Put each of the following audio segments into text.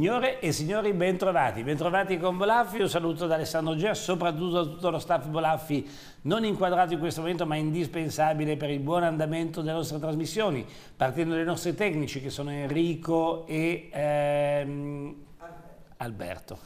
Signore e signori, bentrovati. Bentrovati con Bolaffi, un saluto da Alessandro Gia, soprattutto da tutto lo staff Bolaffi, non inquadrato in questo momento ma indispensabile per il buon andamento delle nostre trasmissioni, partendo dai nostri tecnici che sono Enrico e ehm, Alberto.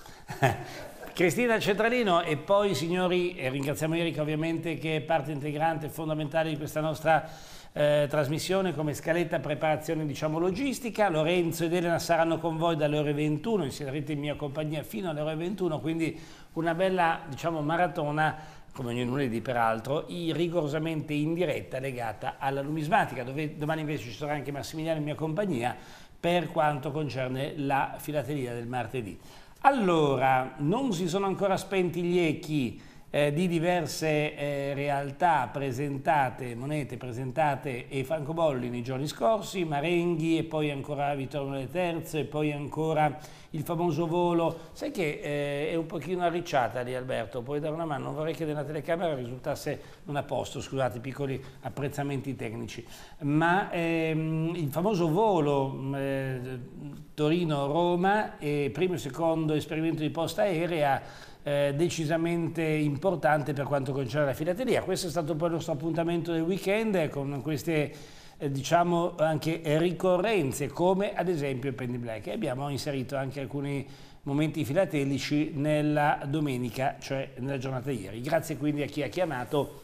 Cristina Centralino e poi signori, ringraziamo Erika ovviamente che è parte integrante e fondamentale di questa nostra trasmissione, eh, trasmissione come scaletta preparazione diciamo logistica, Lorenzo ed Elena saranno con voi dalle ore 21, inserirete in mia compagnia fino alle ore 21, quindi una bella diciamo maratona come ogni lunedì peraltro, rigorosamente in diretta legata alla numismatica, dove domani invece ci sarà anche Massimiliano in mia compagnia per quanto concerne la filateria del martedì. Allora, non si sono ancora spenti gli echi eh, di diverse eh, realtà presentate, monete presentate e francobolli nei giorni scorsi, Marenghi e poi ancora Vittorio Le Terze e poi ancora il famoso volo. Sai che eh, è un pochino arricciata lì Alberto, puoi dare una mano, non vorrei che nella telecamera risultasse non a posto, scusate, piccoli apprezzamenti tecnici. Ma ehm, il famoso volo mm, eh, Torino-Roma, primo e secondo esperimento di posta aerea, eh, decisamente importante per quanto concerne la filateria. Questo è stato poi il nostro appuntamento del weekend eh, con queste eh, diciamo anche ricorrenze come ad esempio il Penny Black e abbiamo inserito anche alcuni momenti filatelici nella domenica, cioè nella giornata di ieri. Grazie quindi a chi ha chiamato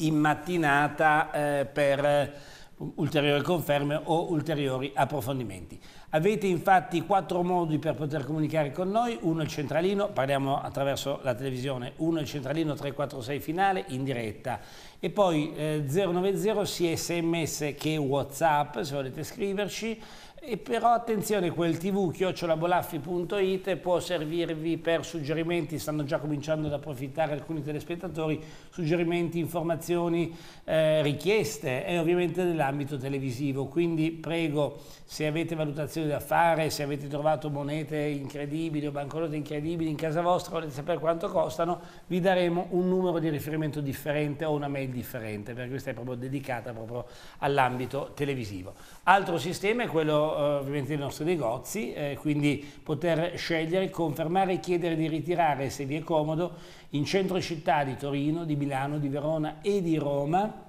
in mattinata eh, per ulteriori conferme o ulteriori approfondimenti. Avete infatti quattro modi per poter comunicare con noi, uno il centralino, parliamo attraverso la televisione, uno il centralino 346 finale in diretta e poi eh, 090 sia sms che whatsapp se volete scriverci e però attenzione quel tv chiocciolabolaffi.it può servirvi per suggerimenti, stanno già cominciando ad approfittare alcuni telespettatori, suggerimenti, informazioni, eh, richieste e ovviamente nell'ambito televisivo, quindi prego se avete valutazioni da fare, se avete trovato monete incredibili o banconote incredibili in casa vostra, volete sapere quanto costano, vi daremo un numero di riferimento differente o una mail differente, perché questa è proprio dedicata proprio all'ambito televisivo. Altro sistema è quello eh, ovviamente dei nostri negozi, eh, quindi poter scegliere, confermare e chiedere di ritirare se vi è comodo in centro città di Torino, di Milano, di Verona e di Roma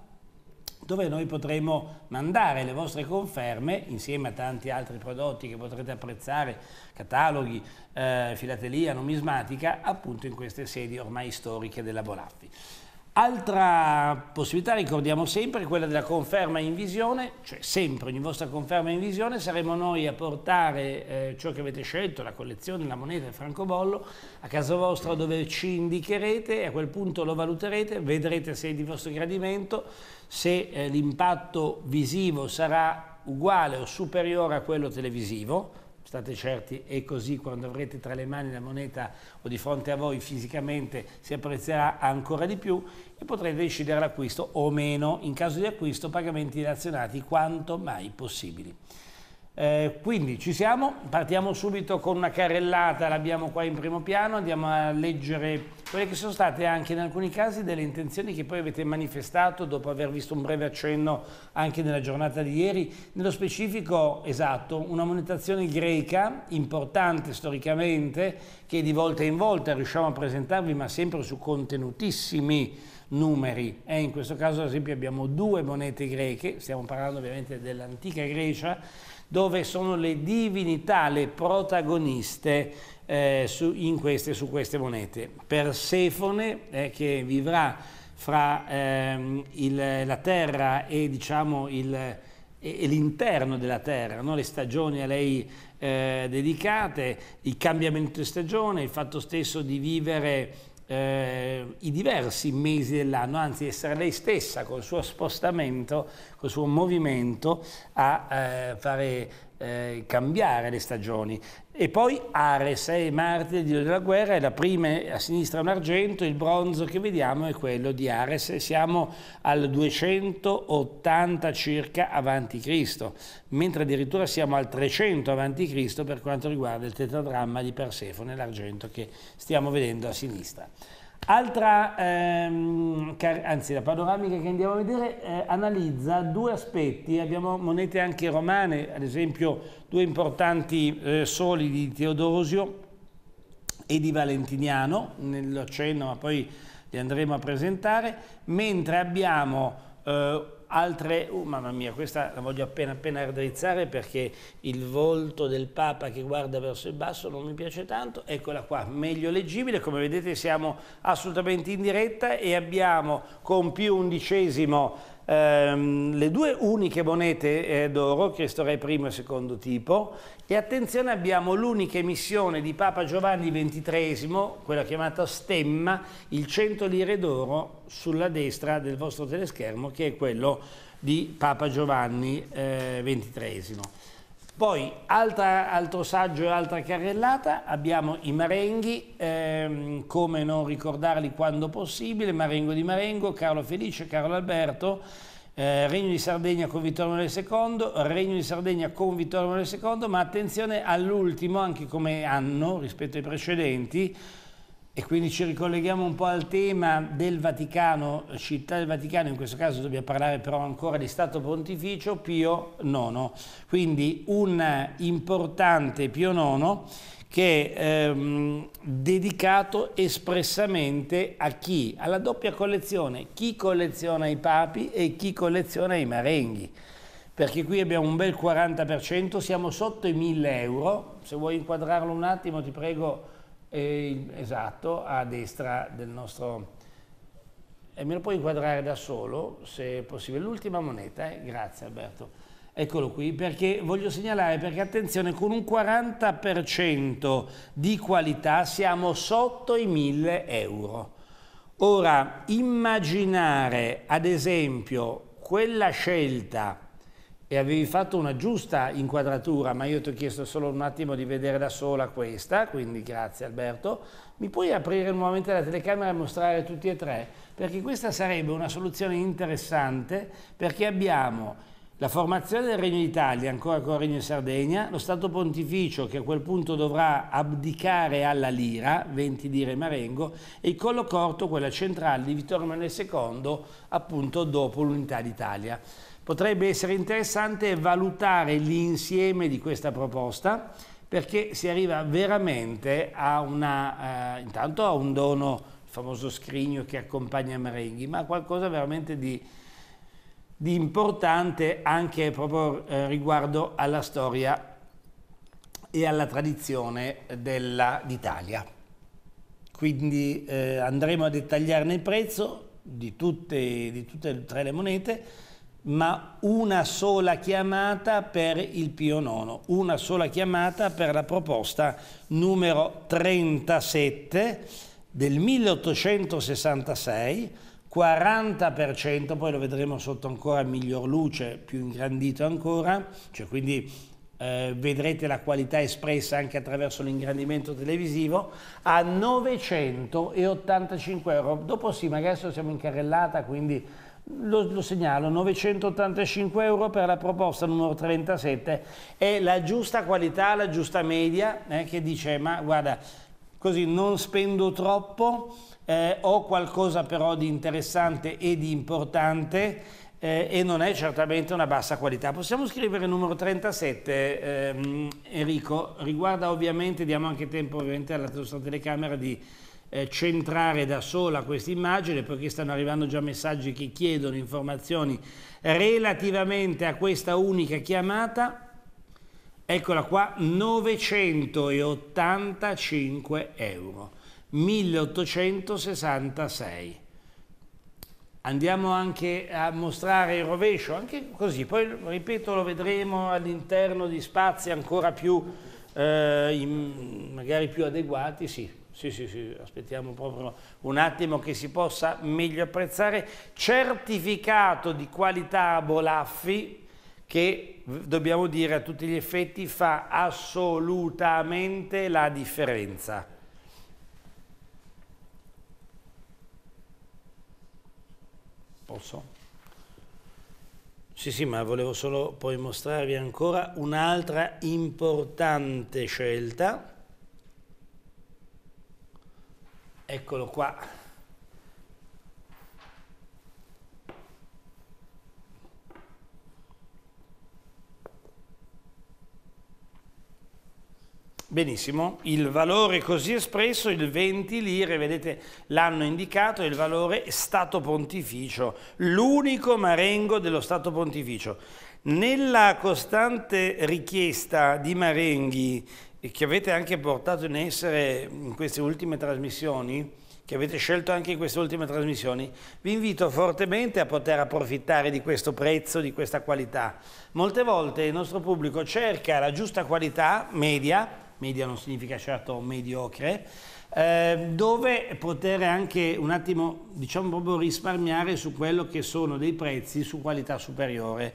dove noi potremo mandare le vostre conferme insieme a tanti altri prodotti che potrete apprezzare, cataloghi, eh, filatelia, numismatica, appunto in queste sedi ormai storiche della Bolaffi. Altra possibilità, ricordiamo sempre, è quella della conferma in visione, cioè sempre ogni vostra conferma in visione saremo noi a portare eh, ciò che avete scelto, la collezione, la moneta, il francobollo, a casa vostra dove ci indicherete e a quel punto lo valuterete, vedrete se è di vostro gradimento, se eh, l'impatto visivo sarà uguale o superiore a quello televisivo, state certi è così quando avrete tra le mani la moneta o di fronte a voi fisicamente si apprezzerà ancora di più e potrete decidere l'acquisto o meno, in caso di acquisto pagamenti razionati quanto mai possibili. Eh, quindi ci siamo, partiamo subito con una carrellata, l'abbiamo qua in primo piano, andiamo a leggere quelle che sono state anche in alcuni casi delle intenzioni che poi avete manifestato dopo aver visto un breve accenno anche nella giornata di ieri, nello specifico esatto, una monetazione greca importante storicamente che di volta in volta riusciamo a presentarvi ma sempre su contenutissimi numeri. Eh, in questo caso ad esempio abbiamo due monete greche, stiamo parlando ovviamente dell'antica Grecia, dove sono le divinità le protagoniste eh, su, queste, su, queste, monete. Persefone eh, che vivrà fra ehm, il, la terra e diciamo l'interno della terra, no? le stagioni a lei eh, dedicate, il cambiamento di stagione, il fatto stesso di vivere eh, i diversi mesi dell'anno, anzi essere lei stessa col suo spostamento, col suo movimento a eh, fare eh, cambiare le stagioni. E poi Ares è Marte, il dio della guerra, e la prima eh, a sinistra è un argento, il bronzo che vediamo è quello di Ares. Siamo al 280 circa avanti Cristo, mentre addirittura siamo al 300 avanti Cristo per quanto riguarda il tetradramma di Persefone, l'argento che stiamo vedendo a sinistra. Altra, ehm, anzi la panoramica che andiamo a vedere eh, analizza due aspetti, abbiamo monete anche romane, ad esempio due importanti eh, soli di Teodosio e di Valentiniano, nell'accenno ma poi li andremo a presentare, mentre abbiamo eh, altre, oh mamma mia, questa la voglio appena appena raddrizzare perché il volto del Papa che guarda verso il basso non mi piace tanto, eccola qua, meglio leggibile, come vedete siamo assolutamente in diretta e abbiamo con più undicesimo ehm, le due uniche monete eh, d'oro, Cristo Re primo e secondo tipo, e attenzione abbiamo l'unica emissione di Papa Giovanni XXIII, quella chiamata Stemma, il 100 lire d'oro sulla destra del vostro teleschermo, che è quello di Papa Giovanni eh, poi, altra, altro saggio e altra carrellata, abbiamo i marenghi, ehm, come non ricordarli quando possibile, Marengo di Marengo, Carlo Felice, Carlo Alberto, eh, Regno di Sardegna con Vittorio Emanuele II, Regno di Sardegna con Vittorio Emanuele II, ma attenzione all'ultimo, anche come anno rispetto ai precedenti, e quindi ci ricolleghiamo un po' al tema del Vaticano, città del Vaticano, in questo caso dobbiamo parlare però ancora di Stato Pontificio Pio IX, quindi un importante Pio IX che è ehm, dedicato espressamente a chi? Alla doppia collezione, chi colleziona i papi e chi colleziona i marenghi perché qui abbiamo un bel 40%, siamo sotto i 1000 euro, se vuoi inquadrarlo un attimo ti prego il, esatto, a destra del nostro... E me lo puoi inquadrare da solo, se è possibile. L'ultima moneta, eh? grazie Alberto. Eccolo qui, perché voglio segnalare, perché attenzione, con un 40% di qualità siamo sotto i 1000 euro. Ora, immaginare ad esempio quella scelta e avevi fatto una giusta inquadratura, ma io ti ho chiesto solo un attimo di vedere da sola questa, quindi grazie Alberto. Mi puoi aprire nuovamente la telecamera e mostrare tutti e tre? Perché questa sarebbe una soluzione interessante perché abbiamo la formazione del Regno d'Italia ancora con il Regno di Sardegna, lo Stato Pontificio che a quel punto dovrà abdicare alla lira, 20 lire Marengo, e il Collo Corto, quella centrale di Vittorio Emanuele II, appunto dopo l'unità d'Italia. Potrebbe essere interessante valutare l'insieme di questa proposta perché si arriva veramente a, una, eh, intanto a un dono, il famoso scrigno che accompagna Marenghi, ma qualcosa veramente di, di importante anche proprio eh, riguardo alla storia e alla tradizione d'Italia. Quindi eh, andremo a dettagliarne il prezzo di tutte, di tutte e tre le monete, ma una sola chiamata per il Pio IX, una sola chiamata per la proposta numero 37 del 1866, 40%, poi lo vedremo sotto ancora miglior luce, più ingrandito ancora, cioè quindi eh, vedrete la qualità espressa anche attraverso l'ingrandimento televisivo, a 985 euro. Dopo sì, magari adesso siamo in carrellata, quindi lo, lo, segnalo, 985 euro per la proposta numero 37, è la giusta qualità, la giusta media, eh, che dice ma guarda, così non spendo troppo, eh, ho qualcosa però di interessante e di importante eh, e non è certamente una bassa qualità. Possiamo scrivere il numero 37, ehm, Enrico, riguarda ovviamente, diamo anche tempo ovviamente alla nostra telecamera di eh, centrare da sola questa immagine perché stanno arrivando già messaggi che chiedono informazioni relativamente a questa unica chiamata. Eccola qua, 985 euro, 1866. Andiamo anche a mostrare il rovescio, anche così, poi ripeto lo vedremo all'interno di spazi ancora più, eh, in, magari più adeguati, sì, sì, sì, sì, aspettiamo proprio un attimo che si possa meglio apprezzare. Certificato di qualità Bolaffi che dobbiamo dire a tutti gli effetti fa assolutamente la differenza. Posso? Sì, sì, ma volevo solo poi mostrarvi ancora un'altra importante scelta Eccolo qua. Benissimo, il valore così espresso, il 20 lire, vedete l'hanno indicato, il valore Stato Pontificio, l'unico marengo dello Stato Pontificio. Nella costante richiesta di Marenghi e che avete anche portato in essere in queste ultime trasmissioni, che avete scelto anche in queste ultime trasmissioni, vi invito fortemente a poter approfittare di questo prezzo, di questa qualità. Molte volte il nostro pubblico cerca la giusta qualità media, media non significa certo mediocre, eh, dove poter anche un attimo, diciamo proprio risparmiare su quello che sono dei prezzi su qualità superiore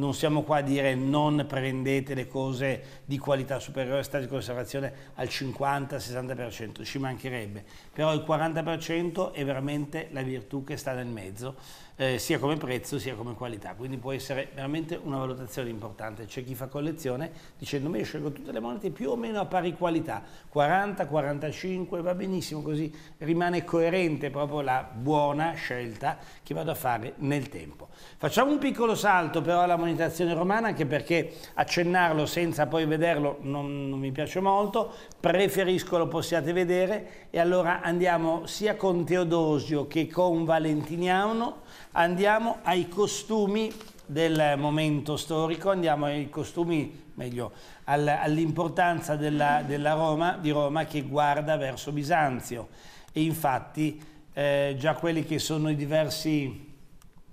non siamo qua a dire non prendete le cose di qualità superiore, state di conservazione al 50-60%, ci mancherebbe, però il 40% è veramente la virtù che sta nel mezzo eh, sia come prezzo sia come qualità, quindi può essere veramente una valutazione importante. C'è chi fa collezione dicendo io scelgo tutte le monete più o meno a pari qualità, 40, 45, va benissimo così, rimane coerente proprio la buona scelta che vado a fare nel tempo. Facciamo un piccolo salto però alla monetazione romana, anche perché accennarlo senza poi vederlo non, non mi piace molto, preferisco lo possiate vedere e allora andiamo sia con Teodosio che con Valentiniano Andiamo ai costumi del momento storico, andiamo ai costumi, meglio, all'importanza della, della Roma, di Roma che guarda verso Bisanzio. E infatti eh, già quelli che sono i diversi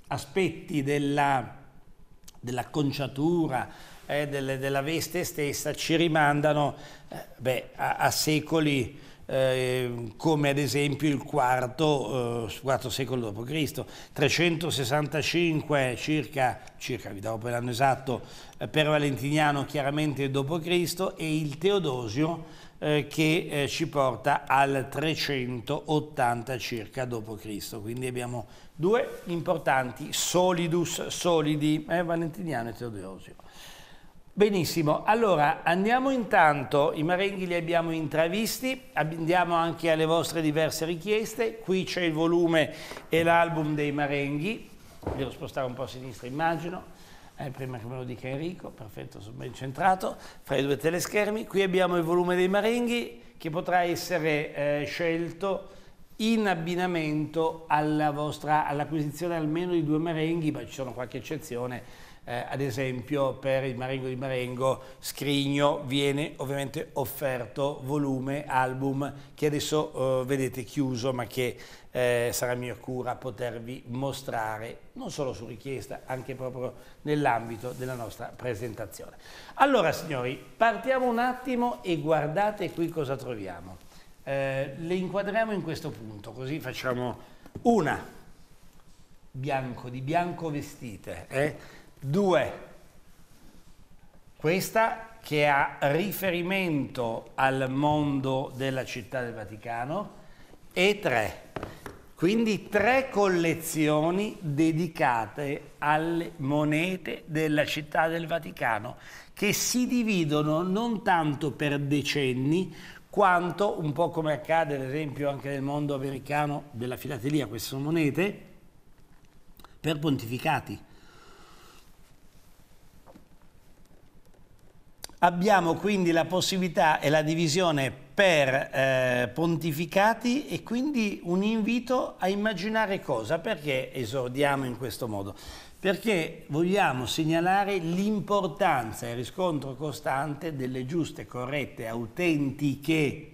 aspetti della, dell'acconciatura, eh, della veste stessa ci rimandano eh, beh, a, a secoli eh, come ad esempio il quarto, eh, quarto secolo d.C. 365 circa, circa, vi darò poi l'anno esatto, eh, per Valentiniano chiaramente d.C. e il Teodosio eh, che eh, ci porta al 380 circa d.C. Quindi abbiamo due importanti solidus solidi, eh, Valentiniano e Teodosio. Benissimo, allora andiamo intanto, i marenghi li abbiamo intravisti, andiamo anche alle vostre diverse richieste, qui c'è il volume e l'album dei marenghi, devo spostare un po' a sinistra immagino, eh, prima che me lo dica Enrico, perfetto, sono ben centrato, fra i due teleschermi, qui abbiamo il volume dei marenghi che potrà essere eh, scelto in abbinamento all'acquisizione alla almeno di due marenghi, ma ci sono qualche eccezione, eh, ad esempio per il Marengo di Marengo, Scrigno viene ovviamente offerto volume, album che adesso eh, vedete chiuso ma che eh, sarà mia cura potervi mostrare non solo su richiesta anche proprio nell'ambito della nostra presentazione. Allora signori partiamo un attimo e guardate qui cosa troviamo. Eh, le inquadriamo in questo punto così facciamo una bianco di bianco vestite. Eh? 2. Questa che ha riferimento al mondo della città del Vaticano e 3. Quindi tre collezioni dedicate alle monete della città del Vaticano che si dividono non tanto per decenni quanto, un po' come accade ad esempio anche nel mondo americano della filatelia, queste sono monete, per pontificati. Abbiamo quindi la possibilità e la divisione per eh, pontificati e quindi un invito a immaginare cosa, perché esordiamo in questo modo? Perché vogliamo segnalare l'importanza e il riscontro costante delle giuste, corrette, autentiche,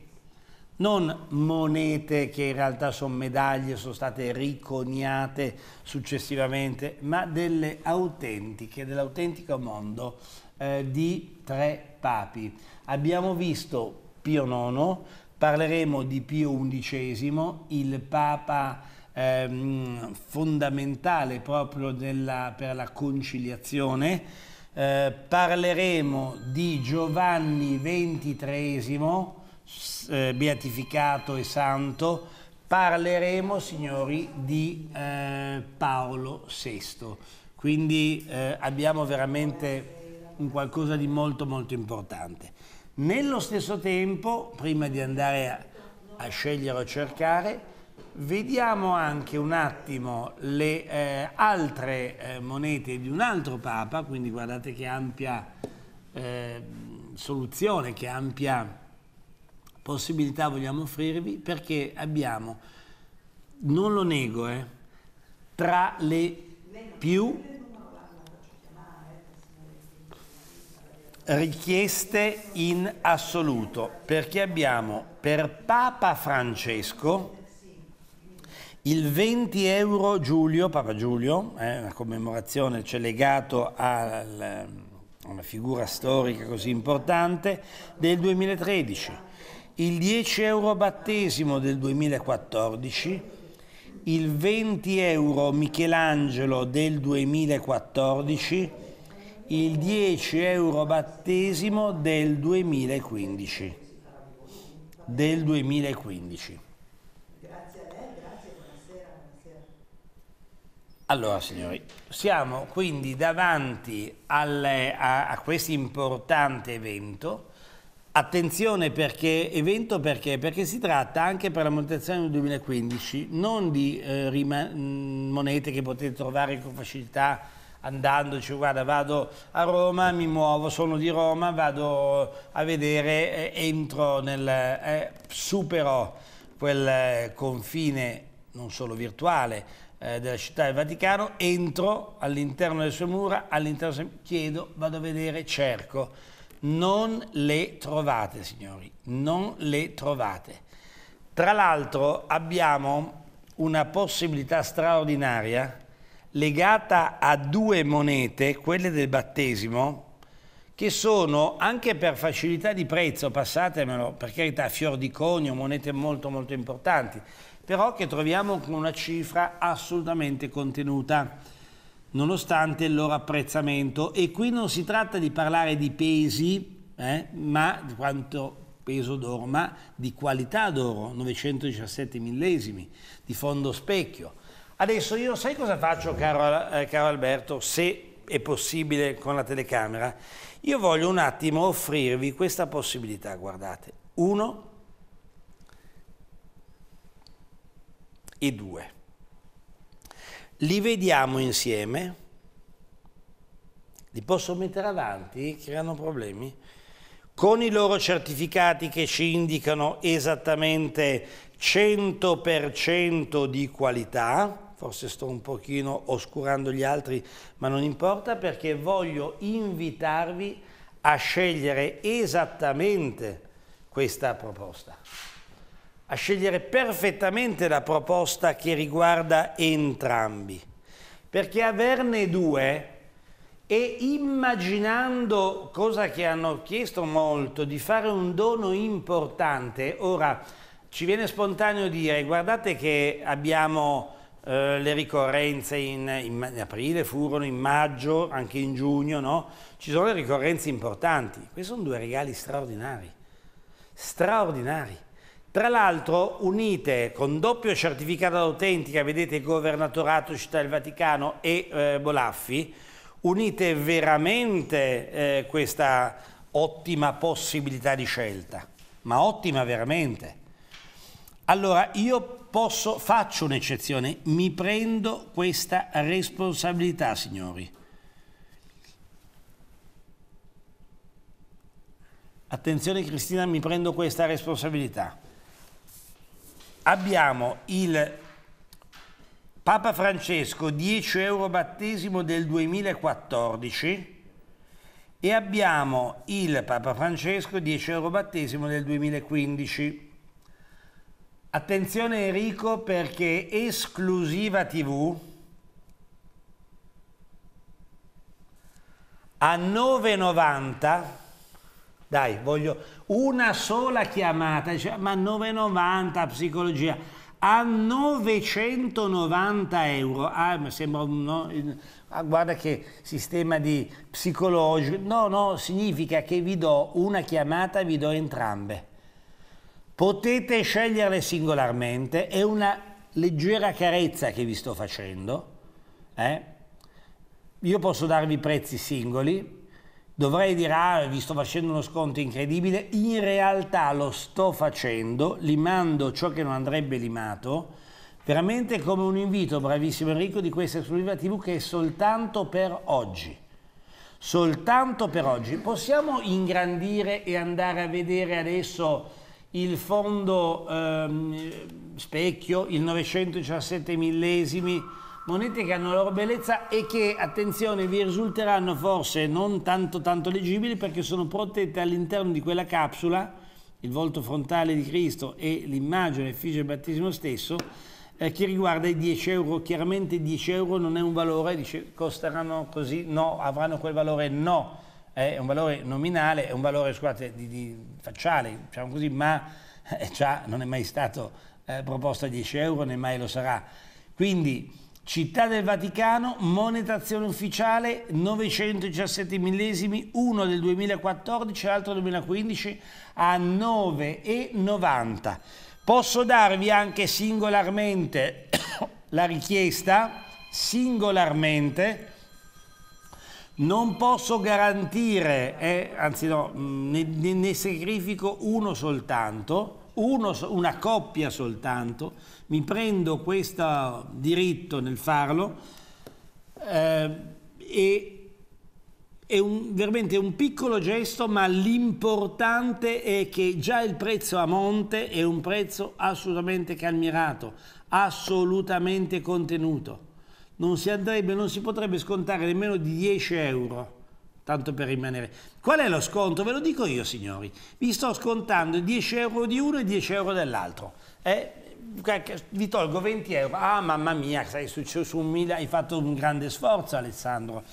non monete che in realtà sono medaglie, sono state riconiate successivamente, ma delle autentiche, dell'autentico mondo eh, di tre papi. Abbiamo visto Pio IX, parleremo di Pio XI, il papa ehm, fondamentale proprio della, per la conciliazione, eh, parleremo di Giovanni XXIII, eh, beatificato e santo, parleremo, signori, di eh, Paolo VI. Quindi eh, abbiamo veramente un qualcosa di molto molto importante. Nello stesso tempo, prima di andare a, a scegliere o cercare, vediamo anche un attimo le eh, altre eh, monete di un altro Papa, quindi guardate che ampia eh, soluzione, che ampia possibilità vogliamo offrirvi, perché abbiamo, non lo nego, eh, tra le più richieste in assoluto, perché abbiamo per Papa Francesco il 20 euro Giulio, Papa Giulio, eh, una commemorazione c'è cioè legato al, a una figura storica così importante, del 2013, il 10 euro battesimo del 2014, il 20 euro Michelangelo del 2014, il 10 euro battesimo del 2015. Del 2015. Grazie a lei, grazie, buonasera, Allora signori, siamo quindi davanti alle, a, a questo importante evento. Attenzione perché, evento perché? Perché si tratta anche per la monetizzazione del 2015 non di eh, mm, monete che potete trovare con facilità andandoci, guarda vado a Roma, mi muovo, sono di Roma, vado a vedere, eh, entro nel, eh, supero quel confine non solo virtuale eh, della città del Vaticano, entro all'interno delle sue mura, all'interno sue... chiedo, vado a vedere, cerco. Non le trovate, signori, non le trovate. Tra l'altro abbiamo una possibilità straordinaria legata a due monete, quelle del battesimo, che sono anche per facilità di prezzo, passatemelo per carità, fior di conio, monete molto molto importanti, però che troviamo con una cifra assolutamente contenuta, nonostante il loro apprezzamento. E qui non si tratta di parlare di pesi, eh, ma di quanto peso d'oro, ma di qualità d'oro, 917 millesimi, di fondo specchio Adesso io sai cosa faccio, caro, eh, caro Alberto, se è possibile con la telecamera? Io voglio un attimo offrirvi questa possibilità, guardate. Uno e due. Li vediamo insieme. Li posso mettere avanti? Creano problemi? con i loro certificati che ci indicano esattamente 100% di qualità, forse sto un pochino oscurando gli altri, ma non importa perché voglio invitarvi a scegliere esattamente questa proposta, a scegliere perfettamente la proposta che riguarda entrambi, perché averne due e immaginando cosa che hanno chiesto molto di fare un dono importante, ora ci viene spontaneo dire guardate che abbiamo eh, le ricorrenze in, in, in, aprile, furono in maggio, anche in giugno, no? Ci sono le ricorrenze importanti. Questi sono due regali straordinari, straordinari. Tra l'altro unite con doppio certificato d'autentica vedete governatorato Città del Vaticano e eh, Bolaffi, unite veramente eh, questa ottima possibilità di scelta, ma ottima veramente allora io posso, faccio un'eccezione, mi prendo questa responsabilità, signori. Attenzione Cristina, mi prendo questa responsabilità. Abbiamo il Papa Francesco 10 euro battesimo del 2014 e abbiamo il Papa Francesco 10 euro battesimo del 2015. Attenzione Enrico perché esclusiva TV a 9,90 dai voglio una sola chiamata cioè, ma 9,90 psicologia a 990 euro ah mi sembra un, no, ah, guarda che sistema di psicologico no no significa che vi do una chiamata vi do entrambe Potete sceglierle singolarmente, è una leggera carezza che vi sto facendo. Eh? Io posso darvi prezzi singoli, dovrei dire ah vi sto facendo uno sconto incredibile, in realtà lo sto facendo, limando ciò che non andrebbe limato, veramente come un invito, bravissimo Enrico, di questa esclusiva TV che è soltanto per oggi soltanto per oggi. Possiamo ingrandire e andare a vedere adesso il fondo ehm, specchio, il 917 millesimi, monete che hanno la loro bellezza e che, attenzione, vi risulteranno forse non tanto tanto leggibili perché sono protette all'interno di quella capsula, il volto frontale di Cristo e l'immagine, effigie del battesimo stesso, eh, che riguarda i 10 euro. Chiaramente 10 euro non è un valore, dice costeranno così, no, avranno quel valore, no è un valore nominale, è un valore scusate, di, di facciale, diciamo così, ma eh, già non è mai stato eh, proposto a 10 euro, né mai lo sarà. Quindi Città del Vaticano, monetazione ufficiale 917 millesimi, uno del 2014 e l'altro del 2015 a 9,90. Posso darvi anche singolarmente la richiesta, singolarmente, non posso garantire, eh, anzi no, mm, ne, ne, sacrifico uno soltanto, uno, una coppia soltanto, mi prendo questo diritto nel farlo eh, e è un, veramente un piccolo gesto, ma l'importante è che già il prezzo a monte è un prezzo assolutamente calmirato, assolutamente contenuto non si, andrebbe, non si potrebbe scontare nemmeno di 10 euro tanto per rimanere. Qual è lo sconto? Ve lo dico io, signori. Vi sto scontando 10 euro di uno e 10 euro dell'altro. Eh? Vi tolgo 20 euro. Ah, mamma mia, sei successo un mila, hai fatto un grande sforzo, Alessandro.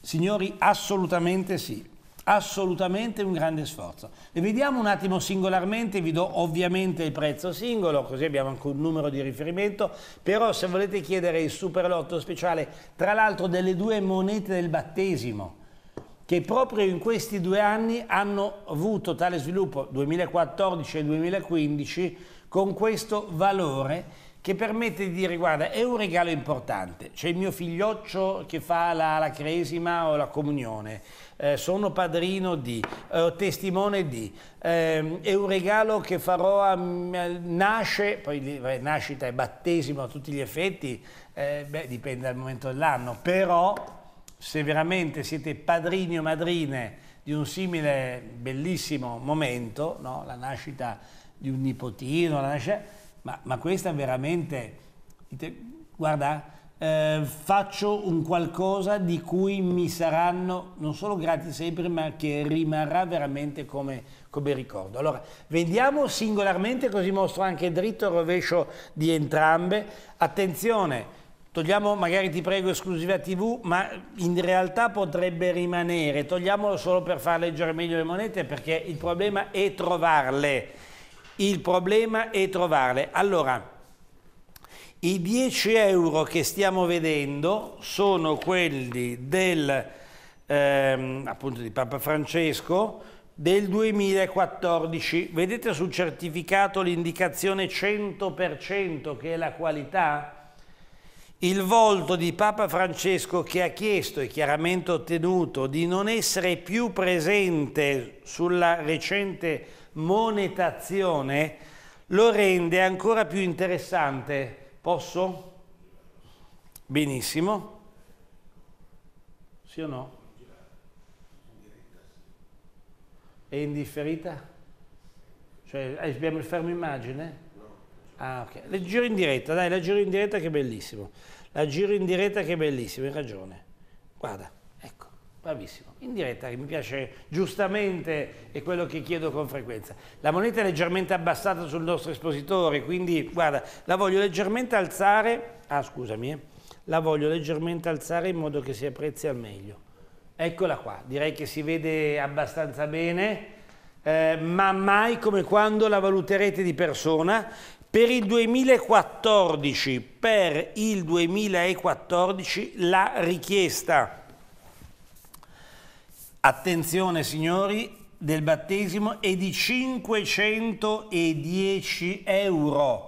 Signori, assolutamente sì assolutamente un grande sforzo. Le vediamo un attimo singolarmente, vi do ovviamente il prezzo singolo, così abbiamo anche un numero di riferimento, però se volete chiedere il super lotto speciale, tra l'altro delle due monete del battesimo, che proprio in questi due anni hanno avuto tale sviluppo, 2014 e 2015, con questo valore che permette di dire guarda è un regalo importante, c'è il mio figlioccio che fa la, la cresima o la comunione, eh, sono padrino di, eh, testimone di, eh, è un regalo che farò a nasce, poi nascita e battesimo a tutti gli effetti, eh, beh, dipende dal momento dell'anno, però se veramente siete padrini o madrine di un simile bellissimo momento, no? la nascita di un nipotino, la nascita, ma, ma questa veramente, guarda, eh, faccio un qualcosa di cui mi saranno non solo grati sempre, ma che rimarrà veramente come, come ricordo. Allora, vendiamo singolarmente, così mostro anche dritto e rovescio di entrambe. Attenzione, togliamo magari ti prego esclusiva tv ma in realtà potrebbe rimanere togliamolo solo per far leggere meglio le monete perché il problema è trovarle il problema è trovarle allora i 10 euro che stiamo vedendo sono quelli del, ehm, appunto di Papa Francesco del 2014. Vedete sul certificato l'indicazione 100% che è la qualità? Il volto di Papa Francesco che ha chiesto e chiaramente ottenuto di non essere più presente sulla recente monetazione lo rende ancora più interessante Posso? Benissimo. Sì o no? È indifferita? Cioè eh, abbiamo il fermo immagine? Ah, ok. La giro in diretta, dai, la giro in diretta che è bellissimo. La giro in diretta che è bellissimo, hai ragione. Guarda. Bravissimo, in diretta che mi piace giustamente è quello che chiedo con frequenza. La moneta è leggermente abbassata sul nostro espositore, quindi guarda, la voglio leggermente alzare, ah scusami, eh. la voglio leggermente alzare in modo che si apprezzi al meglio. Eccola qua, direi che si vede abbastanza bene, eh, ma mai come quando la valuterete di persona. Per il 2014, per il 2014 la richiesta attenzione signori, del battesimo è di 510 euro.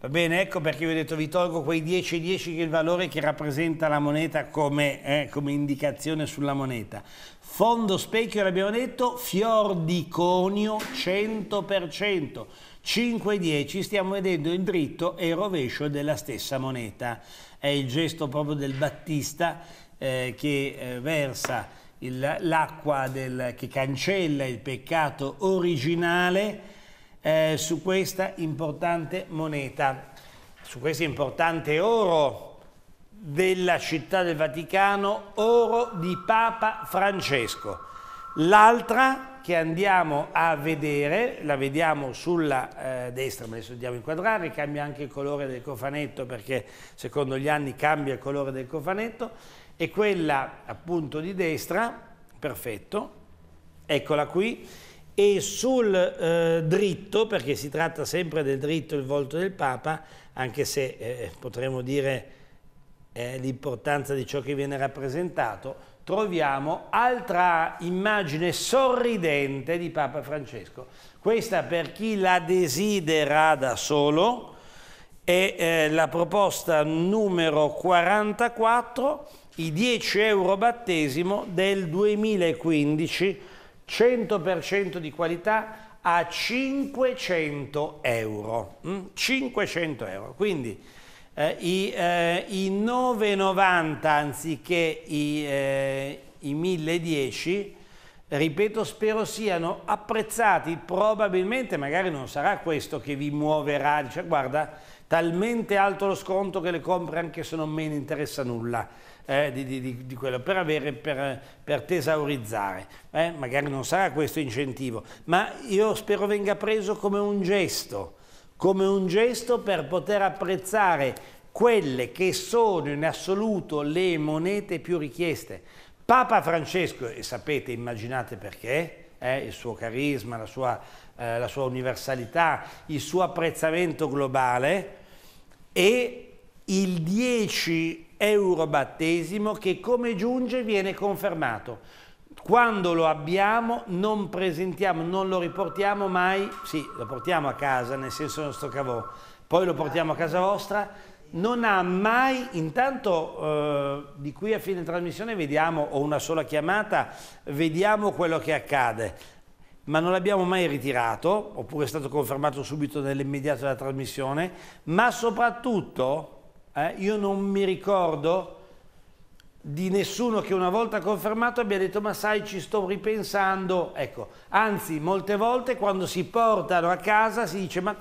Va bene, ecco perché vi ho detto vi tolgo quei 10 e 10 che è il valore che rappresenta la moneta come, eh, come indicazione sulla moneta. Fondo specchio, l'abbiamo detto, fior di conio 100%. 5-10 stiamo vedendo il dritto e il rovescio della stessa moneta. È il gesto proprio del Battista eh, che eh, versa l'acqua che cancella il peccato originale eh, su questa importante moneta, su questo importante oro della città del Vaticano, oro di Papa Francesco. L'altra che andiamo a vedere, la vediamo sulla eh, destra, ma adesso andiamo a inquadrare, cambia anche il colore del cofanetto perché secondo gli anni cambia il colore del cofanetto, e quella appunto di destra, perfetto, eccola qui, e sul eh, dritto, perché si tratta sempre del dritto il volto del Papa, anche se eh, potremmo dire eh, l'importanza di ciò che viene rappresentato, troviamo altra immagine sorridente di Papa Francesco. Questa per chi la desidera da solo è eh, la proposta numero 44 i 10 euro battesimo del 2015, 100% di qualità a 500 euro. 500 mm? euro. Quindi eh, i, eh, i 9,90 anziché i, eh, i 1010, ripeto, spero siano apprezzati. Probabilmente, magari non sarà questo che vi muoverà. dice guarda, talmente alto lo sconto che le compri anche se non me ne interessa nulla eh, di, di, di, quello, per, avere, per, per tesaurizzare. Eh, magari non sarà questo incentivo, ma io spero venga preso come un gesto, come un gesto per poter apprezzare quelle che sono in assoluto le monete più richieste. Papa Francesco, e sapete, immaginate perché, eh, il suo carisma, la sua, eh, la sua, universalità, il suo apprezzamento globale, e il 10 eurobattesimo che come giunge viene confermato. Quando lo abbiamo non presentiamo, non lo riportiamo mai, sì, lo portiamo a casa, nel senso del nostro cavò, poi lo portiamo a casa vostra, non ha mai, intanto eh, di qui a fine trasmissione vediamo, o una sola chiamata, vediamo quello che accade, ma non l'abbiamo mai ritirato, oppure è stato confermato subito nell'immediato della trasmissione, ma soprattutto eh, io non mi ricordo di nessuno che una volta confermato abbia detto ma sai ci sto ripensando, ecco, anzi molte volte quando si portano a casa si dice ma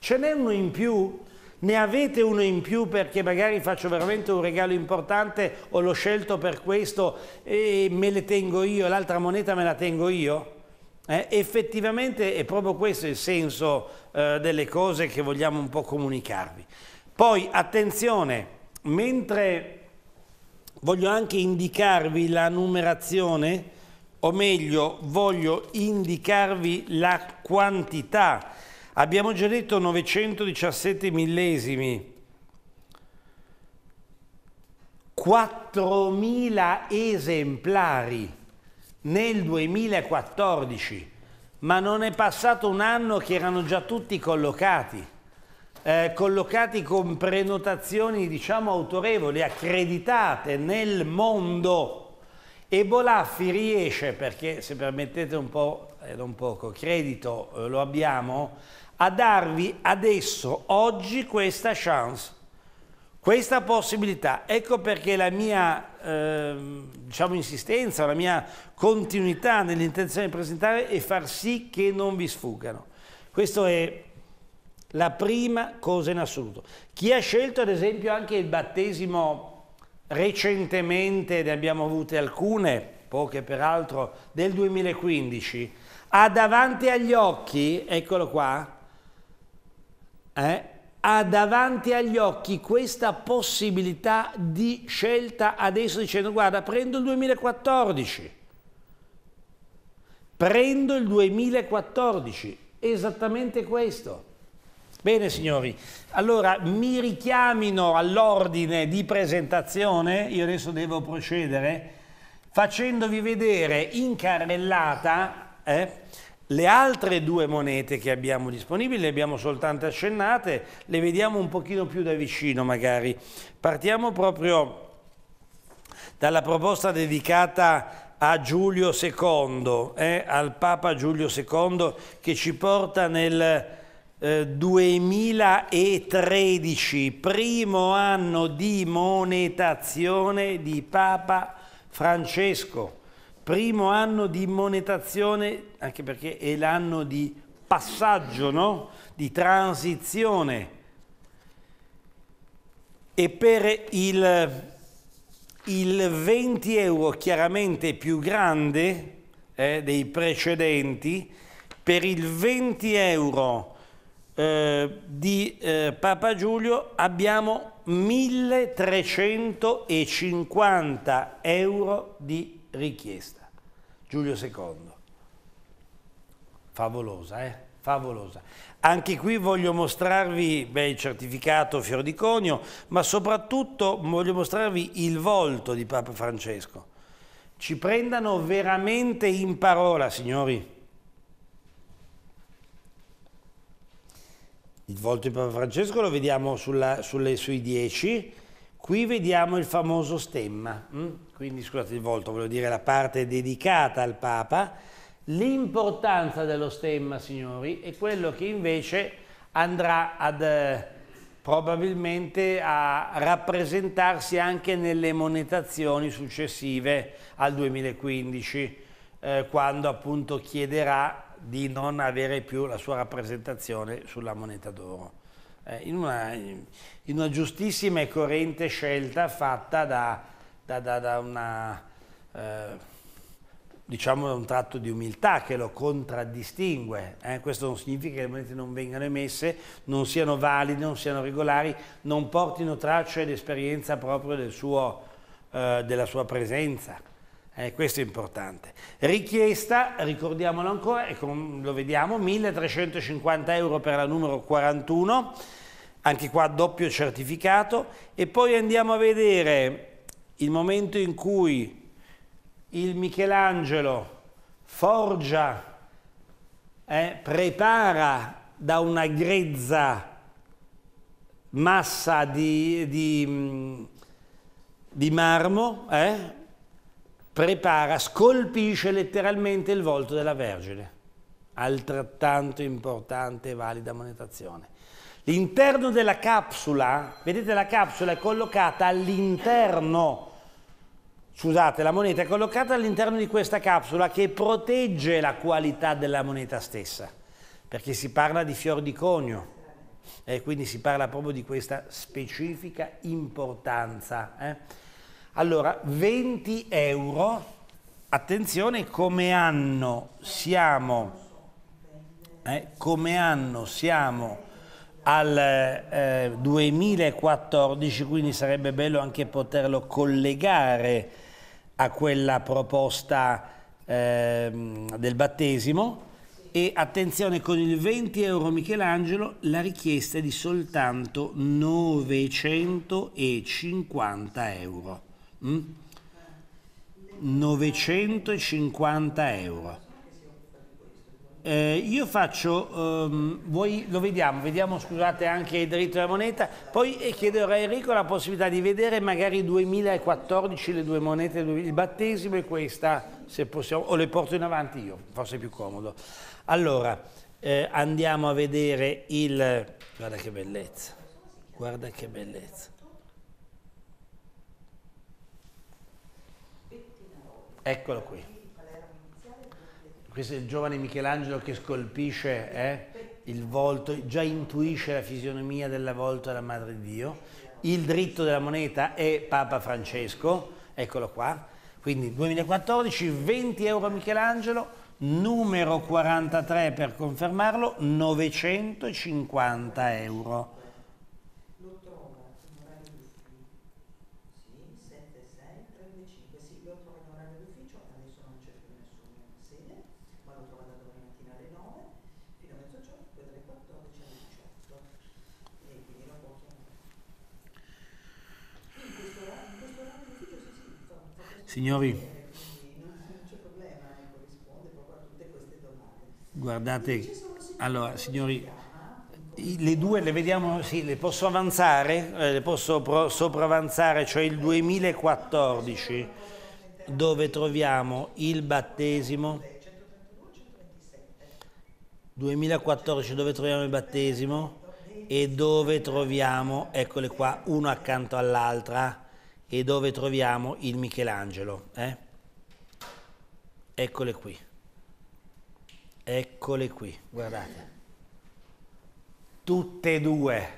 ce n'è uno in più? Ne avete uno in più perché magari faccio veramente un regalo importante o l'ho scelto per questo e me le tengo io, l'altra moneta me la tengo io? Eh, effettivamente è proprio questo il senso eh, delle cose che vogliamo un po' comunicarvi. Poi attenzione, mentre voglio anche indicarvi la numerazione, o meglio voglio indicarvi la quantità. Abbiamo già detto 917 millesimi, 4.000 esemplari nel 2014, ma non è passato un anno che erano già tutti collocati. Eh, collocati con prenotazioni diciamo autorevoli, accreditate nel mondo. E Bolaffi riesce, perché se permettete un po', eh, non poco, credito eh, lo abbiamo, a darvi adesso, oggi, questa chance, questa possibilità. Ecco perché la mia eh, diciamo insistenza, la mia continuità nell'intenzione di presentare è far sì che non vi sfuggano. Questo è la prima cosa in assoluto. Chi ha scelto ad esempio anche il battesimo recentemente, ne abbiamo avute alcune, poche peraltro, del 2015, ha davanti agli occhi, eccolo qua, eh, ha davanti agli occhi questa possibilità di scelta adesso dicendo guarda prendo il 2014, prendo il 2014, esattamente questo Bene signori, allora mi richiamino all'ordine di presentazione, io adesso devo procedere, facendovi vedere in carrellata eh, le altre due monete che abbiamo disponibili, le abbiamo soltanto accennate, le vediamo un pochino più da vicino magari. Partiamo proprio dalla proposta dedicata a Giulio II, eh, al Papa Giulio II che ci porta nel 2013, eh, primo anno di monetazione di Papa Francesco, primo anno di monetazione, anche perché è l'anno di passaggio, no? di transizione. E per il, il 20 euro chiaramente più grande eh, dei precedenti, per il 20 euro eh, di eh, Papa Giulio abbiamo 1350 euro di richiesta. Giulio II. Favolosa, eh? Favolosa. Anche qui voglio mostrarvi beh, il certificato Fior di Conio, ma soprattutto voglio mostrarvi il volto di Papa Francesco. Ci prendano veramente in parola, signori. Il volto di Papa Francesco lo vediamo sulla, sulle, sui 10, qui vediamo il famoso stemma, mm? quindi scusate il volto, voglio dire la parte dedicata al Papa, l'importanza dello stemma, signori, è quello che invece andrà ad, eh, probabilmente a rappresentarsi anche nelle monetazioni successive al 2015, eh, quando appunto chiederà di non avere più la sua rappresentazione sulla moneta d'oro. Eh, in, in, una, giustissima e coerente scelta fatta da, da, da, da una, eh, diciamo un tratto di umiltà che lo contraddistingue. Eh? Questo non significa che le monete non vengano emesse, non siano valide, non siano regolari, non portino tracce ed esperienza proprio del suo, eh, della sua presenza. Eh, questo è importante. Richiesta, ricordiamolo ancora, e lo vediamo, 1350 euro per la numero 41, anche qua doppio certificato. E poi andiamo a vedere il momento in cui il Michelangelo forgia, eh, prepara da una grezza massa di, di, di marmo, eh, prepara, scolpisce letteralmente il volto della Vergine. Altrettanto importante e valida monetazione. L'interno della capsula, vedete la capsula è collocata all'interno, scusate, la moneta è collocata all'interno di questa capsula che protegge la qualità della moneta stessa, perché si parla di fior di conio, e eh, quindi si parla proprio di questa specifica importanza. Eh? Allora, 20 euro, attenzione come anno siamo, eh, come anno siamo al eh, 2014, quindi sarebbe bello anche poterlo collegare a quella proposta eh, del battesimo. E attenzione, con il 20 euro Michelangelo la richiesta è di soltanto 950 euro. 950 mm? euro. Eh, io faccio, um, voi lo vediamo, vediamo scusate anche il diritto della moneta, poi eh, chiederò a Enrico la possibilità di vedere magari 2014 le due monete, il battesimo e questa, se possiamo, o le porto in avanti io, forse è più comodo. Allora, eh, andiamo a vedere il, guarda che bellezza, guarda che bellezza. Eccolo qui. Questo è il giovane Michelangelo che scolpisce eh, il volto, già intuisce la fisionomia del volto della Madre di Dio. Il dritto della moneta è Papa Francesco, eccolo qua. Quindi 2014, 20 euro Michelangelo, numero 43 per confermarlo, 950 euro. Signori, guardate, allora signori, le due le vediamo, sì, le posso avanzare, eh, le posso pro, sopravanzare, cioè il 2014, dove troviamo il battesimo, 2014 dove troviamo il battesimo e dove troviamo, eccole qua, uno accanto all'altra, e dove troviamo il Michelangelo. Eh? Eccole qui. Eccole qui, guardate. Tutte e due.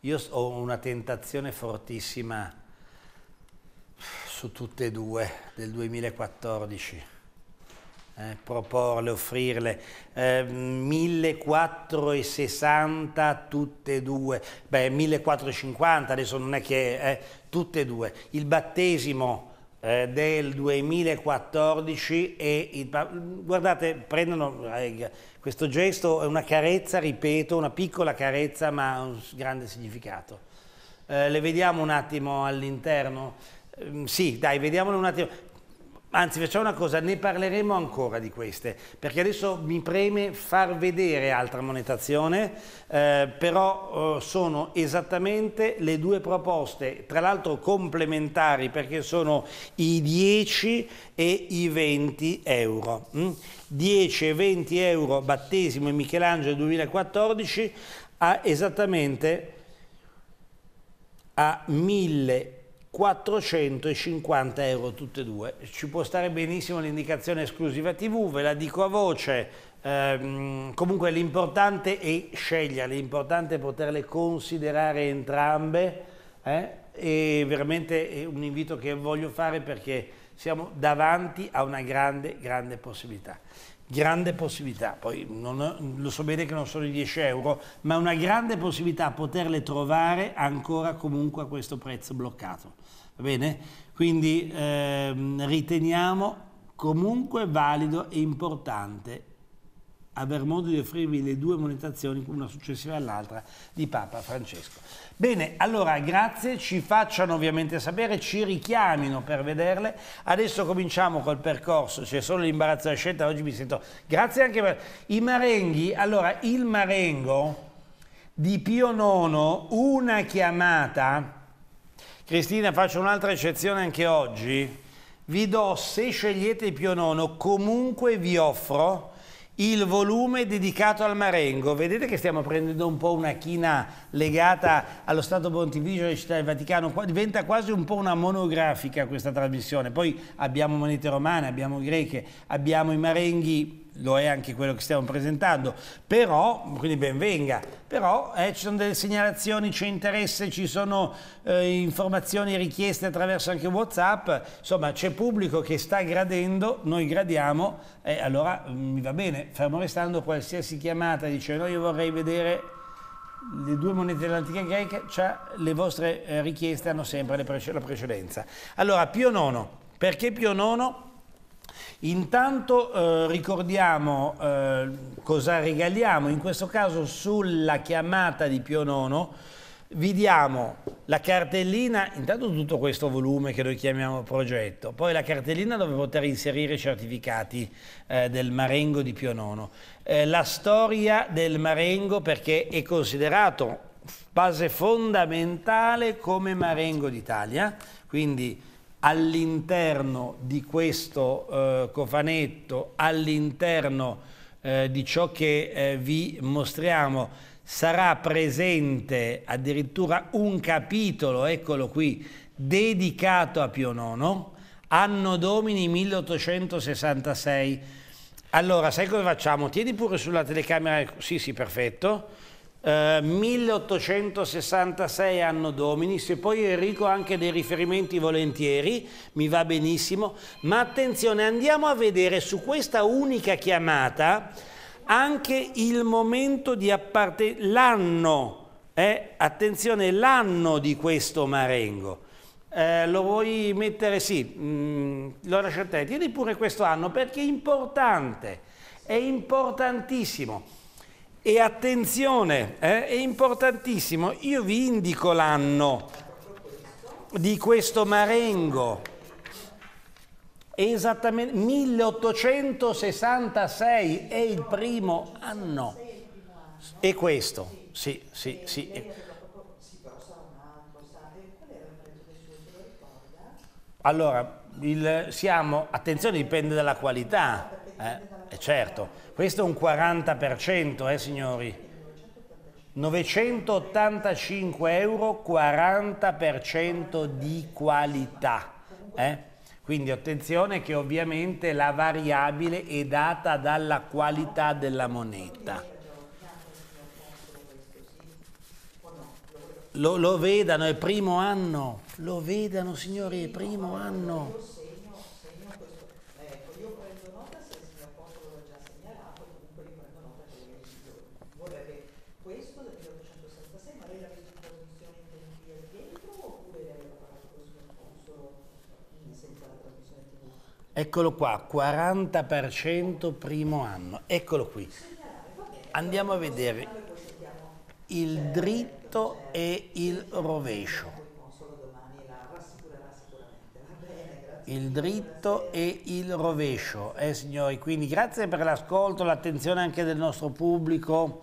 Io ho una tentazione fortissima su tutte e due del 2014 eh, proporle, offrirle, eh, 1460 tutte e due, beh 1450 adesso non è che eh, tutte e due, il battesimo eh, del 2014 e il, guardate prendono eh, questo gesto è una carezza, ripeto, una piccola carezza ma ha un grande significato. Eh, le vediamo un attimo all'interno? Ehm, sì, dai, vediamolo un attimo. Anzi, facciamo una cosa, ne parleremo ancora di queste, perché adesso mi preme far vedere altra monetazione, eh, però eh, sono esattamente le due proposte, tra l'altro complementari, perché sono i 10 e i 20 euro. Mm? 10 e 20 euro, battesimo e Michelangelo 2014, a esattamente a 1000 euro 450 euro tutte e due. Ci può stare benissimo l'indicazione esclusiva TV, ve la dico a voce. Ehm, comunque l'importante è scegliere, l'importante è poterle considerare entrambe. Eh? E veramente è un invito che voglio fare perché siamo davanti a una grande, grande possibilità grande possibilità, poi non, lo so bene che non sono i 10 euro, ma una grande possibilità poterle trovare ancora comunque a questo prezzo bloccato. Va bene? Quindi ehm, riteniamo comunque valido e importante aver modo di offrirvi le due monetazioni, una successiva all'altra, di Papa Francesco. Bene, allora grazie, ci facciano ovviamente sapere, ci richiamino per vederle. Adesso cominciamo col percorso, c'è solo l'imbarazzo della scelta, oggi mi sento... Grazie anche per... I marenghi, allora il marengo di Pio IX, una chiamata... Cristina, faccio un'altra eccezione anche oggi. Vi do, se scegliete Pio IX, comunque vi offro il volume dedicato al Marengo. Vedete che stiamo prendendo un po' una china legata allo Stato Pontificio e Città del Vaticano, diventa quasi un po' una monografica questa trasmissione. Poi abbiamo monete romane, abbiamo greche, abbiamo i marenghi lo è anche quello che stiamo presentando, però, quindi ben venga, però eh, ci sono delle segnalazioni, c'è interesse, ci sono eh, informazioni richieste attraverso anche Whatsapp, insomma c'è pubblico che sta gradendo, noi gradiamo, e eh, allora mm, mi va bene, fermo restando qualsiasi chiamata, dice no io vorrei vedere le due monete dell'antica greca, cioè, le vostre eh, richieste hanno sempre pre la precedenza. Allora, Pio IX, perché Pio IX? Intanto eh, ricordiamo eh, cosa regaliamo, in questo caso sulla chiamata di Pio IX vi diamo la cartellina, intanto tutto questo volume che noi chiamiamo progetto, poi la cartellina dove poter inserire i certificati eh, del Marengo di Pio Nono, eh, la storia del Marengo perché è considerato base fondamentale come Marengo d'Italia, quindi all'interno di questo eh, cofanetto, all'interno eh, di ciò che eh, vi mostriamo, sarà presente addirittura un capitolo, eccolo qui, dedicato a Pio IX, anno domini 1866. Allora, sai cosa facciamo? Tieni pure sulla telecamera, sì sì, perfetto. 1866 eh, anno domini, se poi Enrico ha anche dei riferimenti volentieri, mi va benissimo, ma attenzione, andiamo a vedere su questa unica chiamata anche il momento di appartenenza, l'anno, eh? attenzione, l'anno di questo Marengo. Eh, lo vuoi mettere? Sì, mm, lo lascio a te, tieni pure questo anno perché è importante, è importantissimo. E attenzione, eh, è importantissimo, io vi indico l'anno di questo Marengo, esattamente 1866 è il primo anno. è questo, sì, sì, sì. Allora, il, siamo, attenzione, dipende dalla qualità. Eh. Eh certo, questo è un 40%, eh signori. 985 euro, 40% di qualità. Eh? Quindi attenzione che ovviamente la variabile è data dalla qualità della moneta. Lo, lo vedano, è primo anno, lo vedano signori, è primo anno. Eccolo qua, 40% primo anno. Eccolo qui. Andiamo a vedere il dritto e il rovescio. Il dritto e il rovescio, eh signori. Quindi grazie per l'ascolto, l'attenzione anche del nostro pubblico.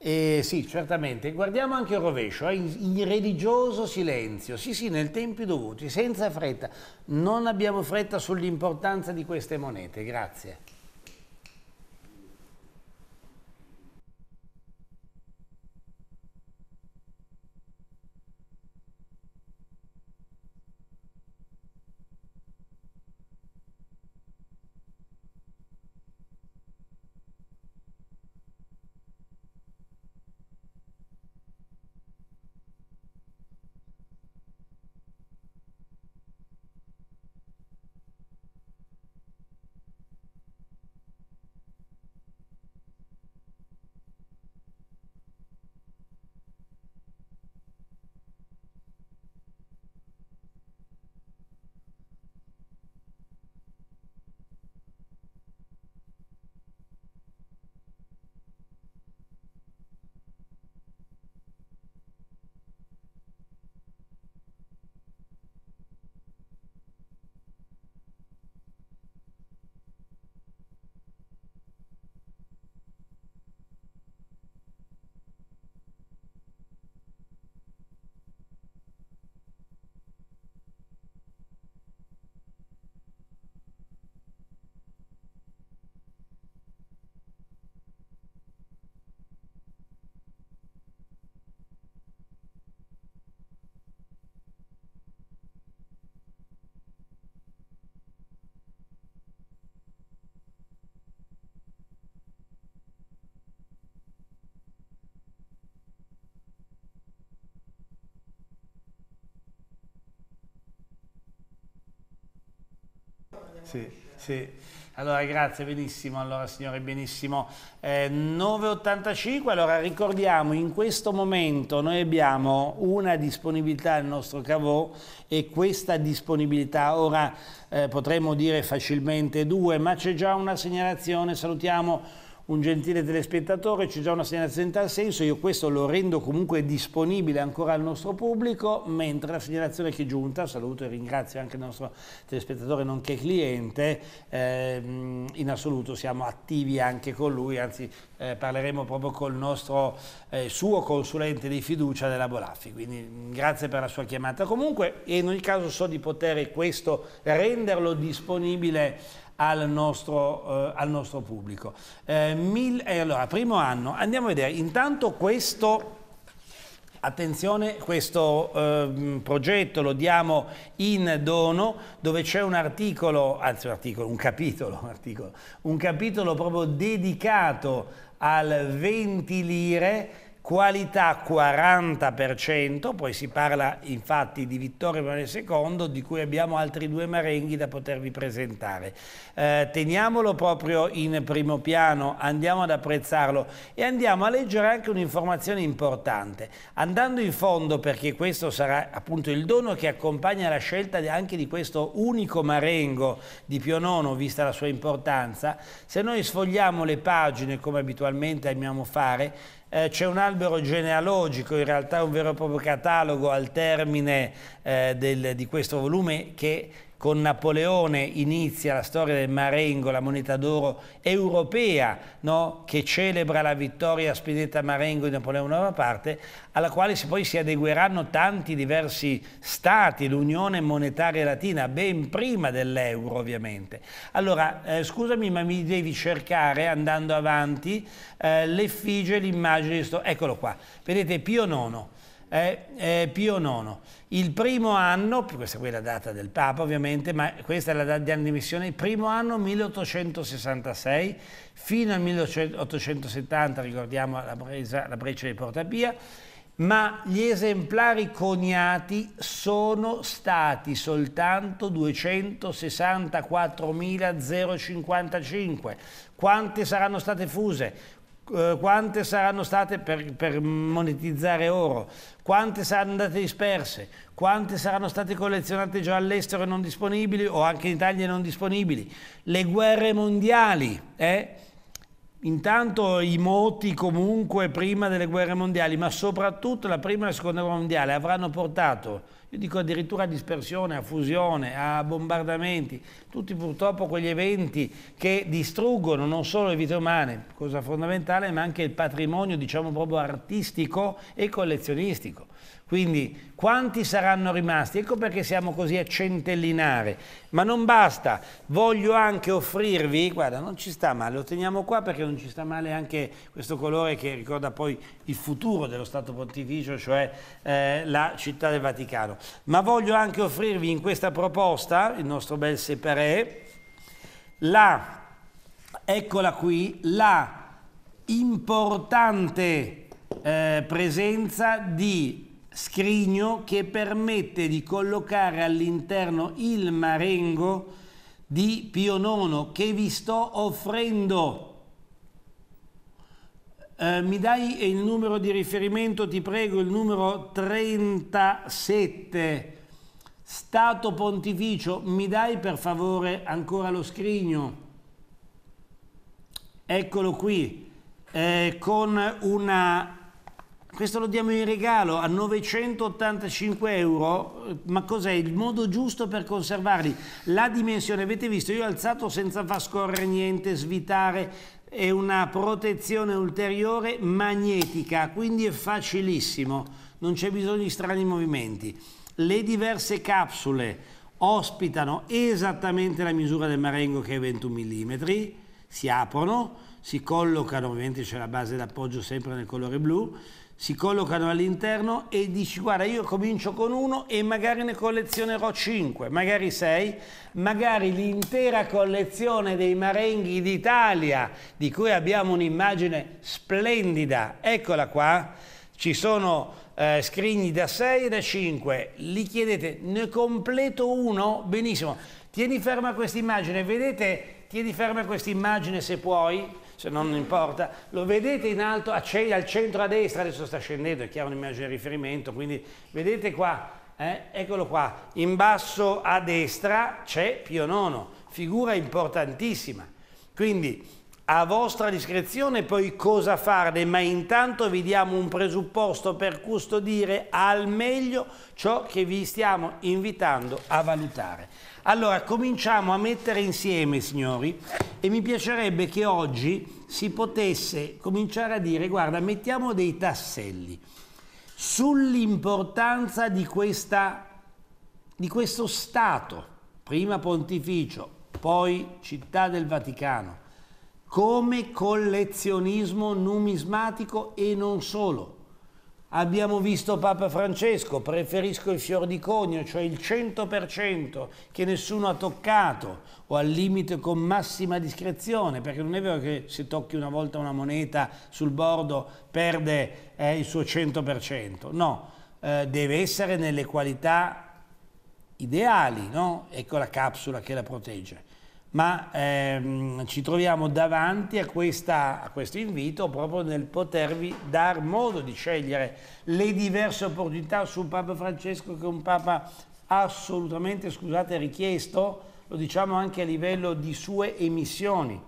Eh, sì, certamente. Guardiamo anche il rovescio, eh, in, in, religioso silenzio, sì sì, nel tempi dovuti, senza fretta. Non abbiamo fretta sull'importanza di queste monete, grazie. Sì, sì. Allora grazie, benissimo, allora signore, benissimo. Eh, 9.85, allora ricordiamo in questo momento noi abbiamo una disponibilità al nostro cavò e questa disponibilità ora eh, potremmo dire facilmente due, ma c'è già una segnalazione, salutiamo un gentile telespettatore, c'è già una segnalazione in tal senso, io questo lo rendo comunque disponibile ancora al nostro pubblico, mentre la segnalazione che è giunta, saluto e ringrazio anche il nostro telespettatore nonché cliente, eh, in assoluto siamo attivi anche con lui, anzi eh, parleremo proprio col nostro eh, suo consulente di fiducia della Bolaffi, quindi mm, grazie per la sua chiamata comunque e in ogni caso so di poter questo renderlo disponibile al nostro, eh, al nostro pubblico. Eh, mil, eh, allora, primo anno, andiamo a vedere intanto questo... Attenzione, questo eh, progetto lo diamo in dono dove c'è un articolo, anzi un articolo, un capitolo, un, articolo, un capitolo proprio dedicato al 20 lire qualità 40%, poi si parla infatti di Vittorio Emanuele II, di cui abbiamo altri due marenghi da potervi presentare. Eh, teniamolo proprio in primo piano, andiamo ad apprezzarlo e andiamo a leggere anche un'informazione importante. Andando in fondo, perché questo sarà appunto il dono che accompagna la scelta anche di questo unico marengo di Pio IX, vista la sua importanza, se noi sfogliamo le pagine, come abitualmente amiamo fare, eh, c'è un albero genealogico, in realtà un vero e proprio catalogo al termine eh, del, di questo volume che con Napoleone inizia la storia del Marengo, la moneta d'oro europea no? che celebra la vittoria spedita a Marengo di Napoleone Bonaparte, alla quale poi si adegueranno tanti diversi stati, l'Unione Monetaria Latina, ben prima dell'euro ovviamente. Allora, eh, scusami ma mi devi cercare, andando avanti, eh, l'effigie, l'immagine di sto... Eccolo qua, vedete Pio IX. Eh, eh, Pio IX il primo anno, questa qui è la data del Papa ovviamente, ma questa è la data di anno di missione, il primo anno 1866 fino al 1870, ricordiamo la, presa, la breccia di Portapia, ma gli esemplari coniati sono stati soltanto 264.055. Quante saranno state fuse? Eh, quante saranno state per, per, monetizzare oro, quante saranno andate disperse, quante saranno state collezionate già all'estero e non disponibili o anche in Italia e non disponibili, le guerre mondiali, eh? Intanto i moti comunque prima delle guerre mondiali, ma soprattutto la prima e la seconda guerra mondiale avranno portato, io dico addirittura a dispersione, a fusione, a bombardamenti, tutti purtroppo quegli eventi che distruggono non solo le vite umane, cosa fondamentale, ma anche il patrimonio diciamo proprio artistico e collezionistico. Quindi quanti saranno rimasti? Ecco perché siamo così a centellinare. Ma non basta, voglio anche offrirvi, guarda non ci sta male, lo teniamo qua perché non ci sta male anche questo colore che ricorda poi il futuro dello Stato Pontificio, cioè eh, la città del Vaticano. Ma voglio anche offrirvi in questa proposta, il nostro bel separé, la, eccola qui, la importante eh, presenza di scrigno che permette di collocare all'interno il marengo di Pio IX che vi sto offrendo. Eh, mi dai il numero di riferimento, ti prego, il numero 37. Stato Pontificio, mi dai per favore ancora lo scrigno? Eccolo qui, eh, con una questo lo diamo in regalo a 985 euro, ma cos'è il modo giusto per conservarli? La dimensione, avete visto, io ho alzato senza far scorrere niente, svitare, è una protezione ulteriore magnetica, quindi è facilissimo, non c'è bisogno di strani movimenti. Le diverse capsule ospitano esattamente la misura del marengo che è 21 mm, si aprono, si collocano, ovviamente c'è la base d'appoggio sempre nel colore blu, si collocano all'interno e dici guarda io comincio con uno e magari ne collezionerò 5, magari 6, magari l'intera collezione dei marenghi d'Italia di cui abbiamo un'immagine splendida, eccola qua, ci sono eh, scrigni da 6 e da 5, li chiedete ne completo uno? Benissimo, tieni ferma questa immagine, vedete, tieni ferma questa immagine se puoi se non importa, lo vedete in alto al centro a destra, adesso sta scendendo, è chiaro un'immagine di riferimento, quindi vedete qua, eh? eccolo qua, in basso a destra c'è Pio IX, figura importantissima, quindi a vostra discrezione poi cosa farne, ma intanto vi diamo un presupposto per custodire al meglio ciò che vi stiamo invitando a valutare. Allora, cominciamo a mettere insieme, signori, e mi piacerebbe che oggi si potesse cominciare a dire, guarda, mettiamo dei tasselli sull'importanza di, di questo Stato, prima pontificio, poi città del Vaticano, come collezionismo numismatico e non solo. Abbiamo visto Papa Francesco, preferisco il fior di conio, cioè il 100% che nessuno ha toccato o al limite con massima discrezione, perché non è vero che se tocchi una volta una moneta sul bordo perde eh, il suo 100%, no, eh, deve essere nelle qualità ideali, no? Ecco la capsula che la protegge ma ehm, ci troviamo davanti a, questa, a, questo invito proprio nel potervi dar modo di scegliere le diverse opportunità su Papa Francesco che è un Papa assolutamente, scusate, richiesto, lo diciamo anche a livello di sue emissioni.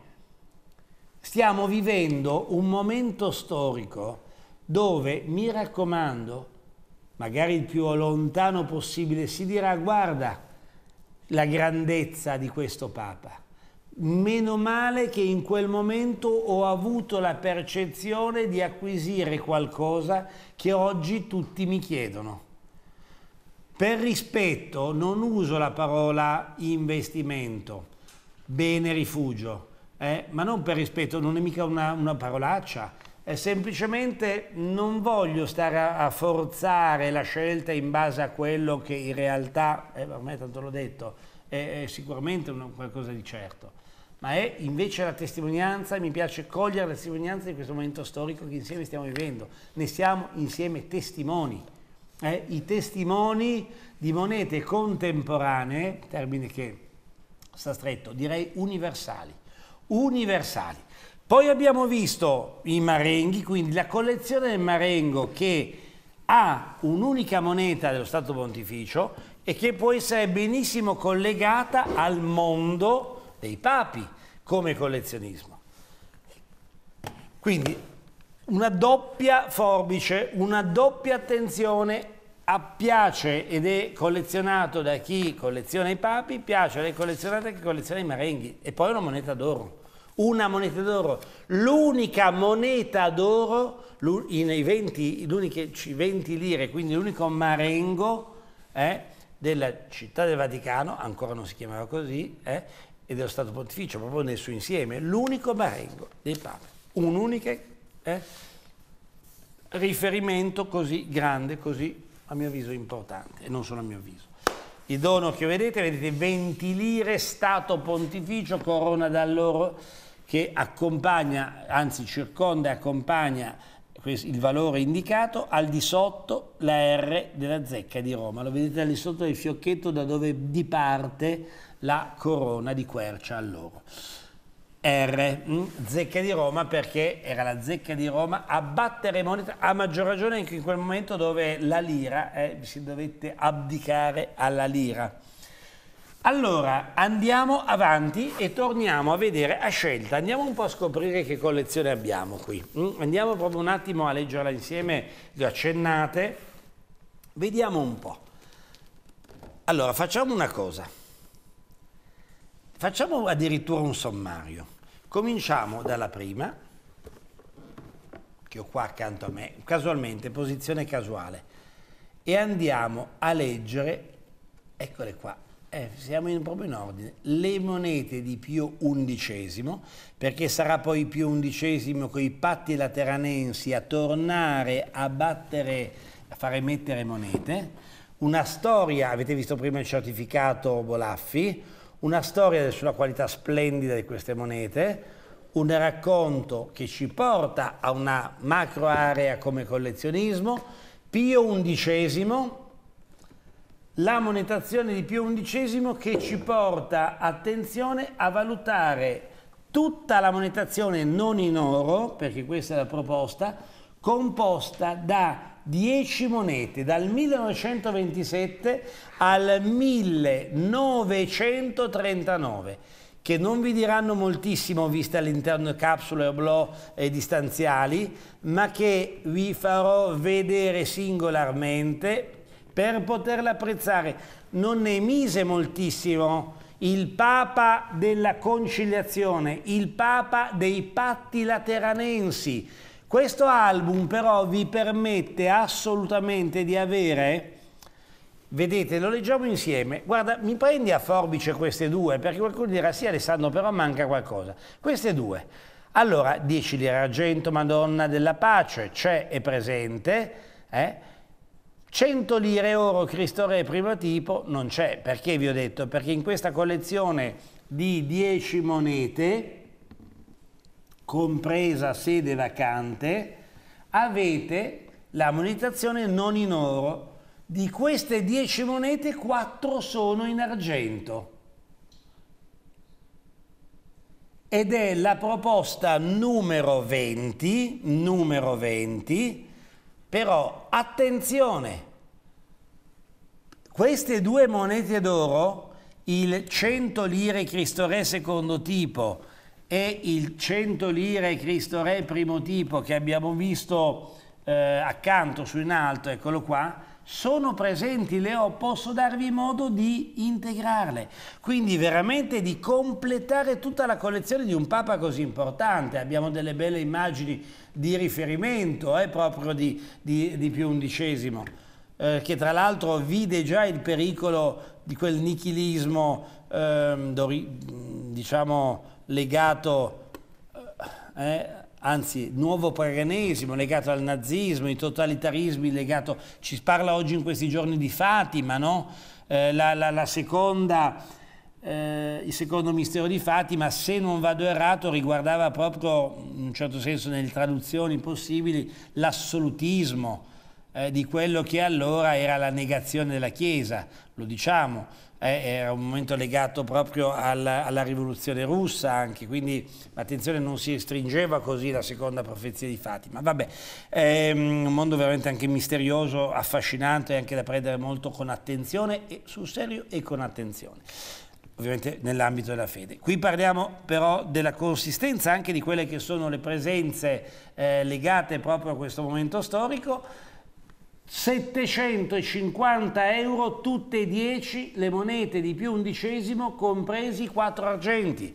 Stiamo vivendo un momento storico dove, mi raccomando, magari il più lontano possibile, si dirà guarda, la grandezza di questo Papa. Meno male che in quel momento ho avuto la percezione di acquisire qualcosa che oggi tutti mi chiedono. Per rispetto non uso la parola investimento, bene rifugio, eh? ma non per rispetto, non è mica una, una parolaccia è semplicemente non voglio stare a, forzare la scelta in base a quello che in realtà, eh, ormai tanto l'ho detto, è, è sicuramente una, qualcosa di certo, ma è invece la testimonianza, mi piace cogliere la testimonianza di questo momento storico che insieme stiamo vivendo, ne siamo insieme testimoni. Eh, I testimoni di monete contemporanee, termine che sta stretto, direi universali, universali. Poi abbiamo visto i marenghi, quindi la collezione del marengo che ha un'unica moneta dello Stato Pontificio e che può essere benissimo collegata al mondo dei papi come collezionismo. Quindi una doppia forbice, una doppia attenzione a piace ed è collezionato da chi colleziona i papi, piace ed è collezionato da chi colleziona i marenghi e poi una moneta d'oro una moneta d'oro, l'unica moneta d'oro, i 20, l'uniche 20 lire, quindi l'unico marengo eh, della città del Vaticano, ancora non si chiamava così, eh, e dello Stato Pontificio, proprio nel suo insieme, l'unico marengo dei papi, un unico eh, riferimento così grande, così a mio avviso importante, e non solo a mio avviso. Il dono che vedete, vedete 20 lire, Stato Pontificio, corona d'alloro che accompagna, anzi circonda e accompagna il valore indicato, al di sotto la R della zecca di Roma. Lo vedete al di sotto del fiocchetto da dove diparte la corona di quercia all'oro. R, mm, zecca di Roma perché era la zecca di Roma a battere moneta, a maggior ragione anche in quel momento dove la lira, eh, si dovette abdicare alla lira. Allora, andiamo avanti e torniamo a vedere a scelta. Andiamo un po' a scoprire che collezione abbiamo qui. Mm? Andiamo proprio un attimo a leggerla insieme, le accennate. Vediamo un po'. Allora, facciamo una cosa. Facciamo addirittura un sommario. Cominciamo dalla prima, che ho qua accanto a me, casualmente, posizione casuale. E andiamo a leggere, eccole qua, eh, siamo in, proprio in ordine. Le monete di Pio XI, perché sarà poi Pio XI con i patti lateranensi a tornare a battere, a fare mettere monete. Una storia, avete visto prima il certificato Bolaffi, una storia sulla qualità splendida di queste monete, un racconto che ci porta a una macro area come collezionismo. Pio XI la monetazione di Pio XI che ci porta, attenzione, a valutare tutta la monetazione non in oro, perché questa è la proposta, composta da 10 monete dal 1927 al 1939 che non vi diranno moltissimo viste all'interno capsule, oblò e eh, distanziali, ma che vi farò vedere singolarmente per poterla apprezzare. Non ne mise moltissimo il Papa della conciliazione, il Papa dei patti lateranensi. Questo album però vi permette assolutamente di avere, vedete lo leggiamo insieme, guarda mi prendi a forbice queste due perché qualcuno dirà sì Alessandro però manca qualcosa, queste due. Allora 10 lire argento Madonna della Pace c'è e presente, eh? 100 lire oro Cristo Re primo tipo non c'è, perché vi ho detto? Perché in questa collezione di 10 monete, compresa sede vacante, avete la monetazione non in oro. Di queste 10 monete 4 sono in argento. Ed è la proposta numero 20, numero 20 però attenzione, queste due monete d'oro, il 100 lire Cristo Re secondo tipo e il 100 lire Cristo Re primo tipo che abbiamo visto eh, accanto su in alto, eccolo qua, sono presenti, le ho, posso darvi modo di integrarle. Quindi veramente di completare tutta la collezione di un Papa così importante. Abbiamo delle belle immagini di riferimento eh, proprio di, di, di Pio XI, eh, che tra l'altro vide già il pericolo di quel nichilismo eh, diciamo, legato, eh, eh, anzi nuovo paganesimo legato al nazismo, i totalitarismi legato, ci parla oggi in questi giorni di Fatima, no? Eh, la, la, la seconda eh, il secondo mistero di Fatima, se non vado errato, riguardava proprio, in un certo senso, nelle traduzioni possibili, l'assolutismo eh, di quello che allora era la negazione della Chiesa, lo diciamo, eh, era un momento legato proprio alla, alla, rivoluzione russa anche, quindi attenzione non si stringeva così la seconda profezia di Fatima. Vabbè, è ehm, un mondo veramente anche misterioso, affascinante, anche da prendere molto con attenzione, e, sul serio e con attenzione ovviamente nell'ambito della fede. Qui parliamo però della consistenza anche di quelle che sono le presenze eh, legate proprio a questo momento storico. 750 euro tutte e 10 le monete di più undicesimo, compresi 4 argenti.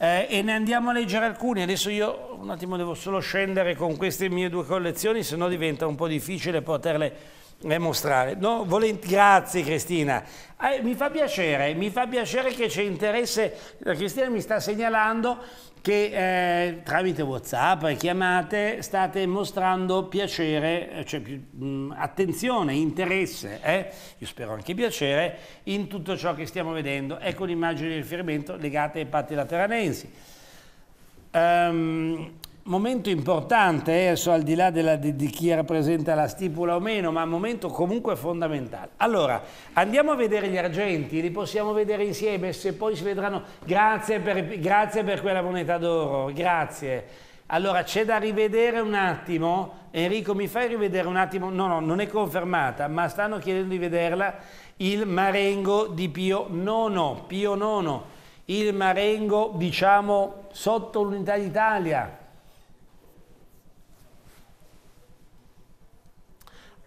Eh, e ne andiamo a leggere alcuni. Adesso io un attimo devo solo scendere con queste mie due collezioni, se no diventa un po' difficile poterle mostrare. No, Grazie Cristina. Eh, mi, fa piacere, mi fa piacere che c'è interesse. Cristina mi sta segnalando che eh, tramite Whatsapp e eh, chiamate state mostrando piacere, eh, cioè, mh, attenzione, interesse, eh? io spero anche piacere, in tutto ciò che stiamo vedendo. Ecco l'immagine di riferimento legata ai patti lateranensi. Um, momento importante, adesso eh, al di là della, di, di, chi rappresenta la stipula o meno, ma un momento comunque fondamentale. Allora, andiamo a vedere gli argenti, li possiamo vedere insieme, se poi si vedranno... Grazie per, grazie per quella moneta d'oro, grazie. Allora, c'è da rivedere un attimo, Enrico mi fai rivedere un attimo, no, no, non è confermata, ma stanno chiedendo di vederla, il Marengo di Pio IX, Pio IX, il Marengo, diciamo, sotto l'unità d'Italia,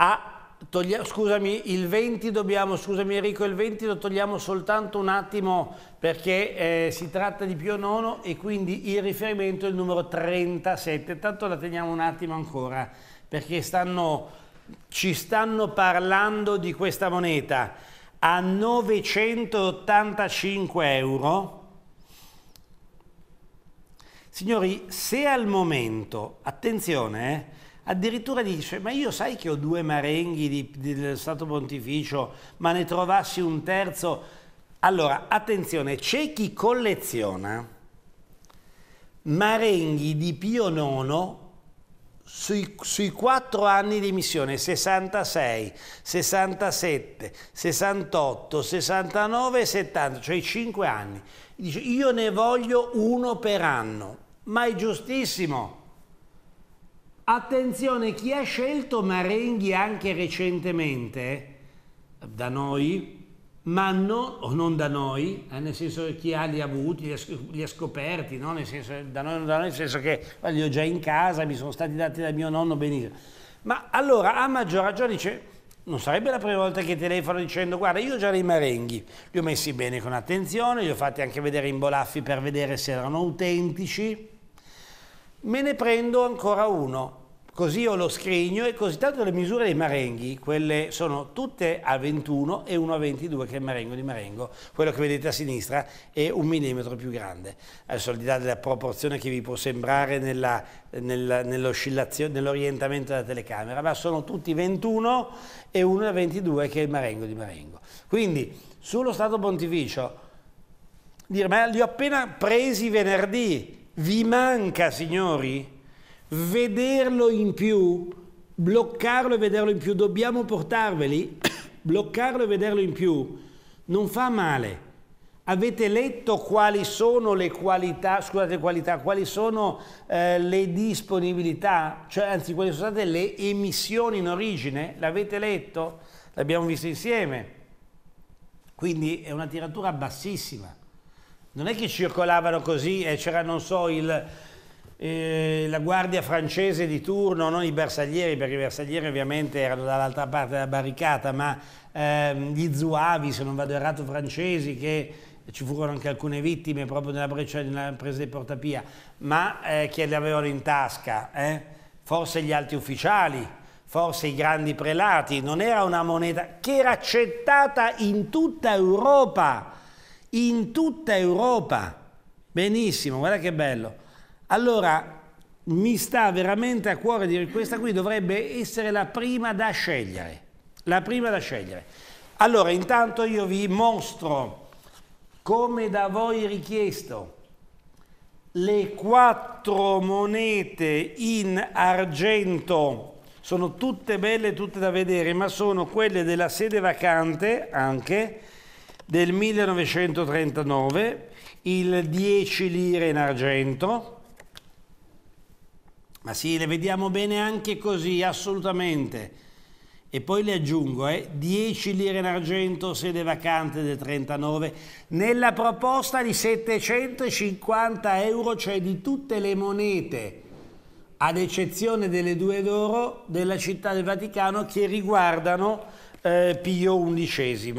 Ah, toglia, scusami, il 20 dobbiamo, scusami Enrico, il 20 lo togliamo soltanto un attimo perché eh, si tratta di Pio Nono e quindi il riferimento è il numero 37, tanto la teniamo un attimo ancora perché stanno, ci stanno parlando di questa moneta a 985 euro. Signori, se al momento, attenzione, eh, addirittura dice, ma io sai che ho due marenghi di, di, del Stato Pontificio, ma ne trovassi un terzo. Allora, attenzione, c'è chi colleziona marenghi di Pio IX sui, sui 4 anni di missione 66, 67, 68, 69 70, cioè i cinque anni. Dice io ne voglio uno per anno, ma è giustissimo. Attenzione, chi ha scelto Marenghi anche recentemente, da noi, ma no, o non da noi, eh, nel senso che chi ha li ha avuti, li ha, li ha scoperti, no? nel senso, da noi da noi, nel senso che li ho già in casa, mi sono stati dati da mio nonno benissimo. Ma allora a maggior ragione dice, non sarebbe la prima volta che telefono dicendo guarda io ho già dei marenghi, li ho messi bene con attenzione, li ho fatti anche vedere in bolaffi per vedere se erano autentici, me ne prendo ancora uno, così ho lo scrigno e così tanto le misure dei marenghi, quelle sono tutte a 21 e uno a 22 che è il marengo di marengo, quello che vedete a sinistra è un millimetro più grande. Adesso al di là della proporzione che vi può sembrare nell'orientamento nell nell della telecamera, ma sono tutti 21 e uno a 22 che è il marengo di marengo. Quindi sullo Stato Pontificio, dire ma li ho appena presi venerdì, vi manca, signori, vederlo in più, bloccarlo e vederlo in più, dobbiamo portarveli, bloccarlo e vederlo in più non fa male. Avete letto quali sono le qualità, scusate, qualità quali sono eh, le disponibilità, cioè anzi quali sono state le emissioni in origine? L'avete letto? L'abbiamo visto insieme. Quindi è una tiratura bassissima non è che circolavano così e c'era, non so, il, eh, la guardia francese di turno, non i bersaglieri, perché i bersaglieri ovviamente erano dall'altra parte della barricata, ma ehm, gli zuavi, se non vado errato, francesi che ci furono anche alcune vittime proprio nella breccia nella presa di Portapia, ma eh, che le avevano in tasca, eh? forse gli alti ufficiali, forse i grandi prelati, non era una moneta che era accettata in tutta Europa in tutta Europa. Benissimo, guarda che bello. Allora, mi sta veramente a cuore dire questa qui dovrebbe essere la prima da scegliere. La prima da scegliere. Allora, intanto io vi mostro come da voi richiesto le quattro monete in argento sono tutte belle, tutte da vedere, ma sono quelle della sede vacante anche del 1939, il 10 lire in argento. Ma sì, le vediamo bene anche così, assolutamente. E poi le aggiungo, eh, 10 lire in argento, sede vacante del 39. Nella proposta di 750 euro, cioè di tutte le monete, ad eccezione delle due d'oro della città del Vaticano, che riguardano eh, Pio XI.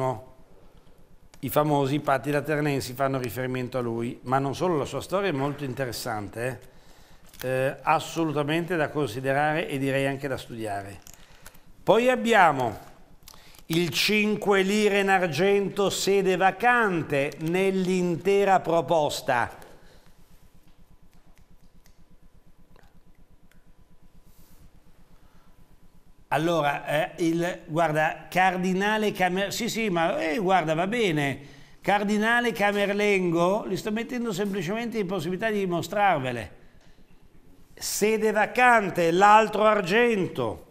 I famosi patti laternensi fanno riferimento a lui, ma non solo, la sua storia è molto interessante, eh? Eh, assolutamente da considerare e direi anche da studiare. Poi abbiamo il 5 lire in argento sede vacante nell'intera proposta Allora, eh, il, guarda, Cardinale Camerlengo, sì sì, ma eh, guarda, va bene, Cardinale Camerlengo, li sto mettendo semplicemente in possibilità di mostrarvele. Sede vacante, l'altro argento.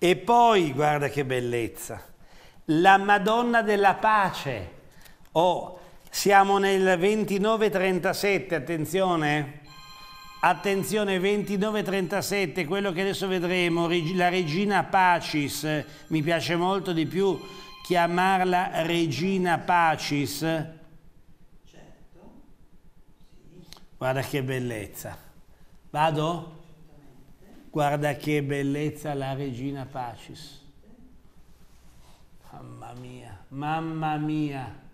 E poi, guarda che bellezza, la Madonna della Pace. Oh, siamo nel 29-37, attenzione. Attenzione 29-37, quello che adesso vedremo, la regina Pacis, mi piace molto di più chiamarla regina Pacis. Certo. Sì. Guarda che bellezza. Vado? Guarda che bellezza la regina Pacis. Mamma mia, mamma mia.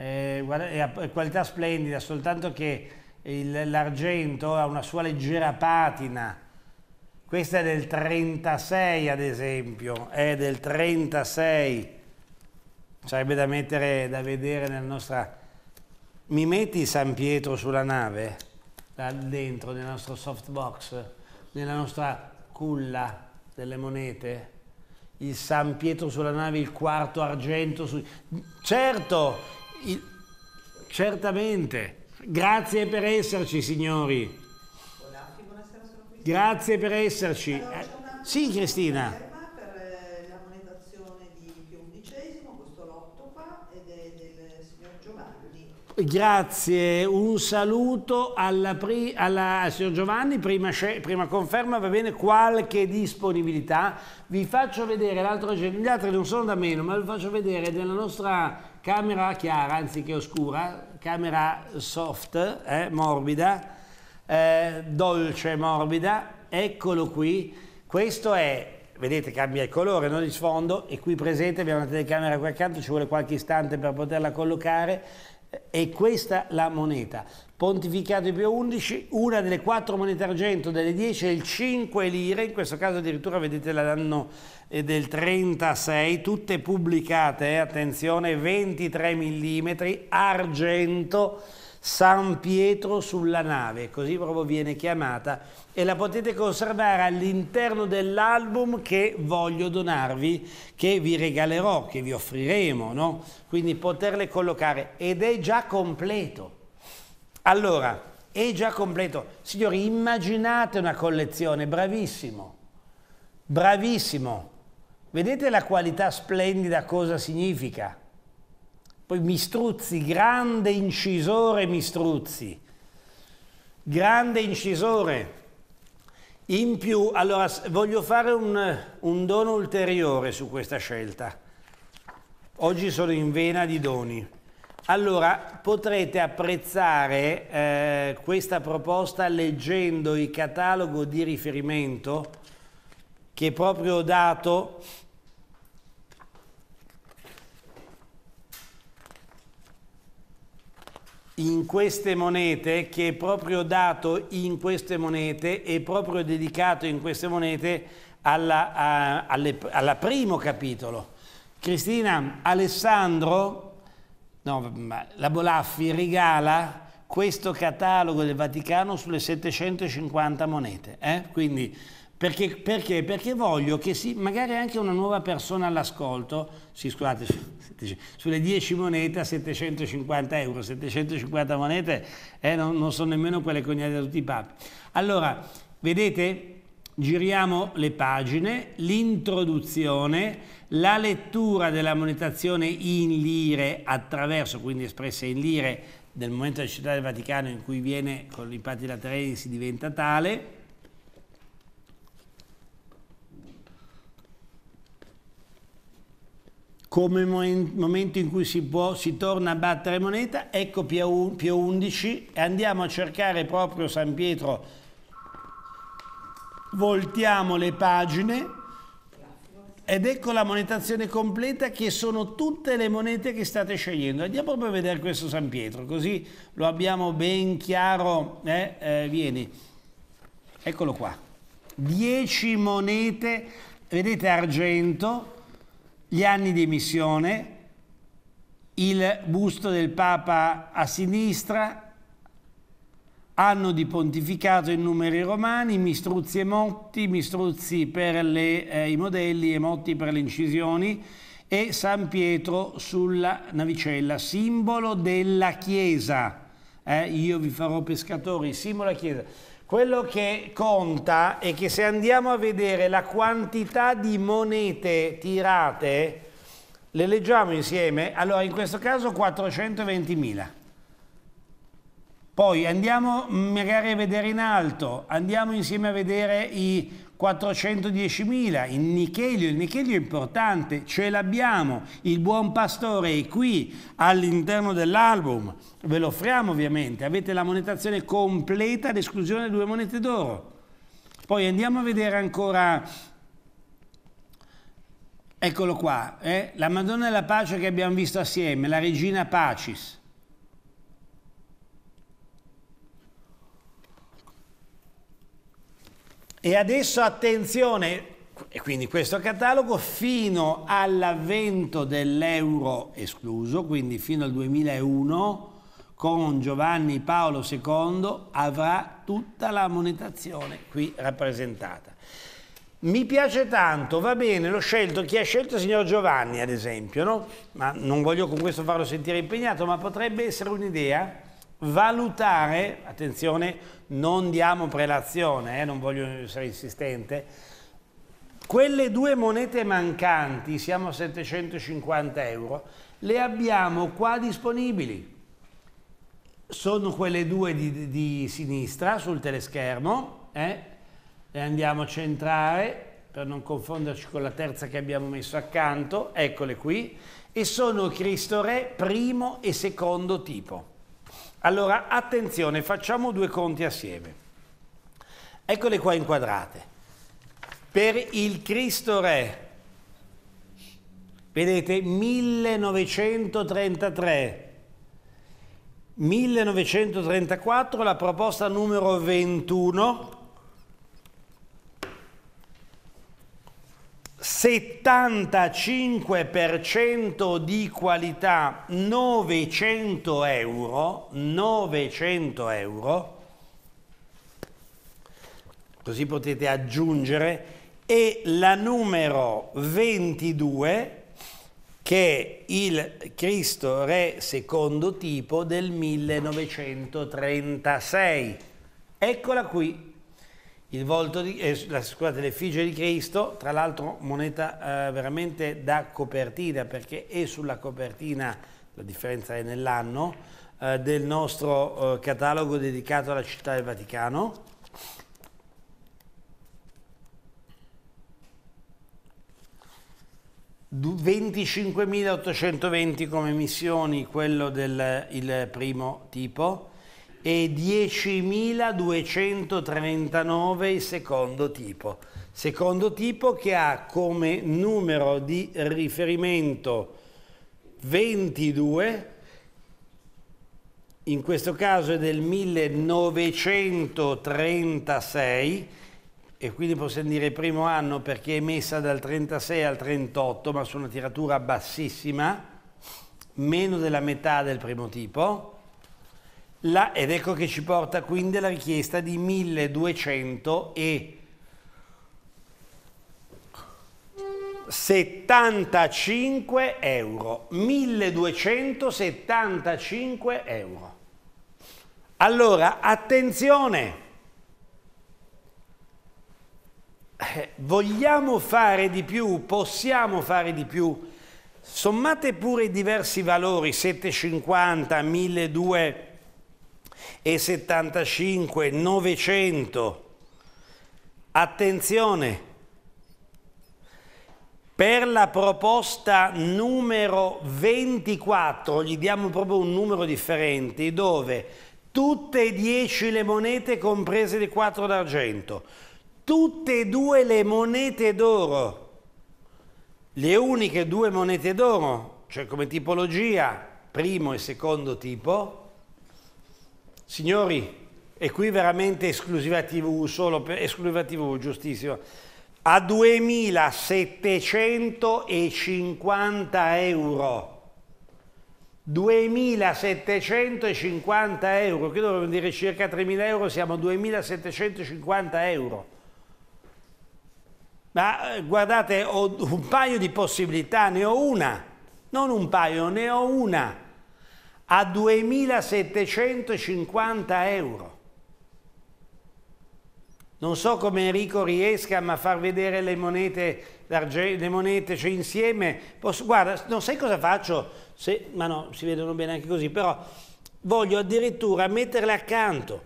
Eh, è, a, qualità splendida, soltanto che l'argento ha una sua leggera patina. Questa è del 36 ad esempio, è del 36. Sarebbe da mettere, da vedere nella nostra... Mi metti San Pietro sulla nave? Là dentro, nel nostro softbox, nella nostra culla delle monete? Il San Pietro sulla nave, il quarto argento su... Certo, il... Certamente. Grazie per esserci, signori. Grazie per esserci. Allora, eh, sì, Cristina. Per eh, la monetazione di Pio XI, questo lotto qua, ed è del signor Giovanni. Grazie, un saluto alla pri... alla... al signor Giovanni, prima, sc... prima, conferma, va bene, qualche disponibilità. Vi faccio vedere l'altro gli altri non sono da meno, ma vi faccio vedere della nostra camera chiara anziché oscura, camera soft, eh, morbida, eh, dolce morbida, eccolo qui, questo è, vedete cambia il colore non di sfondo, è qui presente, abbiamo una telecamera qui accanto, ci vuole qualche istante per poterla collocare, e questa la moneta. Pontificato di Pio XI, una delle quattro monete argento, delle 10 e il 5 lire, in questo caso addirittura vedete l'anno eh, del 36, tutte pubblicate, eh, attenzione, 23 mm, argento, San Pietro sulla nave, così proprio viene chiamata, e la potete conservare all'interno dell'album che voglio donarvi, che vi regalerò, che vi offriremo, no? Quindi poterle collocare ed è già completo. Allora, è già completo. Signori, immaginate una collezione, bravissimo, bravissimo. Vedete la qualità splendida cosa significa? Poi Mistruzzi, grande incisore Mistruzzi, grande incisore. In più, allora voglio fare un, un dono ulteriore su questa scelta. Oggi sono in vena di doni. Allora, potrete apprezzare eh, questa proposta leggendo il catalogo di riferimento che proprio ho dato in queste monete, che è proprio dato in queste monete e proprio dedicato in queste monete alla, a, alle, alla primo capitolo. Cristina, Alessandro, no, la Bolaffi regala questo catalogo del Vaticano sulle 750 monete. Eh? Quindi perché, perché? Perché voglio che si, magari anche una nuova persona all'ascolto, si scusate, sulle 10 monete a 750 euro, 750 monete eh, non, non, sono nemmeno quelle coniate da tutti i papi. Allora, vedete? Giriamo le pagine, l'introduzione, la lettura della monetazione in lire attraverso, quindi espressa in lire, nel momento della città del Vaticano in cui viene con i patti laterali si diventa tale, come momento in cui si, può, si torna a battere moneta, ecco più, più 11 e andiamo a cercare proprio San Pietro, voltiamo le pagine ed ecco la monetazione completa che sono tutte le monete che state scegliendo. Andiamo proprio a vedere questo San Pietro, così lo abbiamo ben chiaro. Eh, eh, vieni, eccolo qua. 10 monete, vedete argento, gli anni di missione, il busto del Papa a sinistra, anno di pontificato in numeri romani, mistruzzi e motti, mistruzzi per le, eh, i modelli e motti per le incisioni e San Pietro sulla navicella, simbolo della Chiesa. Eh, io vi farò pescatori, simbolo della Chiesa. Quello che conta è che se andiamo a vedere la quantità di monete tirate, le leggiamo insieme, allora in questo caso 420.000. Poi andiamo magari a vedere in alto, andiamo insieme a vedere i 410.000, il nichelio, il nichelio è importante, ce l'abbiamo, il buon pastore è qui all'interno dell'album, ve lo offriamo ovviamente, avete la monetazione completa ad esclusione delle due monete d'oro. Poi andiamo a vedere ancora, eccolo qua, eh? la Madonna della Pace che abbiamo visto assieme, la Regina Pacis. E adesso attenzione, e quindi questo catalogo fino all'avvento dell'euro escluso, quindi fino al 2001, con Giovanni Paolo II avrà tutta la monetazione qui rappresentata. Mi piace tanto, va bene, l'ho scelto, chi ha scelto il signor Giovanni ad esempio, no? ma non voglio con questo farlo sentire impegnato, ma potrebbe essere un'idea valutare, attenzione, non diamo prelazione, eh, non voglio essere insistente, quelle due monete mancanti, siamo a 750 euro, le abbiamo qua disponibili. Sono quelle due di, di sinistra sul teleschermo, eh? le andiamo a centrare per non confonderci con la terza che abbiamo messo accanto, eccole qui, e sono Cristo Re primo e secondo tipo. Allora, attenzione, facciamo due conti assieme. Eccole qua inquadrate. Per il Cristo Re, vedete, 1933. 1934 la proposta numero 21 75% di qualità 900 euro, 900 euro, così potete aggiungere, e la numero 22 che è il Cristo Re secondo tipo del 1936. Eccola qui, il volto di, eh, la, scusate, l'effigie di Cristo, tra l'altro moneta eh, veramente da copertina perché è sulla copertina, la differenza è nell'anno, eh, del nostro eh, catalogo dedicato alla città del Vaticano. Du, 25.820 come missioni, quello del primo tipo, e 10.239 il secondo tipo. Secondo tipo che ha come numero di riferimento 22, in questo caso è del 1936 e quindi possiamo dire primo anno perché è messa dal 36 al 38 ma su una tiratura bassissima, meno della metà del primo tipo la, ed ecco che ci porta quindi alla richiesta di 1275 euro. 1275 euro. Allora, attenzione! Eh, vogliamo fare di più, possiamo fare di più. Sommate pure i diversi valori, 750, 1200 e 75 900 attenzione per la proposta numero 24 gli diamo proprio un numero differente dove tutte e 10 le monete comprese le 4 d'argento tutte e due le monete d'oro le uniche due monete d'oro cioè come tipologia primo e secondo tipo Signori, e qui veramente esclusiva TV, solo per, esclusiva TV, giustissimo, a 2.750 euro. 2.750 euro, che dovremmo dire circa 3.000 euro, siamo a 2.750 euro. Ma eh, guardate, ho un paio di possibilità, ne ho una, non un paio, ne ho una a 2.750 euro. Non so come Enrico riesca a far vedere le monete, le monete cioè insieme. Posso, guarda, non sai cosa faccio, Se, ma no, si vedono bene anche così, però voglio addirittura metterle accanto.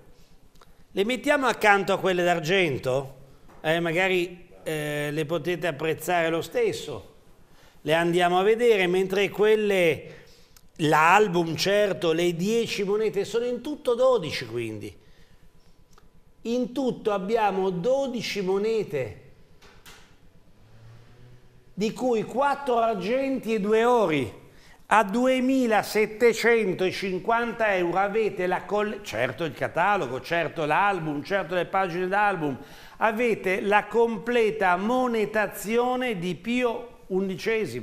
Le mettiamo accanto a quelle d'argento? Eh, magari eh, le potete apprezzare lo stesso. Le andiamo a vedere, mentre quelle l'album certo, le 10 monete, sono in tutto 12 quindi. In tutto abbiamo 12 monete, di cui 4 argenti e 2 ori. A 2.750 euro avete la collezione, certo il catalogo, certo l'album, certo le pagine d'album, avete la completa monetazione di Pio XI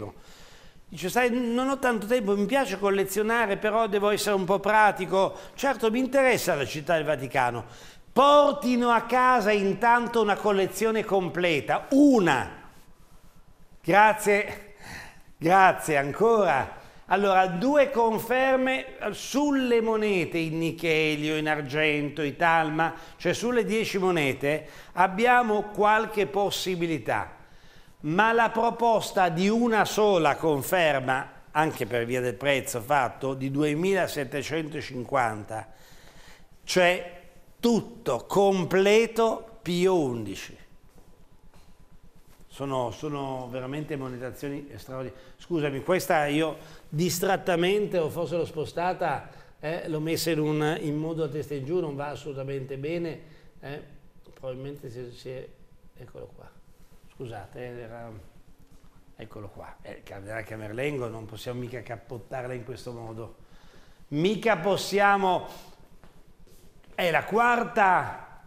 Dice, sai, non ho tanto tempo, mi piace collezionare, però devo essere un po' pratico. Certo, mi interessa la città del Vaticano. Portino a casa intanto una collezione completa, una. Grazie, grazie ancora. Allora, due conferme sulle monete in nichelio, in argento, in talma, cioè sulle dieci monete, abbiamo qualche possibilità ma la proposta di una sola conferma, anche per via del prezzo fatto, di 2750, cioè tutto completo P11. Sono, sono, veramente monetazioni straordinarie. Scusami, questa io distrattamente o forse l'ho spostata, eh, l'ho messa in, un, in, modo a testa in giù, non va assolutamente bene. Eh, probabilmente si è... Eccolo qua. Scusate, era... eccolo qua. Eh, Cardinale Camerlengo, non possiamo mica cappottarla in questo modo. Mica possiamo... È la quarta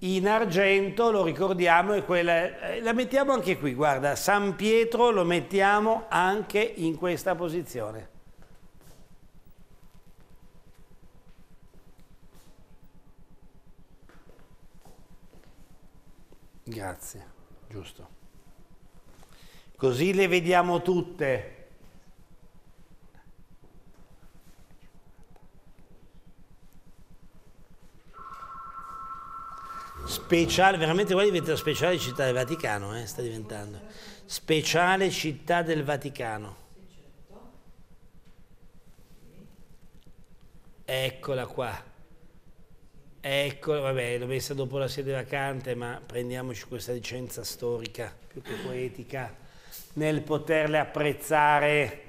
in argento, lo ricordiamo, è quella, eh, la mettiamo anche qui, guarda, San Pietro lo mettiamo anche in questa posizione. Grazie. Giusto. Così le vediamo tutte. Speciale, veramente qua diventa speciale città del Vaticano, eh, sta diventando. Speciale città del Vaticano. Eccola qua. Ecco, vabbè, l'ho messa dopo la sede vacante, ma prendiamoci questa licenza storica, più che poetica, nel poterle apprezzare.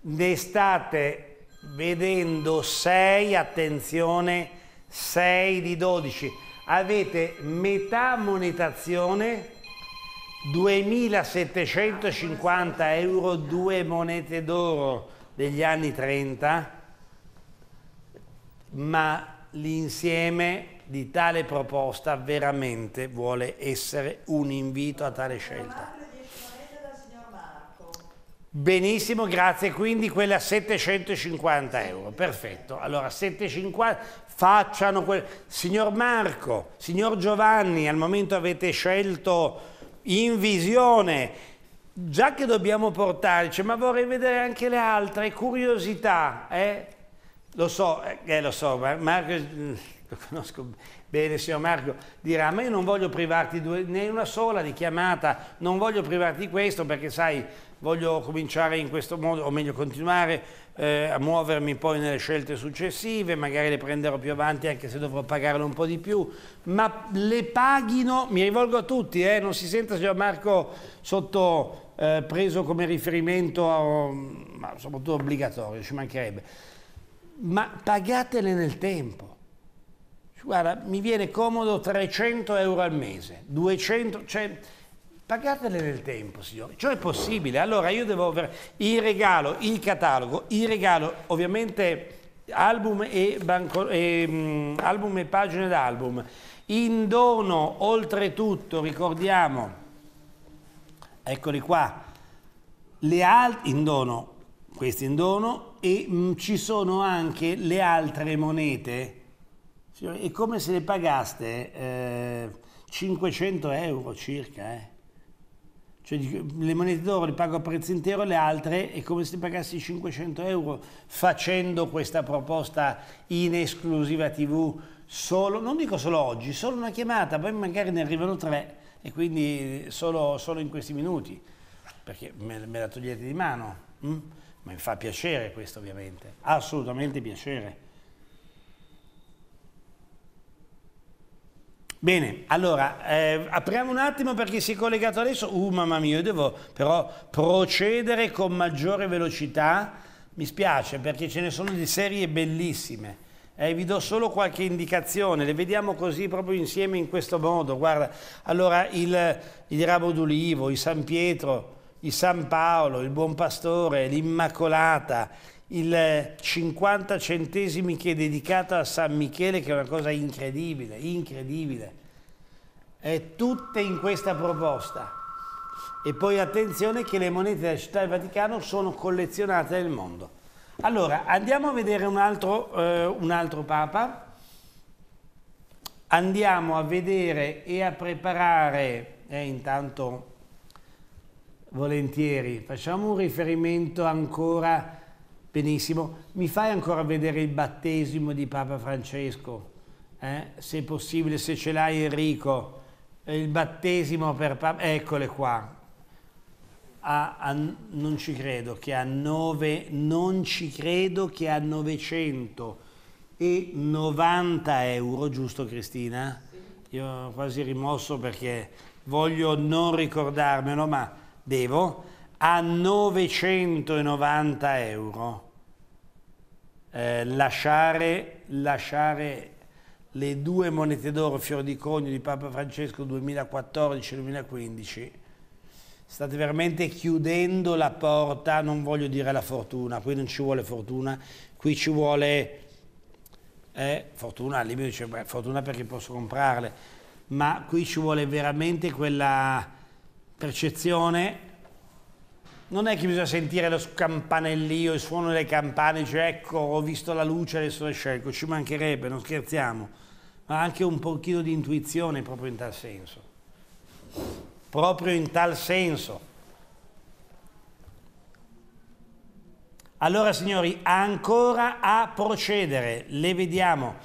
Ne state vedendo 6, attenzione, 6 di 12. Avete metà monetazione, 2.750 euro, due monete d'oro degli anni 30, ma l'insieme di tale proposta veramente vuole essere un invito a tale scelta. Benissimo, grazie. Quindi quella a 750 euro, perfetto. Allora 750, facciano quel... Signor Marco, signor Giovanni, al momento avete scelto in visione già che dobbiamo portarci, ma vorrei vedere anche le altre curiosità, eh? lo so, eh, eh lo so, Marco, lo conosco bene, signor Marco, dirà, ma io non voglio privarti due, né una sola di chiamata, non voglio privarti di questo perché sai, voglio cominciare in questo modo, o meglio continuare eh, a muovermi poi nelle scelte successive, magari le prenderò più avanti anche se dovrò pagarle un po' di più, ma le paghino, mi rivolgo a tutti, eh, non si senta signor Marco sotto, eh, preso come riferimento, a, ma soprattutto obbligatorio, ci mancherebbe ma pagatele nel tempo. Guarda, mi viene comodo 300 euro al mese, 200, cioè pagatele nel tempo, signore. Ciò cioè, è possibile. Allora io devo avere il regalo, il catalogo, il regalo, ovviamente album e, banco, e, um, album e pagine d'album. In dono, oltretutto, ricordiamo, eccoli qua, le altre, in dono, questi in dono e mh, mm, ci sono anche le altre monete. Signori, è come se le pagaste eh, 500 euro circa. Eh. Cioè, le monete d'oro le pago a prezzo intero, le altre è come se le pagassi 500 euro facendo questa proposta in esclusiva TV solo, non dico solo oggi, solo una chiamata, poi magari ne arrivano tre e quindi solo, solo in questi minuti, perché me, me la togliete di mano. Hm? Ma mi fa piacere questo ovviamente, assolutamente piacere. Bene, allora eh, apriamo un attimo per chi si è collegato adesso. Uh, mamma mia, io devo però procedere con maggiore velocità. Mi spiace perché ce ne sono di serie bellissime. Eh, vi do solo qualche indicazione, le vediamo così proprio insieme in questo modo. Guarda, allora il, il ramo d'ulivo, il San Pietro, il San Paolo, il Buon Pastore, l'Immacolata, il 50 centesimi che è dedicato a San Michele, che è una cosa incredibile, incredibile. È tutte in questa proposta. E poi attenzione che le monete della Città del Vaticano sono collezionate nel mondo. Allora, andiamo a vedere un altro, eh, un altro Papa. Andiamo a vedere e a preparare, eh, intanto Volentieri, facciamo un riferimento ancora, benissimo, mi fai ancora vedere il battesimo di Papa Francesco, eh? se possibile, se ce l'hai Enrico, il battesimo per Papa, eccole qua, a, a, non ci credo che a 9, non ci credo che a 990 euro, giusto Cristina? Io ho quasi rimosso perché voglio non ricordarmelo, ma devo, a 990 euro. Eh, lasciare, lasciare le due monete d'oro fior di conio di Papa Francesco 2014-2015 state veramente chiudendo la porta, non voglio dire la fortuna, qui non ci vuole fortuna, qui ci vuole eh, fortuna, lì mi dice beh, fortuna perché posso comprarle, ma qui ci vuole veramente quella percezione, non è che bisogna sentire lo scampanellio, il suono delle campane, cioè ecco ho visto la luce, adesso la scelgo, ci mancherebbe, non scherziamo, ma anche un pochino di intuizione proprio in tal senso. Proprio in tal senso. Allora signori, ancora a procedere, le vediamo.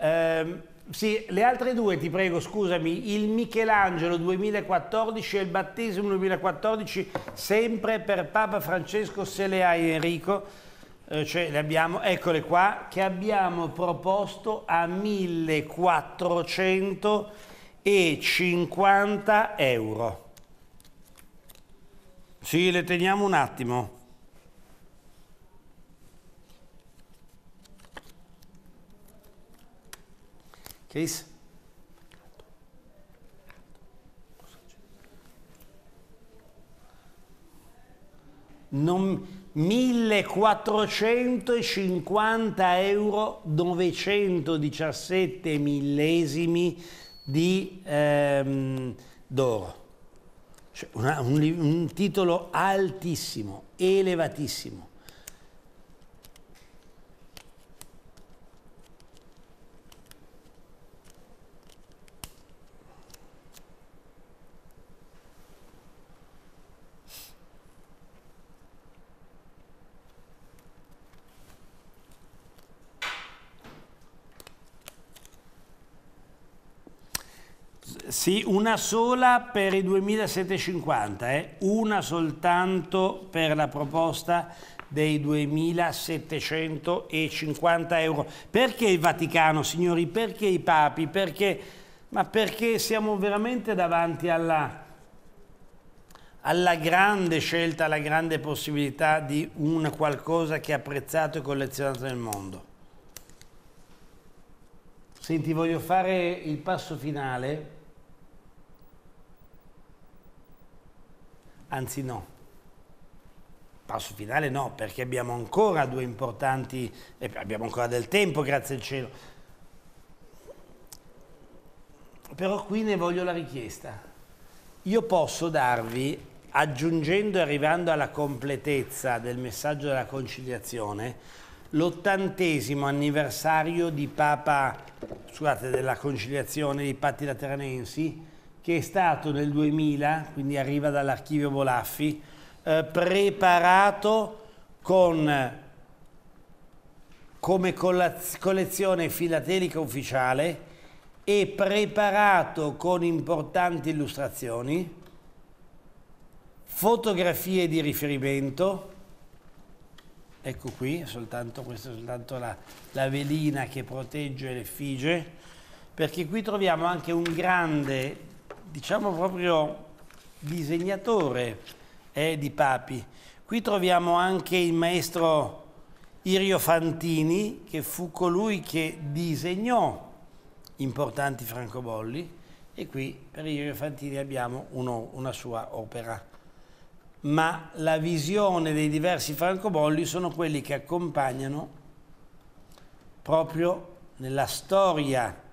Ehm, sì, le altre due ti prego, scusami, il Michelangelo 2014 e il battesimo 2014, sempre per Papa Francesco se le hai Enrico, eh, cioè le abbiamo, eccole qua, che abbiamo proposto a 1450 euro. Sì, le teniamo un attimo. Case? Non, 1450 euro 917 millesimi di ehm, d'oro. Cioè, un, un titolo altissimo, elevatissimo. Sì, una sola per i 2750, eh? una soltanto per la proposta dei 2750 euro. Perché il Vaticano, signori? Perché i papi? Perché, ma perché siamo veramente davanti alla, alla grande scelta, alla grande possibilità di un qualcosa che è apprezzato e collezionato nel mondo. Senti, voglio fare il passo finale anzi no, passo finale no, perché abbiamo ancora due importanti, eh, abbiamo ancora del tempo, grazie al cielo. Però qui ne voglio la richiesta. Io posso darvi, aggiungendo e arrivando alla completezza del messaggio della conciliazione, l'ottantesimo anniversario di Papa, scusate, della conciliazione dei patti lateranensi, che è stato nel 2000, quindi arriva dall'archivio Volaffi, eh, preparato con, come collezione filatelica ufficiale e preparato con importanti illustrazioni, fotografie di riferimento, ecco qui, soltanto, questa è soltanto la, la velina che protegge l'effigie, perché qui troviamo anche un grande diciamo proprio disegnatore eh, di papi. Qui troviamo anche il maestro Irio Fantini, che fu colui che disegnò importanti francobolli, e qui per Irio Fantini abbiamo uno, una sua opera. Ma la visione dei diversi francobolli sono quelli che accompagnano proprio nella storia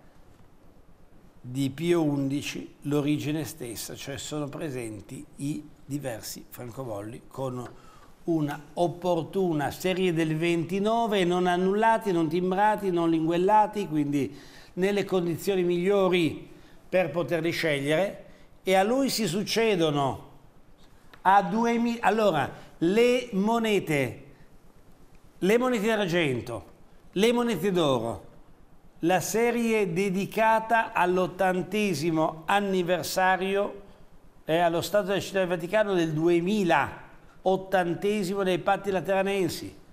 di Pio XI l'origine stessa, cioè sono presenti i diversi francobolli con una opportuna serie del 29 non annullati, non timbrati, non linguellati, quindi nelle condizioni migliori per poterli scegliere e a lui si succedono a 2000 allora le monete le monete d'argento, le monete d'oro, la serie dedicata all'ottantesimo anniversario eh, allo Stato della Città del Vaticano del 2000, ottantesimo dei patti lateranensi.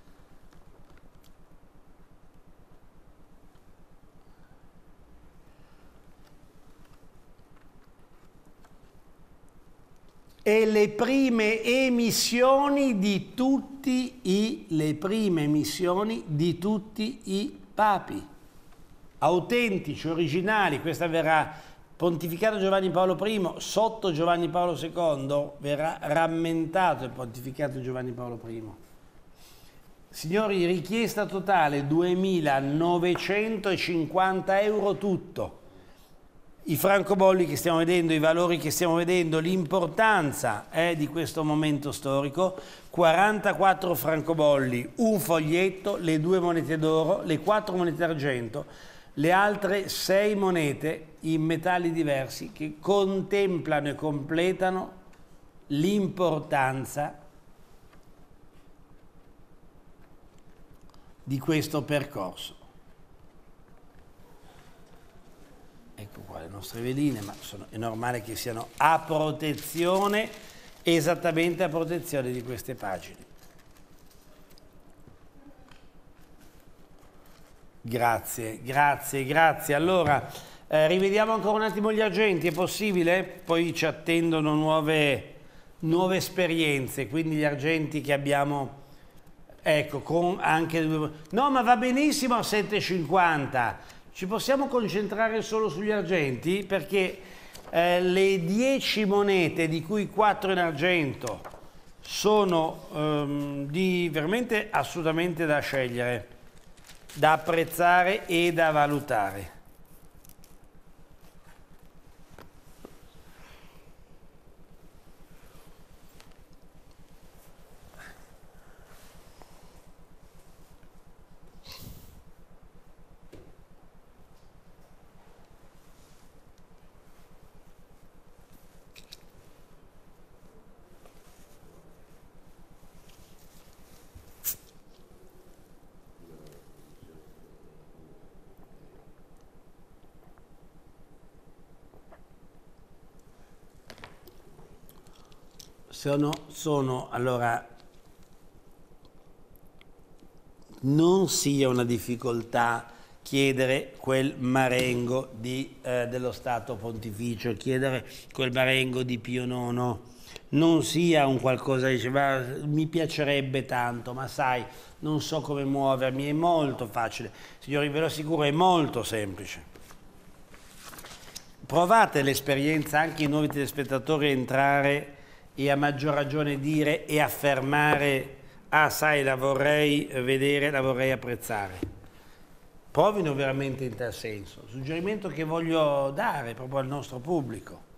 e le prime emissioni di tutti i, le prime emissioni di tutti i papi autentici, originali, questa verrà pontificato Giovanni Paolo I, sotto Giovanni Paolo II verrà rammentato il pontificato Giovanni Paolo I. Signori, richiesta totale 2.950 euro tutto. I francobolli che stiamo vedendo, i valori che stiamo vedendo, l'importanza eh, di questo momento storico. 44 francobolli, un foglietto, le due monete d'oro, le quattro monete d'argento, le altre sei monete in metalli diversi che contemplano e completano l'importanza di questo percorso. Ecco qua le nostre veline, ma sono, è normale che siano a protezione, esattamente a protezione di queste pagine. Grazie, grazie, grazie. Allora, eh, rivediamo ancora un attimo gli agenti, è possibile? Poi ci attendono nuove, nuove esperienze, quindi gli argenti che abbiamo... Ecco, con anche... No, ma va benissimo a 7,50. Ci possiamo concentrare solo sugli argenti? Perché eh, le 10 monete, di cui 4 in argento, sono ehm, di, veramente assolutamente da scegliere da apprezzare e da valutare. sono, sono allora non sia una difficoltà chiedere quel marengo di, eh, dello Stato Pontificio, chiedere quel marengo di Pio IX, non sia un qualcosa che ma, mi piacerebbe tanto, ma sai, non so come muovermi, è molto facile. Signori, ve lo assicuro, è molto semplice. Provate l'esperienza anche i nuovi telespettatori a entrare e a maggior ragione dire e affermare ah sai la vorrei vedere, la vorrei apprezzare. Provino veramente in tal senso, suggerimento che voglio dare proprio al nostro pubblico.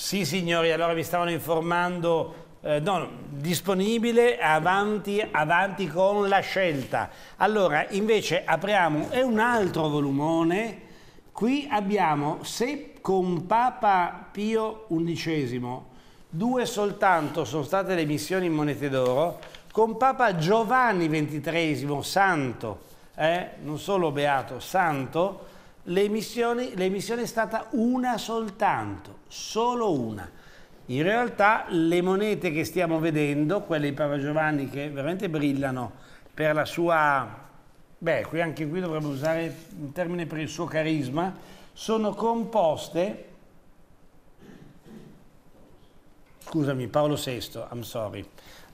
Sì signori, allora mi stavano informando eh, no, disponibile avanti, avanti con la scelta. Allora, invece apriamo è un altro volumone. Qui abbiamo se con Papa Pio XI, due soltanto sono state le missioni in monete d'oro, con Papa Giovanni XXIII, santo, eh, non solo beato, santo, l'emissione, l'emissione è stata una soltanto, solo una. In realtà le monete che stiamo vedendo, quelle di Papa Giovanni che veramente brillano per la sua... Beh, qui anche qui dovremmo usare un termine per il suo carisma, sono composte... Scusami, Paolo VI, I'm sorry.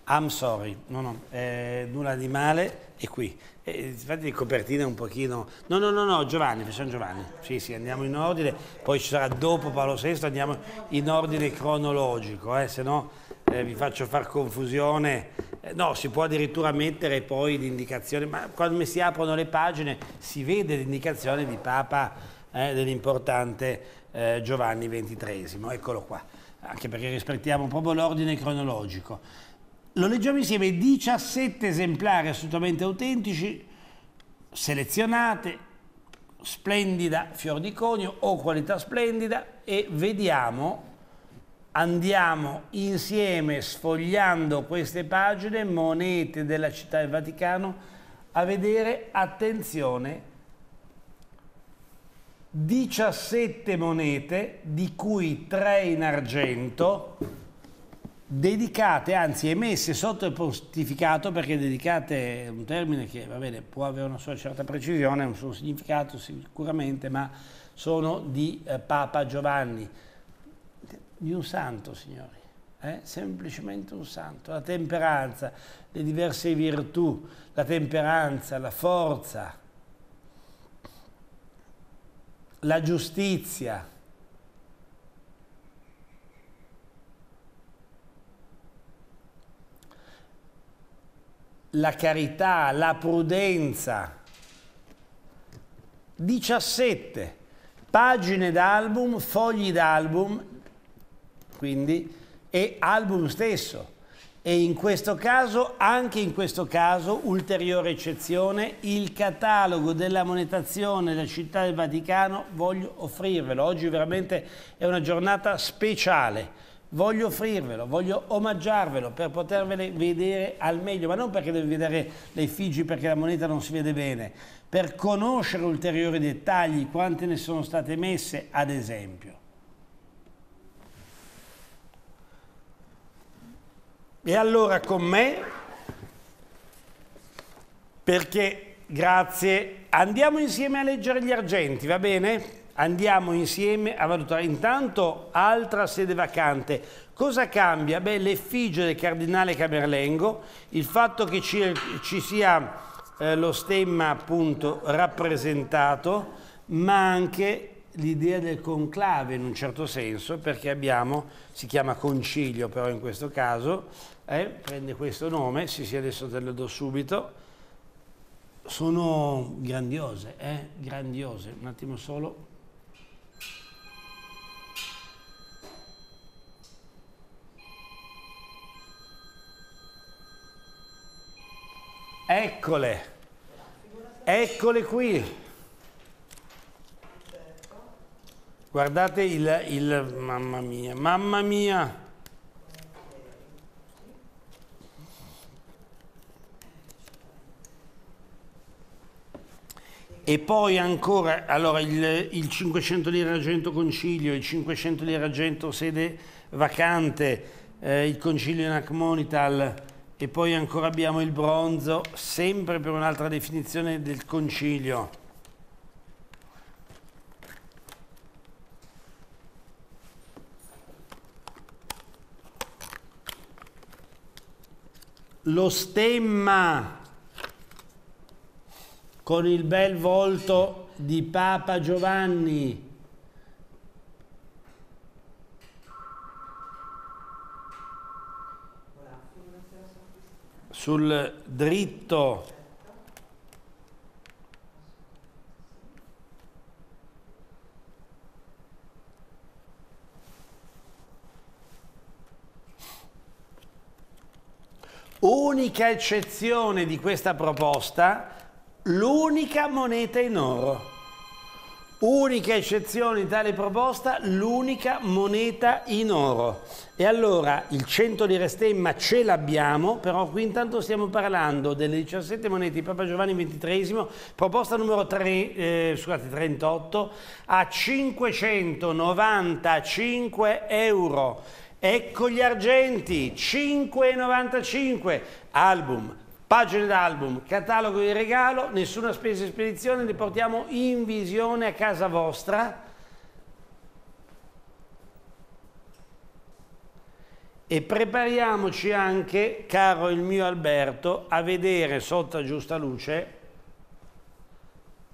I'm sorry, no, no, eh, nulla di male, è qui. Eh, fate di copertina un pochino. No, no, no, no, Giovanni, facciamo Giovanni. Sì, sì, andiamo in ordine, poi ci sarà dopo Paolo VI, andiamo in ordine cronologico, eh, se no eh, vi faccio far confusione. Eh, no, si può addirittura mettere poi l'indicazione, ma quando si aprono le pagine si vede l'indicazione di Papa eh, dell'importante eh, Giovanni XXIII. Eccolo qua, anche perché rispettiamo proprio l'ordine cronologico. Lo leggiamo insieme, 17 esemplari assolutamente autentici, selezionate, splendida fior di conio o qualità splendida e vediamo, andiamo insieme sfogliando queste pagine, monete della città del Vaticano, a vedere, attenzione, 17 monete, di cui 3 in argento, dedicate, anzi emesse sotto il pontificato, perché dedicate è un termine che va bene, può avere una sua certa precisione, un suo significato sicuramente, ma sono di eh, Papa Giovanni, di un santo, signori, eh? semplicemente un santo. La temperanza, le diverse virtù, la temperanza, la forza, la giustizia, la carità, la prudenza. 17 pagine d'album, fogli d'album, quindi, e album stesso. E in questo caso, anche in questo caso, ulteriore eccezione, il catalogo della monetazione della città del Vaticano, voglio offrirvelo. Oggi veramente è una giornata speciale voglio offrirvelo, voglio omaggiarvelo per potervele vedere al meglio, ma non perché devi vedere le effigi perché la moneta non si vede bene, per conoscere ulteriori dettagli, quante ne sono state messe, ad esempio. E allora con me, perché grazie, andiamo insieme a leggere gli argenti, va bene? andiamo insieme a valutare intanto altra sede vacante. Cosa cambia? Beh, l'effigie del cardinale Camerlengo, il fatto che ci, ci sia eh, lo stemma appunto rappresentato, ma anche l'idea del conclave in un certo senso, perché abbiamo, si chiama concilio però in questo caso, eh, prende questo nome, sì sì adesso te lo do subito, sono grandiose, eh, grandiose, un attimo solo, Eccole, eccole qui. Guardate il, il, mamma mia, mamma mia. E poi ancora, allora il, il 500 lire argento concilio, il 500 lire argento sede vacante, eh, il concilio in Acmonital, e poi ancora abbiamo il bronzo, sempre per un'altra definizione del concilio. Lo stemma con il bel volto di Papa Giovanni sul dritto unica eccezione di questa proposta, l'unica moneta in oro. Unica eccezione di tale proposta, l'unica moneta in oro. E allora il 100 di Restemma ce l'abbiamo, però qui intanto stiamo parlando delle 17 monete di Papa Giovanni XXIII, proposta numero 3, eh, scusate, 38, a 595 euro. Ecco gli argenti, 5,95, album, Pagine d'album, catalogo di regalo, nessuna spesa di spedizione, li portiamo in visione a casa vostra. E prepariamoci anche, caro il mio Alberto, a vedere sotto a giusta luce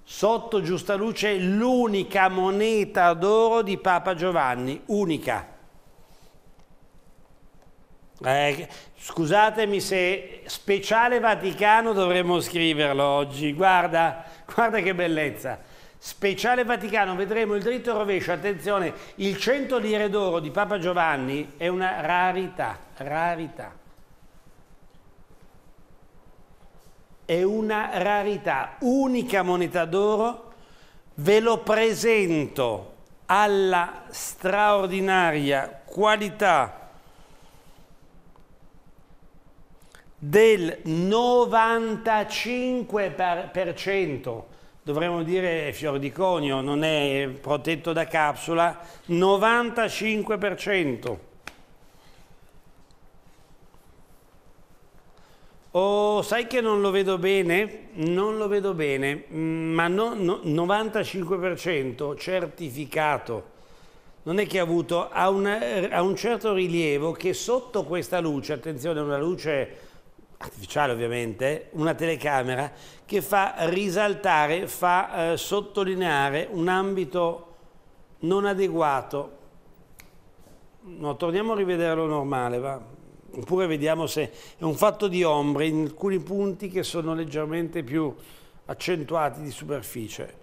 sotto giusta luce l'unica moneta d'oro di Papa Giovanni, unica. Eh, scusatemi se speciale Vaticano dovremmo scriverlo oggi, guarda, guarda che bellezza. Speciale Vaticano, vedremo il dritto e il rovescio, attenzione, il 100 lire d'oro di Papa Giovanni è una rarità, rarità. È una rarità, unica moneta d'oro, ve lo presento alla straordinaria qualità del 95%, dovremmo dire fior di conio, non è protetto da capsula, 95%. Oh, sai che non lo vedo bene? Non lo vedo bene, mm, ma no, no, 95% certificato. Non è che ha avuto, ha un, ha un certo rilievo che sotto questa luce, attenzione, una luce artificiale ovviamente, una telecamera che fa risaltare, fa eh, sottolineare un ambito non adeguato. No, torniamo a rivederlo normale, va? oppure vediamo se è un fatto di ombre in alcuni punti che sono leggermente più accentuati di superficie.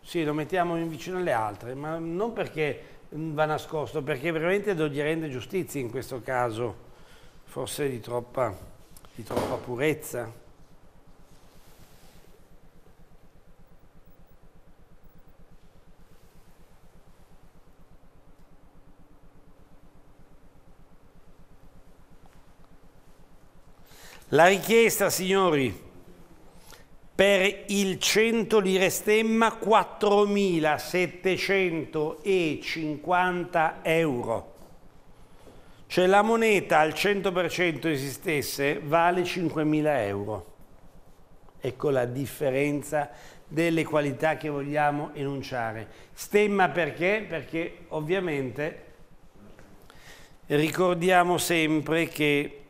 Sì, lo mettiamo vicino alle altre, ma non perché mm, va nascosto, perché veramente non gli rende giustizia in questo caso, forse di troppa di troppa purezza. La richiesta, signori, per il 100 lire stemma 4.750 euro. Cioè la moneta al 100% esistesse vale 5.000 euro. Ecco la differenza delle qualità che vogliamo enunciare. Stemma perché? Perché ovviamente ricordiamo sempre che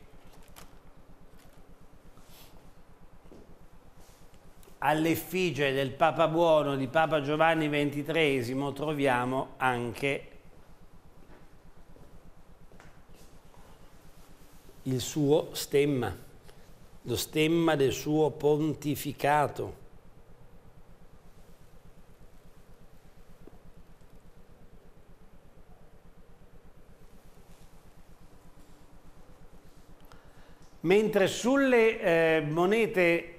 all'effigie del Papa Buono di Papa Giovanni XXIII troviamo anche il suo stemma, lo stemma del suo pontificato. Mentre sulle eh, monete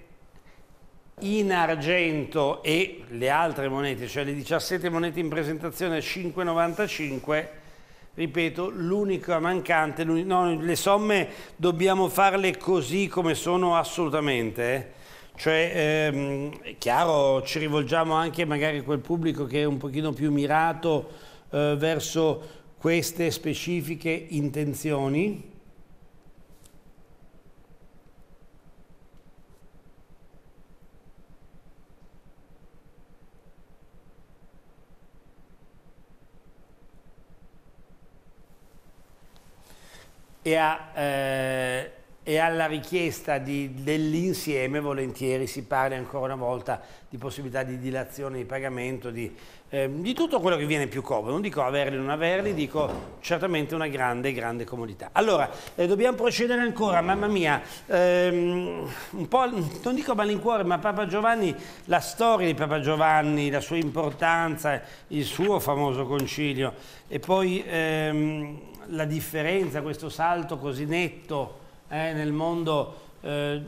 in argento e le altre monete, cioè le 17 monete in presentazione 5,95, ripeto, l'unica mancante, no, le somme dobbiamo farle così come sono assolutamente, eh. cioè ehm, è chiaro ci rivolgiamo anche magari a quel pubblico che è un pochino più mirato eh, verso queste specifiche intenzioni, e a eh, e alla richiesta dell'insieme volentieri si parla ancora una volta di possibilità di dilazione di pagamento, di, eh, di tutto quello che viene più comodo, non dico averli o non averli, dico certamente una grande, grande comodità. Allora, eh, dobbiamo procedere ancora, mamma mia, ehm, un po', non dico malincuore, ma Papa Giovanni, la storia di Papa Giovanni, la sua importanza, il suo famoso concilio e poi ehm, la differenza, questo salto così netto, eh, nel mondo eh,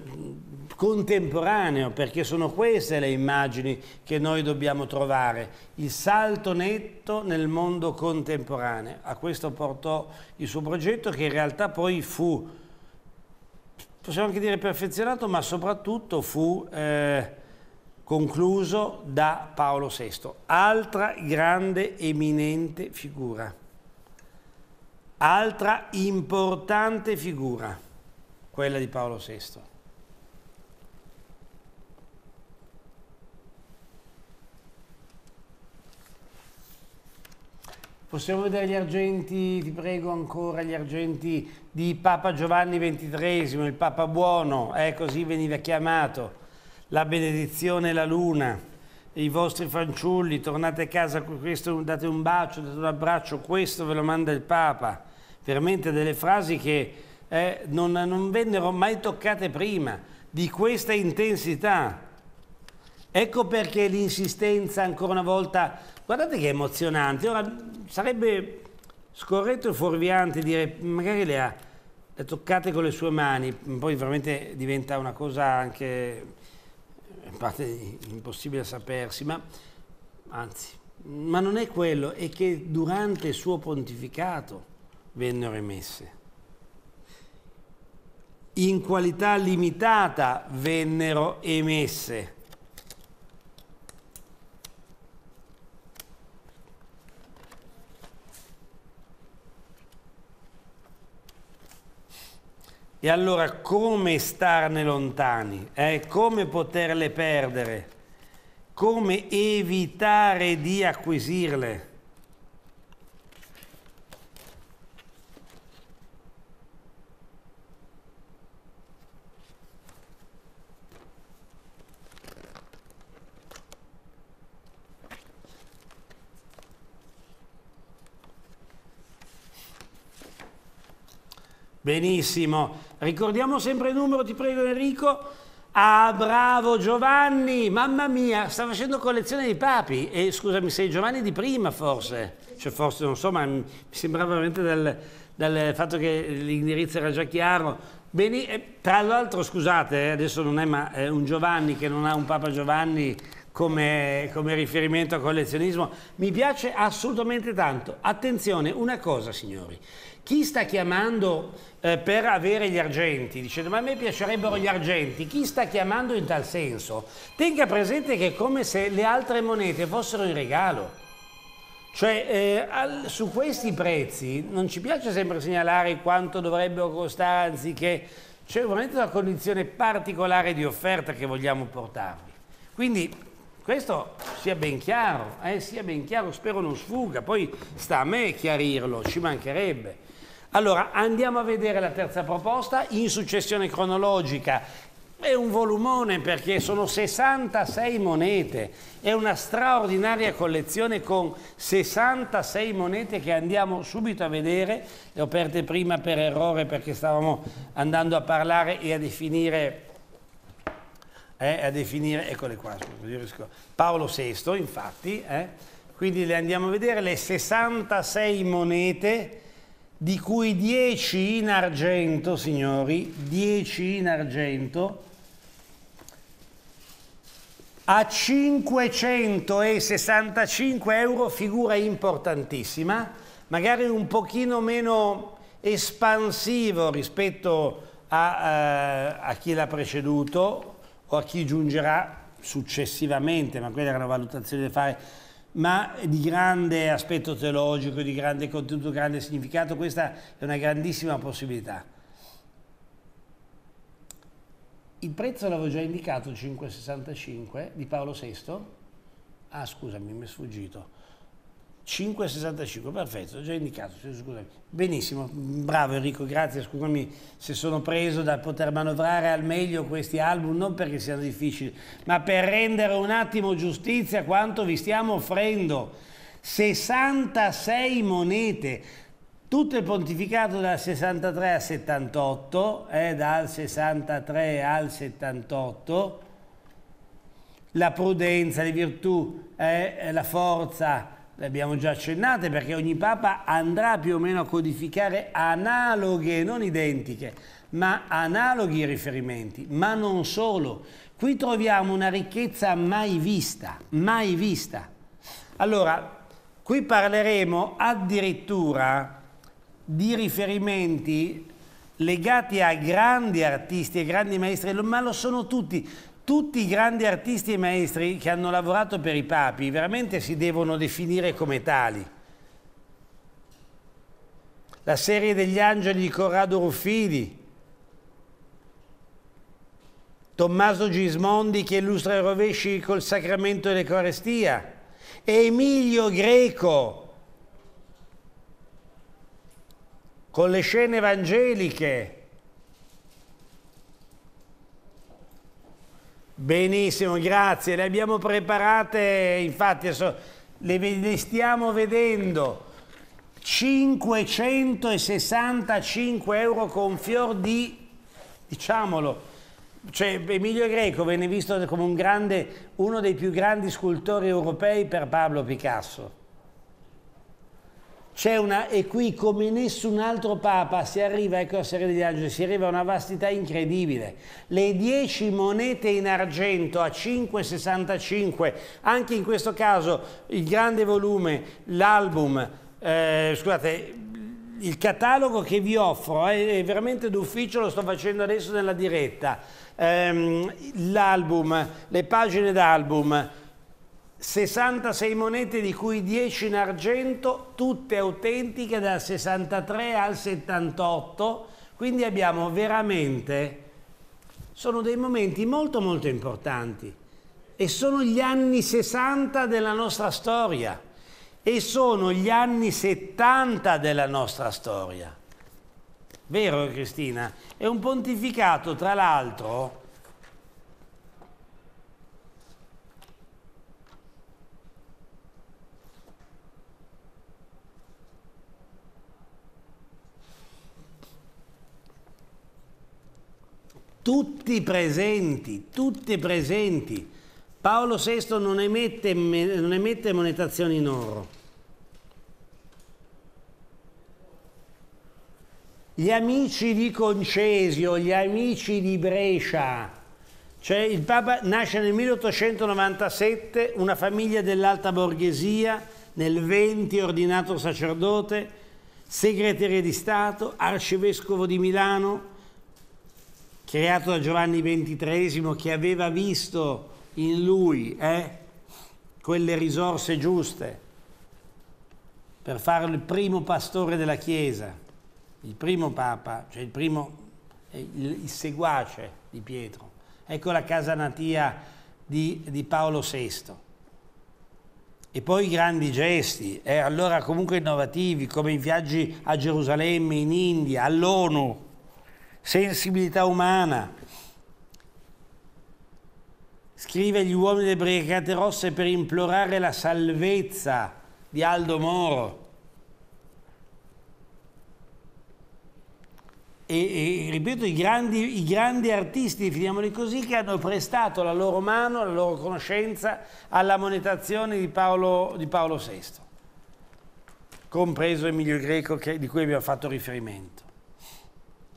contemporaneo, perché sono queste le immagini che noi dobbiamo trovare, il salto netto nel mondo contemporaneo. A questo portò il suo progetto che in realtà poi fu, possiamo anche dire perfezionato, ma soprattutto fu eh, concluso da Paolo VI, altra grande eminente figura, altra importante figura quella di Paolo VI. Possiamo vedere gli argenti, ti prego ancora, gli argenti di Papa Giovanni XXIII, il Papa Buono, eh, così veniva chiamato, la benedizione e la luna i vostri fanciulli, tornate a casa, questo, date un bacio, date un abbraccio, questo ve lo manda il Papa. Veramente delle frasi che eh, non, non vennero mai toccate prima di questa intensità. Ecco perché l'insistenza ancora una volta, guardate che emozionante, ora sarebbe scorretto e fuorviante dire magari le ha le toccate con le sue mani, poi veramente diventa una cosa anche, in parte impossibile sapersi, ma anzi, ma non è quello, è che durante il suo pontificato vennero emesse in qualità limitata vennero emesse. E allora come starne lontani? Eh? Come poterle perdere? Come evitare di acquisirle? Benissimo, ricordiamo sempre il numero, ti prego Enrico. Ah, bravo Giovanni, mamma mia, sta facendo collezione di papi. E scusami, sei Giovanni di prima forse? Cioè forse, non so, ma mi sembrava veramente dal, dal fatto che l'indirizzo era già chiaro. Bene, eh, tra l'altro, scusate, eh, adesso non è ma eh, un Giovanni che non ha un Papa Giovanni come, come riferimento a collezionismo, mi piace assolutamente tanto. Attenzione, una cosa signori, chi sta chiamando eh, per avere gli argenti? Dicendo ma a me piacerebbero gli argenti. Chi sta chiamando in tal senso? Tenga presente che è come se le altre monete fossero in regalo. Cioè eh, al, su questi prezzi non ci piace sempre segnalare quanto dovrebbero costare anziché c'è veramente una condizione particolare di offerta che vogliamo portarvi. Quindi questo sia ben chiaro, eh, sia ben chiaro, spero non sfuga, poi sta a me chiarirlo, ci mancherebbe. Allora, andiamo a vedere la terza proposta in successione cronologica. È un volumone perché sono 66 monete, è una straordinaria collezione con 66 monete che andiamo subito a vedere, le ho aperte prima per errore perché stavamo andando a parlare e a definire, eh, a definire eccole qua, Paolo VI infatti, eh. quindi le andiamo a vedere le 66 monete di cui 10 in argento, signori, 10 in argento, a 565 euro, figura importantissima, magari un pochino meno espansivo rispetto a, a, eh, a chi l'ha preceduto o a chi giungerà successivamente, ma quella quelle una valutazione da fare ma di grande aspetto teologico, di grande contenuto, grande significato, questa è una grandissima possibilità. Il prezzo l'avevo già indicato, 5,65 di Paolo VI. Ah, scusami, mi è sfuggito. 5,65, perfetto, già indicato, scusami. Benissimo, bravo Enrico, grazie, scusami se sono preso da poter manovrare al meglio questi album, non perché siano difficili, ma per rendere un attimo giustizia a quanto vi stiamo offrendo. 66 monete, tutto il pontificato dal 63 al 78, eh, dal 63 al 78, la prudenza, le virtù, eh, la forza, le abbiamo già accennate perché ogni Papa andrà più o meno a codificare analoghe, non identiche, ma analoghi riferimenti, ma non solo. Qui troviamo una ricchezza mai vista, mai vista. Allora, qui parleremo addirittura di riferimenti legati a grandi artisti e grandi maestri, ma lo sono tutti tutti i grandi artisti e maestri che hanno lavorato per i papi veramente si devono definire come tali. La serie degli angeli di Corrado Ruffini, Tommaso Gismondi che illustra i rovesci col sacramento dell'Eucarestia, Emilio Greco con le scene evangeliche, Benissimo, grazie. Le abbiamo preparate, infatti adesso le, le stiamo vedendo. 565 euro con fior di, diciamolo, cioè Emilio Greco venne visto come un grande, uno dei più grandi scultori europei per Pablo Picasso c'è una, e qui come nessun altro Papa si arriva, ecco a Sera degli Angeli, si arriva a una vastità incredibile. Le 10 monete in argento a 5,65, anche in questo caso il grande volume, l'album, eh, scusate, il catalogo che vi offro è, è veramente d'ufficio, lo sto facendo adesso nella diretta. Ehm, l'album, le pagine d'album 66 monete di cui 10 in argento, tutte autentiche dal 63 al 78, quindi abbiamo veramente, sono dei momenti molto molto importanti e sono gli anni 60 della nostra storia e sono gli anni 70 della nostra storia. Vero Cristina? È un pontificato tra l'altro tutti presenti, tutti presenti. Paolo VI non emette, non emette monetazioni in oro. Gli amici di Concesio, gli amici di Brescia. Cioè il Papa nasce nel 1897, una famiglia dell'alta borghesia, nel 20 ordinato sacerdote, segretario di Stato, arcivescovo di Milano, creato da Giovanni XXIII che aveva visto in lui eh, quelle risorse giuste per farlo il primo pastore della Chiesa, il primo Papa, cioè il primo eh, il, il seguace di Pietro. Ecco la casa natia di, di Paolo VI. E poi i grandi gesti, eh, allora comunque innovativi, come i viaggi a Gerusalemme, in India, all'ONU, sensibilità umana. Scrive agli uomini delle Brigate Rosse per implorare la salvezza di Aldo Moro. E, e, ripeto, i grandi, i grandi artisti, finiamoli così, che hanno prestato la loro mano, la loro conoscenza alla monetazione di Paolo, di Paolo VI, compreso Emilio Greco che, di cui abbiamo fatto riferimento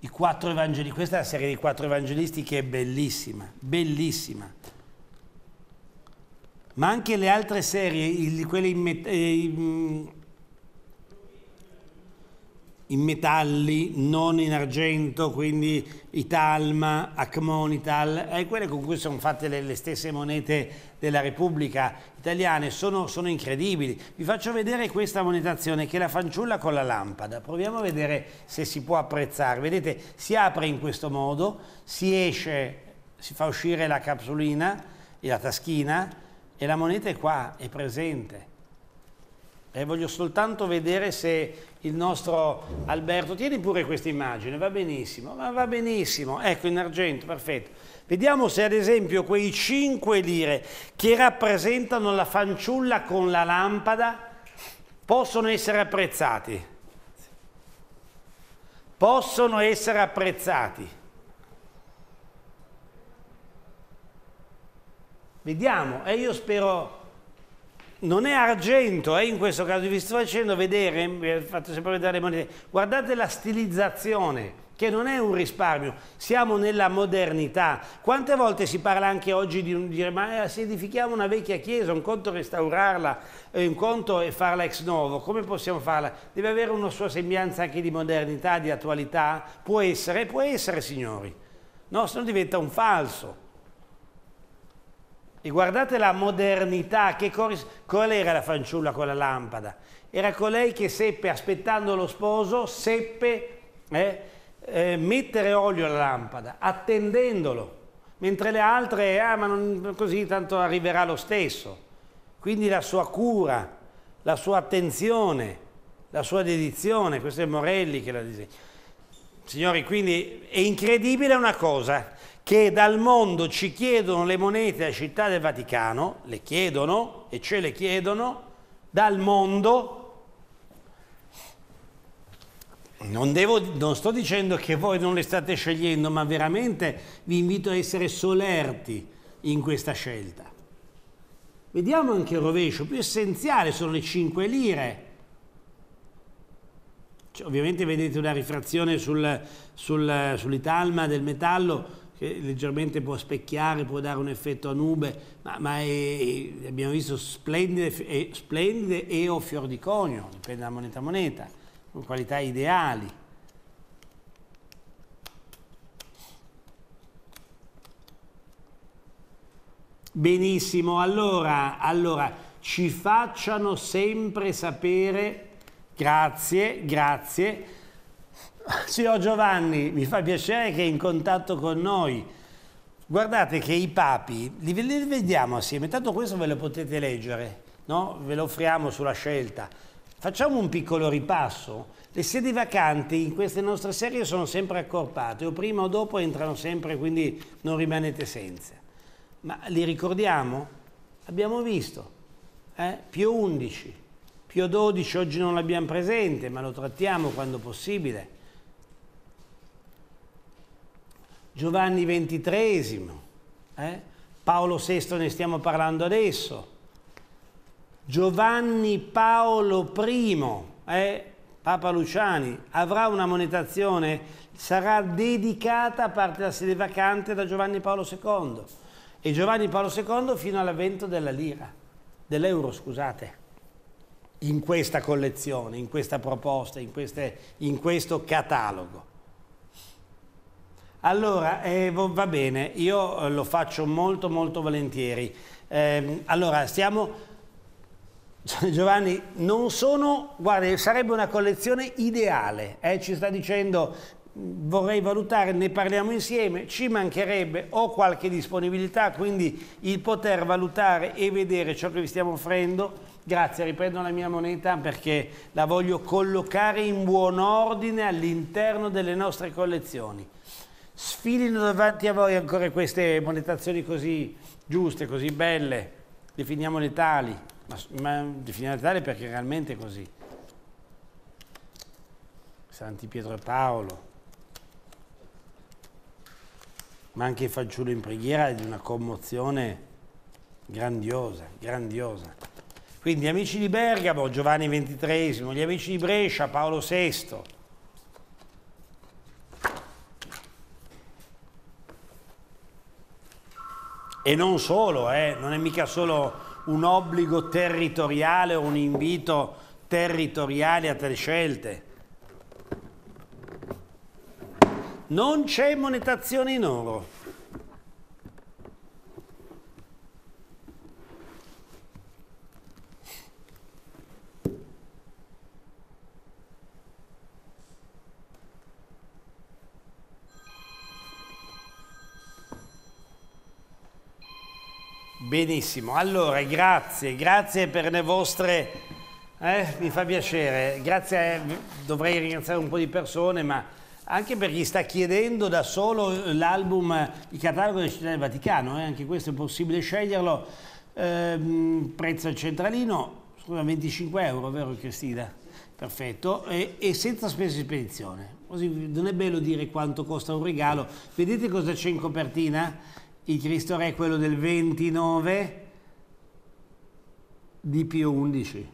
i quattro evangeli, questa è la serie dei quattro evangelisti che è bellissima, bellissima. Ma anche le altre serie, quelle in, eh, in metalli, non in argento, quindi i talma, Acmonital, eh, quelle con cui sono fatte le, le stesse monete della Repubblica Italiana, sono, sono, incredibili. Vi faccio vedere questa monetazione che è la fanciulla con la lampada, proviamo a vedere se si può apprezzare. Vedete, si apre in questo modo, si esce, si fa uscire la capsulina e la taschina e la moneta è qua, è presente eh, voglio soltanto vedere se il nostro Alberto, tieni pure questa immagine, va benissimo, ma va benissimo, ecco in argento, perfetto. Vediamo se ad esempio quei 5 lire che rappresentano la fanciulla con la lampada possono essere apprezzati. Possono essere apprezzati. Vediamo, e eh, io spero non è argento, eh, in questo caso vi sto facendo vedere, vi ho fatto sempre vedere le monete, guardate la stilizzazione che non è un risparmio, siamo nella modernità. Quante volte si parla anche oggi di dire ma eh, se edifichiamo una vecchia chiesa, un conto restaurarla, eh, un conto e farla ex novo, come possiamo farla? Deve avere una sua sembianza anche di modernità, di attualità, può essere, può essere signori, no, se no diventa un falso. E guardate la modernità, che qual era la fanciulla con la lampada? Era colei che seppe, aspettando lo sposo, seppe eh, eh, mettere olio alla lampada, attendendolo, mentre le altre, ah ma non, così tanto arriverà lo stesso. Quindi la sua cura, la sua attenzione, la sua dedizione, questo è Morelli che la disegna. Signori, quindi è incredibile una cosa, che dal mondo ci chiedono le monete a città del Vaticano, le chiedono e ce le chiedono dal mondo. Non, devo, non sto dicendo che voi non le state scegliendo, ma veramente vi invito a essere solerti in questa scelta. Vediamo anche il rovescio, più essenziale sono le 5 lire. Cioè, ovviamente vedete una rifrazione sul, sul, sull'italma del metallo che leggermente può specchiare, può dare un effetto a nube, ma, ma è, abbiamo visto splendide e, splendide e o fior di conio, dipende da moneta a moneta, con qualità ideali. Benissimo, allora, allora ci facciano sempre sapere, grazie, grazie, Zio Giovanni, mi fa piacere che è in contatto con noi. Guardate che i papi, li, li vediamo assieme, tanto questo ve lo potete leggere, no? ve lo offriamo sulla scelta. Facciamo un piccolo ripasso. Le sedi vacanti in queste nostre serie sono sempre accorpate, o prima o dopo entrano sempre, quindi non rimanete senza. Ma li ricordiamo? Abbiamo visto. Eh? Pio 11, Pio 12 oggi non l'abbiamo presente, ma lo trattiamo quando possibile. Giovanni XXIII, eh? Paolo VI ne stiamo parlando adesso, Giovanni Paolo I, eh? Papa Luciani, avrà una monetazione, sarà dedicata a parte della sede vacante da Giovanni Paolo II e Giovanni Paolo II fino all'avvento della lira, dell'euro scusate in questa collezione, in questa proposta, in, queste, in questo catalogo. Allora, eh, va bene, io eh, lo faccio molto molto volentieri. Eh, allora, stiamo... Giovanni, non sono, guarda, sarebbe una collezione ideale, eh, ci sta dicendo vorrei valutare, ne parliamo insieme, ci mancherebbe ho qualche disponibilità, quindi il poter valutare e vedere ciò che vi stiamo offrendo. Grazie, riprendo la mia moneta perché la voglio collocare in buon ordine all'interno delle nostre collezioni sfilino davanti a voi ancora queste monetazioni così giuste, così belle, definiamole tali, ma, ma definiamole tali perché realmente è così. Santi Pietro e Paolo, ma anche il fanciullo in preghiera è di una commozione grandiosa, grandiosa. Quindi amici di Bergamo, Giovanni XXIII, gli amici di Brescia, Paolo VI, E non solo, eh, non è mica solo un obbligo territoriale o un invito territoriale a tale scelte. Non c'è monetazione in oro. Benissimo, allora grazie, grazie per le vostre... Eh, mi fa piacere, grazie, dovrei ringraziare un po' di persone, ma anche per chi sta chiedendo da solo l'album, il catalogo delle città del Vaticano, eh, anche questo è possibile sceglierlo, eh, prezzo al centralino, scusa, 25 euro, vero Cristina? Perfetto, e, e senza spese di spedizione, così non è bello dire quanto costa un regalo, vedete cosa c'è in copertina? il Cristo Re è quello del 29 di più 11.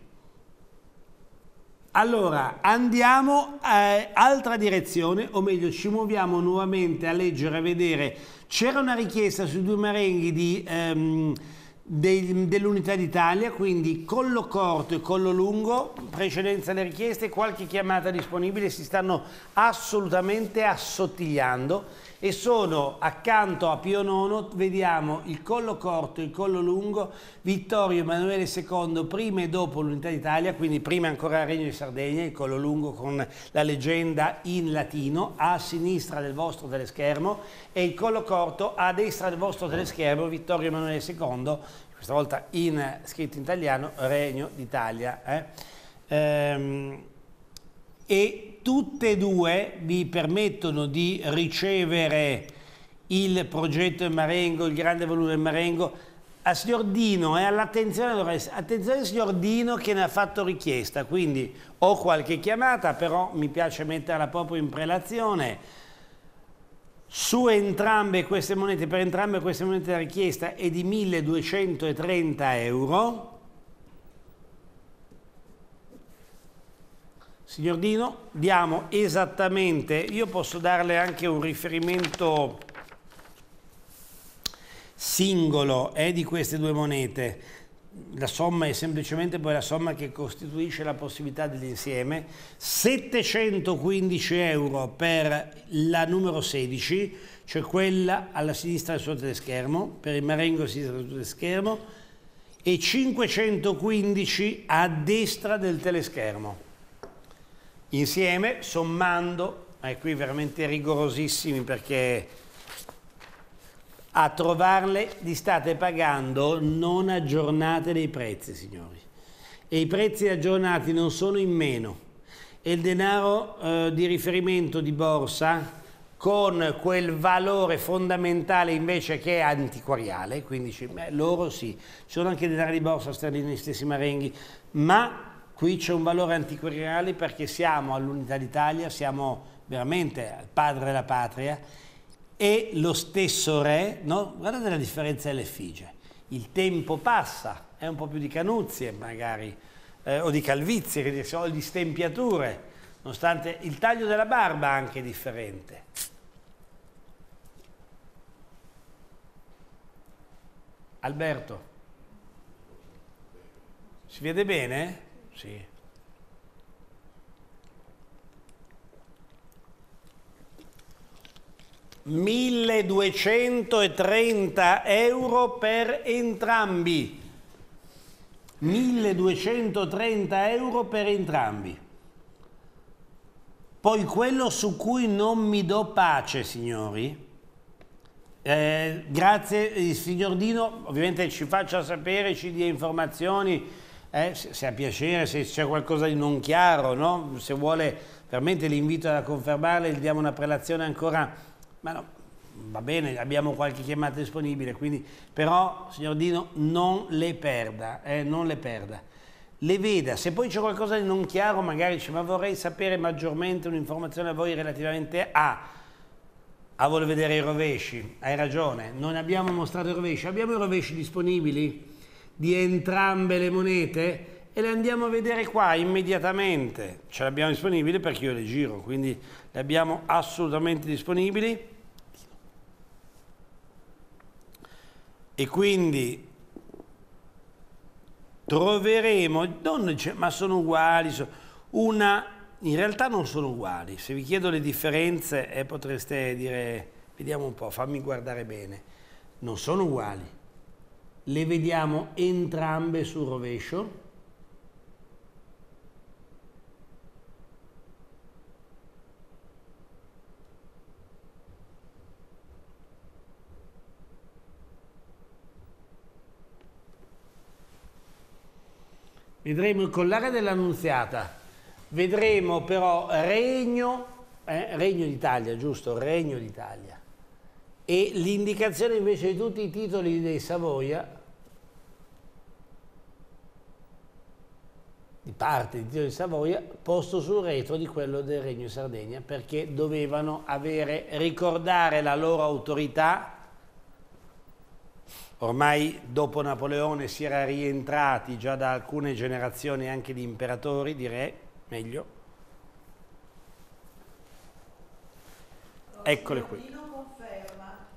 Allora, andiamo eh, altra direzione, o meglio, ci muoviamo nuovamente a leggere, a vedere. C'era una richiesta sui due marenghi ehm, de, dell'Unità d'Italia, quindi collo corto e collo lungo, precedenza alle richieste, qualche chiamata disponibile, si stanno assolutamente assottigliando e sono accanto a Pio IX, vediamo il collo corto, il collo lungo, Vittorio Emanuele II prima e dopo l'unità d'Italia, quindi prima ancora il Regno di Sardegna, il collo lungo con la leggenda in latino, a sinistra del vostro teleschermo e il collo corto a destra del vostro teleschermo, Vittorio Emanuele II, questa volta in, scritto in italiano, Regno d'Italia. Eh? Ehm, e tutte e due vi permettono di ricevere il progetto del Marengo, il grande volume del Marengo, a signor Dino e eh, all'attenzione attenzione signor Dino che ne ha fatto richiesta, quindi ho qualche chiamata, però mi piace metterla proprio in prelazione. Su entrambe queste monete, per entrambe queste monete la richiesta è di 1230 euro Signor Dino, diamo esattamente, io posso darle anche un riferimento singolo eh, di queste due monete. La somma è semplicemente poi la somma che costituisce la possibilità dell'insieme. 715 euro per la numero 16, cioè quella alla sinistra del suo teleschermo, per il marengo sinistra del suo teleschermo, e 515 a destra del teleschermo insieme, sommando, e qui veramente rigorosissimi perché a trovarle li state pagando, non aggiornate dei prezzi, signori. E i prezzi aggiornati non sono in meno. E il denaro eh, di riferimento di borsa con quel valore fondamentale invece che è antiquariale, quindi beh, loro sì, ci sono anche denari di borsa, sterline, stessi marenghi, ma Qui c'è un valore antiquariale perché siamo all'Unità d'Italia, siamo veramente al padre della patria e lo stesso re, no? guardate la differenza dell'effigie, il tempo passa, è un po' più di canuzie magari, eh, o di calvizie, o di stempiature, nonostante il taglio della barba è anche differente. Alberto, si vede bene? Sì. «1230 euro per entrambi». 1230 euro per entrambi. Poi quello su cui non mi do pace, signori, eh, grazie il signor Dino, ovviamente ci faccia sapere, ci dia informazioni eh, se ha piacere, se c'è qualcosa di non chiaro, no? se vuole veramente l'invito a confermarle, gli diamo una prelazione ancora, ma no, va bene, abbiamo qualche chiamata disponibile, quindi, però signor Dino non le perda, eh, non le perda. Le veda, se poi c'è qualcosa di non chiaro magari dice ma vorrei sapere maggiormente un'informazione a voi relativamente a... Ah, vuole vedere i rovesci, hai ragione, non abbiamo mostrato i rovesci, abbiamo i rovesci disponibili? di entrambe le monete e le andiamo a vedere qua immediatamente. Ce le abbiamo disponibili perché io le giro, quindi le abbiamo assolutamente disponibili. E quindi troveremo, non, ma sono uguali, una, in realtà non sono uguali. Se vi chiedo le differenze eh, potreste dire, vediamo un po', fammi guardare bene, non sono uguali le vediamo entrambe sul rovescio. Vedremo il collare dell'Annunziata, vedremo però Regno, eh, Regno d'Italia, giusto? Regno d'Italia e l'indicazione invece di tutti i titoli dei Savoia di parte di Tito di Savoia posto sul retro di quello del Regno di Sardegna perché dovevano avere, ricordare la loro autorità ormai dopo Napoleone si era rientrati già da alcune generazioni anche di imperatori, di re, meglio eccole qui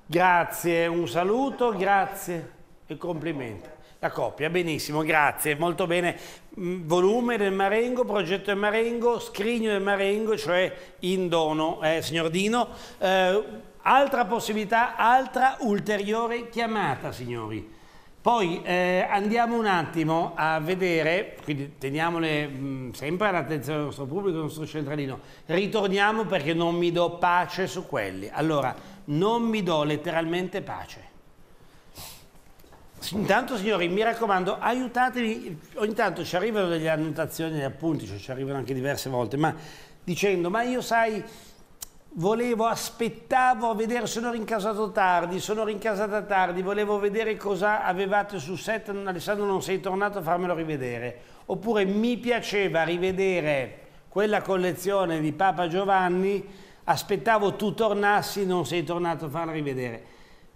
Grazie, un saluto, grazie e complimenti. La coppia, benissimo, grazie, molto bene. Mm, volume del Marengo, progetto del Marengo, scrigno del Marengo, cioè in dono, eh, signor Dino. Eh, altra possibilità, altra ulteriore chiamata, signori. Poi eh, andiamo un attimo a vedere, quindi teniamole mh, mm, sempre all'attenzione del nostro pubblico, del nostro centralino. Ritorniamo perché non mi do pace su quelli. Allora, non mi do letteralmente pace. Intanto signori, mi raccomando, aiutatemi, ogni tanto ci arrivano delle annotazioni, degli appunti, cioè ci arrivano anche diverse volte, ma dicendo, ma io sai, volevo, aspettavo a vedere, sono rincasato tardi, sono rincasata tardi, volevo vedere cosa avevate su set, Alessandro non sei tornato a farmelo rivedere, oppure mi piaceva rivedere quella collezione di Papa Giovanni, aspettavo tu tornassi, non sei tornato a farla rivedere.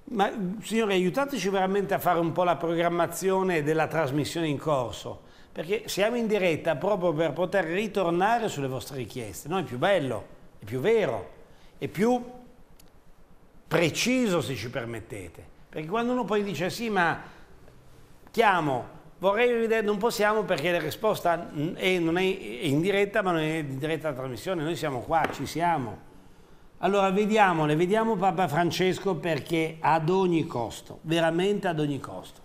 Ma signore, aiutateci veramente a fare un po' la programmazione della trasmissione in corso, perché siamo in diretta proprio per poter ritornare sulle vostre richieste. No, è più bello, è più vero, è più preciso se ci permettete. Perché quando uno poi dice sì, ma chiamo, vorrei rivedere, non possiamo perché la risposta mm, è, è, è in diretta, ma non è in diretta la trasmissione, noi siamo qua, ci siamo. Allora vediamole, vediamo Papa Francesco perché ad ogni costo, veramente ad ogni costo.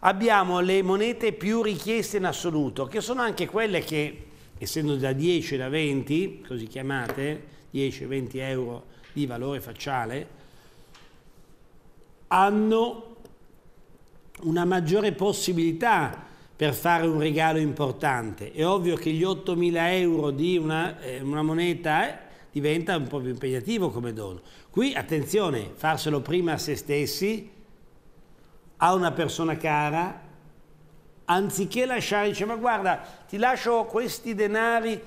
Abbiamo le monete più richieste in assoluto, che sono anche quelle che, essendo da 10 da 20, così chiamate, 10-20 euro di valore facciale, hanno una maggiore possibilità per fare un regalo importante. È ovvio che gli 8.000 euro di una, eh, una moneta... Eh, diventa un po' più impegnativo come dono. Qui attenzione, farselo prima a se stessi, a una persona cara, anziché lasciare, dice ma guarda, ti lascio questi denari,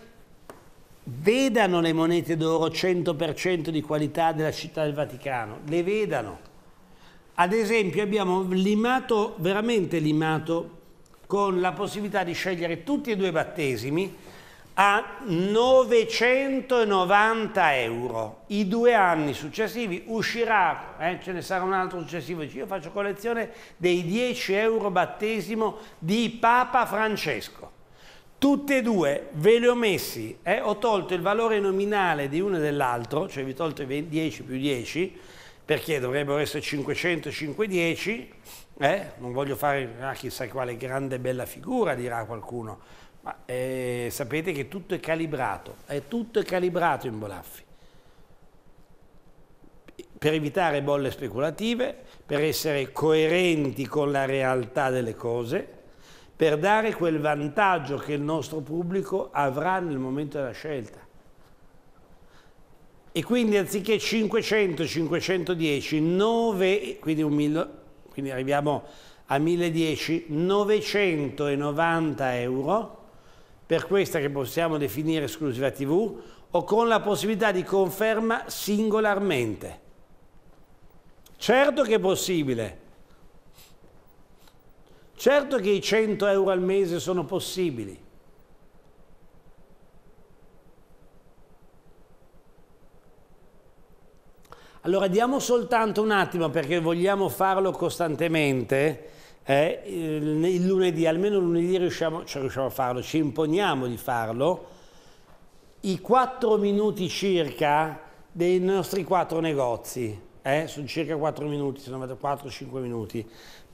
vedano le monete d'oro 100% di qualità della città del Vaticano, le vedano. Ad esempio abbiamo limato, veramente limato, con la possibilità di scegliere tutti e due i battesimi, a 990 euro. I due anni successivi uscirà, eh, ce ne sarà un altro successivo, io faccio collezione dei 10 euro battesimo di Papa Francesco. Tutte e due ve le ho messi, eh, ho tolto il valore nominale di uno e dell'altro, cioè vi ho tolto 10 più 10, perché dovrebbero essere 500 e 510, eh, non voglio fare ah, chissà quale grande bella figura, dirà qualcuno ma, eh, sapete che tutto è calibrato, è tutto è calibrato in Bolaffi. Per evitare bolle speculative, per essere coerenti con la realtà delle cose, per dare quel vantaggio che il nostro pubblico avrà nel momento della scelta. E quindi anziché 500, 510, 9, quindi, milo, quindi arriviamo a 1010, 990 euro per questa che possiamo definire esclusiva TV, o con la possibilità di conferma singolarmente. Certo che è possibile, certo che i 100 euro al mese sono possibili, Allora diamo soltanto un attimo perché vogliamo farlo costantemente eh, il, lunedì, almeno lunedì riusciamo, cioè riusciamo a farlo, ci imponiamo di farlo, i 4 minuti circa dei nostri quattro negozi, eh, sono circa 4 minuti, sono andato 4-5 minuti,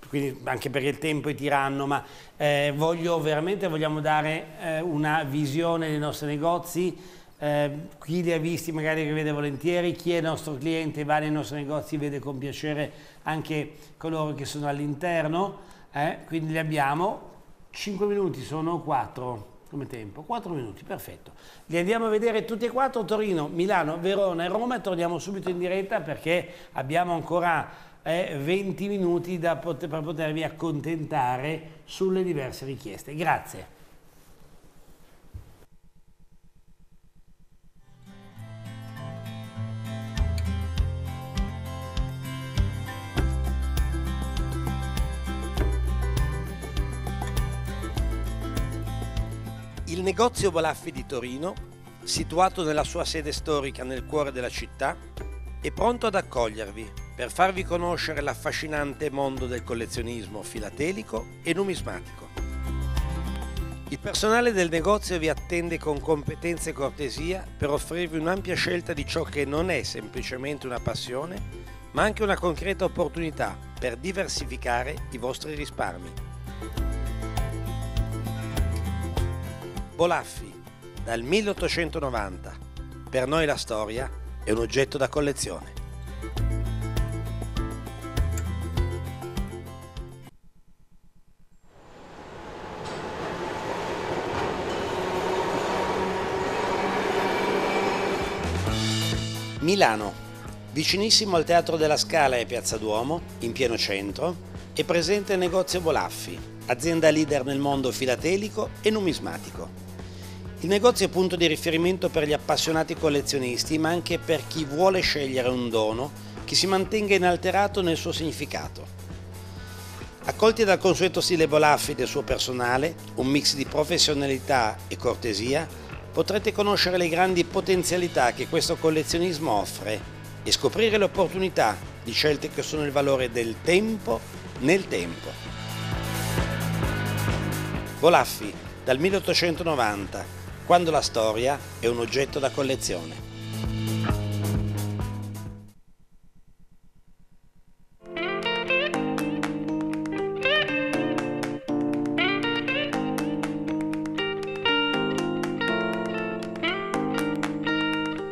quindi anche perché il tempo è tiranno, ma eh, voglio veramente vogliamo dare eh, una visione dei nostri negozi eh, chi li ha visti magari li vede volentieri, chi è nostro cliente va nei nostri negozi vede con piacere anche coloro che sono all'interno, eh? quindi li abbiamo, 5 minuti sono 4 come tempo, 4 minuti, perfetto. Li andiamo a vedere tutti e quattro, Torino, Milano, Verona e Roma, torniamo subito in diretta perché abbiamo ancora eh, 20 minuti pot per potervi accontentare sulle diverse richieste. Grazie. negozio Balaffi di Torino, situato nella sua sede storica nel cuore della città, è pronto ad accogliervi per farvi conoscere l'affascinante mondo del collezionismo filatelico e numismatico. Il personale del negozio vi attende con competenza e cortesia per offrirvi un'ampia scelta di ciò che non è semplicemente una passione, ma anche una concreta opportunità per diversificare i vostri risparmi. Bolaffi, dal 1890. Per noi la storia è un oggetto da collezione. Milano, vicinissimo al Teatro della Scala e Piazza Duomo, in pieno centro, è presente il negozio Bolaffi, azienda leader nel mondo filatelico e numismatico. Il negozio è punto di riferimento per gli appassionati collezionisti, ma anche per chi vuole scegliere un dono che si mantenga inalterato nel suo significato. Accolti dal consueto stile Bolaffi del suo personale, un mix di professionalità e cortesia, potrete conoscere le grandi potenzialità che questo collezionismo offre e scoprire le opportunità di scelte che sono il valore del tempo nel tempo. Bolaffi, dal 1890, quando la storia è un oggetto da collezione.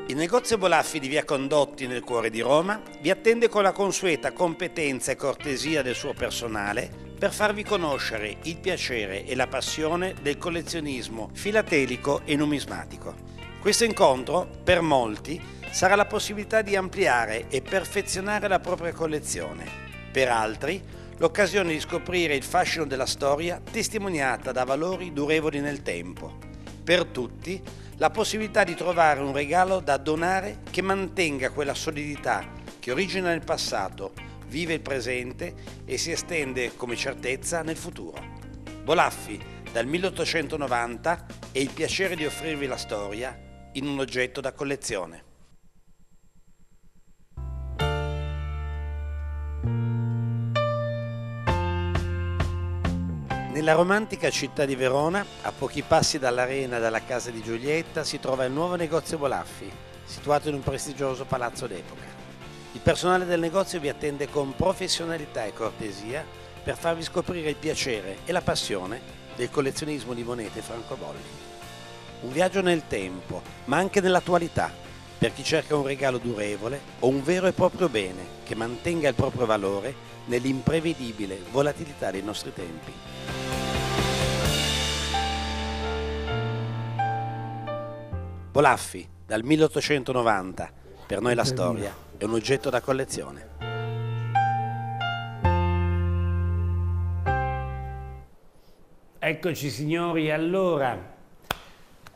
Il negozio Bolaffi di Via Condotti nel cuore di Roma vi attende con la consueta competenza e cortesia del suo personale per farvi conoscere il piacere e la passione del collezionismo filatelico e numismatico. Questo incontro, per molti, sarà la possibilità di ampliare e perfezionare la propria collezione. Per altri, l'occasione di scoprire il fascino della storia testimoniata da valori durevoli nel tempo. Per tutti, la possibilità di trovare un regalo da donare che mantenga quella solidità che origina nel passato vive il presente e si estende come certezza nel futuro. Bolaffi, dal 1890, è il piacere di offrirvi la storia in un oggetto da collezione. Nella romantica città di Verona, a pochi passi dall'arena e dalla casa di Giulietta, si trova il nuovo negozio Bolaffi, situato in un prestigioso palazzo d'epoca. Il personale del negozio vi attende con professionalità e cortesia per farvi scoprire il piacere e la passione del collezionismo di monete e francobolli. Un viaggio nel tempo, ma anche nell'attualità, per chi cerca un regalo durevole o un vero e proprio bene che mantenga il proprio valore nell'imprevedibile volatilità dei nostri tempi. Bolaffi, dal 1890, per noi la storia è un oggetto da collezione. Eccoci signori, allora,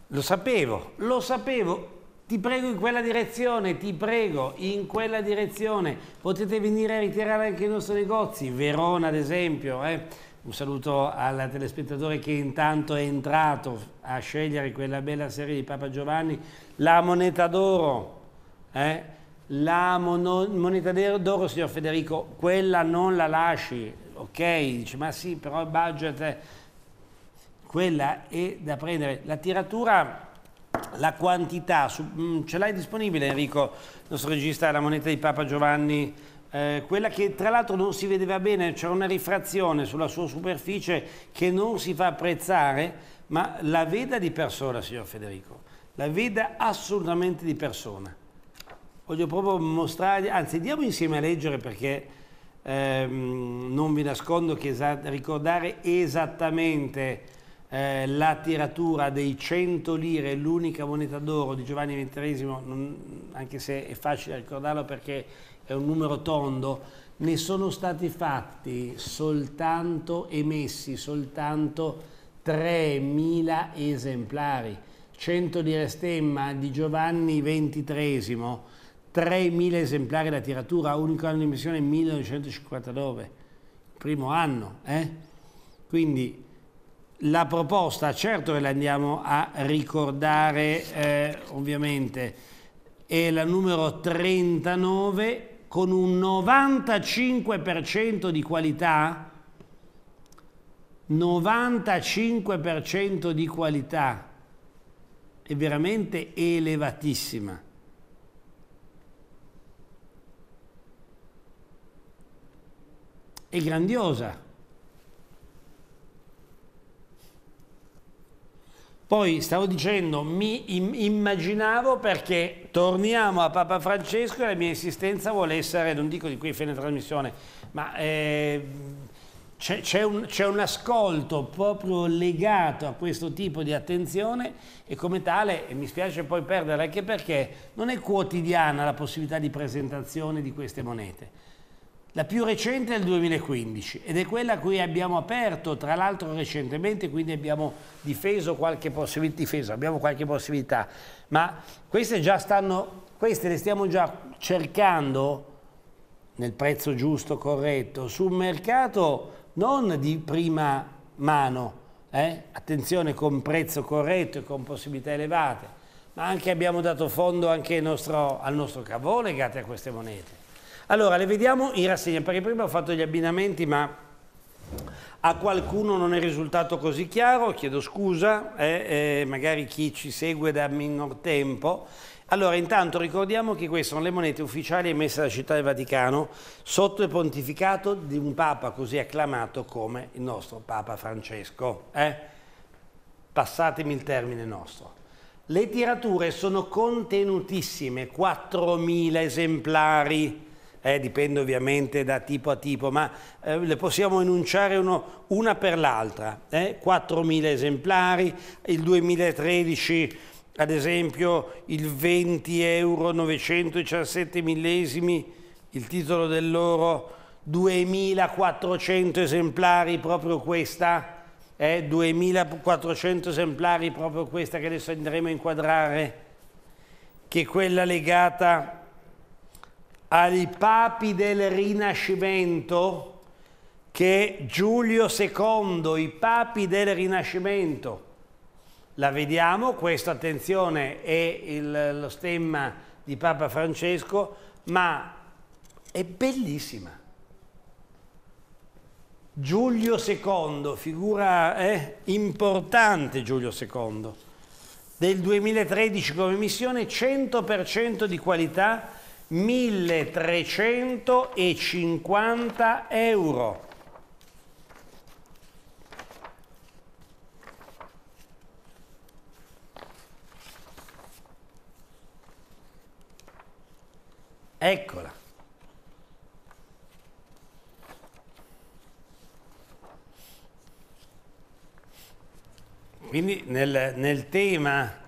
lo sapevo, lo sapevo, ti prego in quella direzione, ti prego in quella direzione, potete venire a ritirare anche i nostri negozi, Verona ad esempio, eh? un saluto al telespettatore che intanto è entrato a scegliere quella bella serie di Papa Giovanni, la moneta d'oro, eh? la mono, moneta d'oro, signor Federico, quella non la lasci, ok? Dice, ma sì, però il budget, quella è da prendere. La tiratura, la quantità, su, mm, ce l'hai disponibile Enrico, il nostro regista, la moneta di Papa Giovanni, eh, quella che tra l'altro non si vedeva bene, c'era una rifrazione sulla sua superficie che non si fa apprezzare, ma la veda di persona, signor Federico, la veda assolutamente di persona voglio proprio mostrarvi, anzi diamo insieme a leggere perché ehm, non vi nascondo che esa ricordare esattamente eh, la tiratura dei 100 lire, l'unica moneta d'oro di Giovanni XXIII, non, anche se è facile ricordarlo perché è un numero tondo, ne sono stati fatti soltanto, emessi soltanto 3.000 esemplari. 100 lire stemma di Giovanni XXIII 3.000 esemplari la tiratura, unico anno di missione 1959, primo anno. Eh? Quindi la proposta, certo che la andiamo a ricordare eh, ovviamente, è la numero 39 con un 95% di qualità, 95% di qualità, è veramente elevatissima. è grandiosa. Poi stavo dicendo, mi immaginavo perché torniamo a Papa Francesco e la mia esistenza vuole essere, non dico di qui fine trasmissione, ma eh, c'è un, un, ascolto proprio legato a questo tipo di attenzione e come tale, e mi spiace poi perdere anche perché, non è quotidiana la possibilità di presentazione di queste monete. La più recente è il 2015 ed è quella a cui abbiamo aperto, tra l'altro recentemente, quindi abbiamo difeso qualche possibilità, difeso, abbiamo qualche possibilità, ma queste già stanno, queste le stiamo già cercando nel prezzo giusto, corretto, su un mercato non di prima mano, eh? attenzione con prezzo corretto e con possibilità elevate, ma anche abbiamo dato fondo anche nostro, al nostro cavò legate a queste monete. Allora, le vediamo in rassegna, perché prima ho fatto gli abbinamenti, ma a qualcuno non è risultato così chiaro, chiedo scusa, eh, eh, magari chi ci segue da minor tempo. Allora, intanto ricordiamo che queste sono le monete ufficiali emesse dalla Città del Vaticano sotto il pontificato di un Papa così acclamato come il nostro Papa Francesco. Eh? Passatemi il termine nostro. Le tirature sono contenutissime, 4.000 esemplari eh, dipende ovviamente da tipo a tipo, ma eh, le possiamo enunciare uno, una per l'altra, eh? 4.000 esemplari, il 2013 ad esempio il 20 euro 917 millesimi, il titolo dell'oro 2.400 esemplari, proprio questa, 2.400 eh? esemplari, proprio questa che adesso andremo a inquadrare, che è quella legata ai papi del Rinascimento che Giulio II, i papi del Rinascimento. La vediamo, questa attenzione è il, lo stemma di Papa Francesco, ma è bellissima. Giulio II, figura eh, importante Giulio II, del 2013 come missione 100% di qualità 1350 euro. Eccola. Quindi nel, nel tema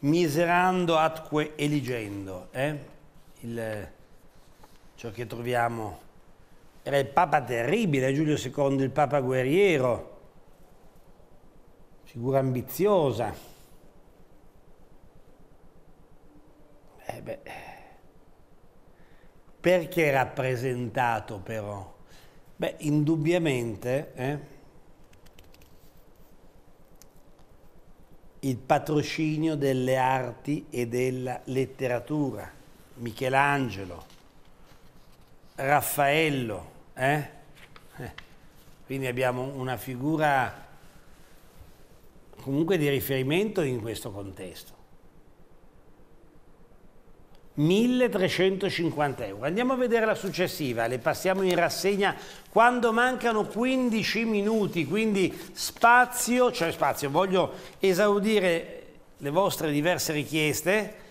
miserando atque eligendo, eh? il, ciò che troviamo. Era il Papa terribile, Giulio II, il Papa guerriero, figura ambiziosa. Eh beh, perché rappresentato però? Beh, indubbiamente eh, il patrocinio delle arti e della letteratura Michelangelo, Raffaello, eh? eh? quindi abbiamo una figura comunque di riferimento in questo contesto. 1350 euro. Andiamo a vedere la successiva, le passiamo in rassegna quando mancano 15 minuti, quindi spazio, cioè spazio, voglio esaudire le vostre diverse richieste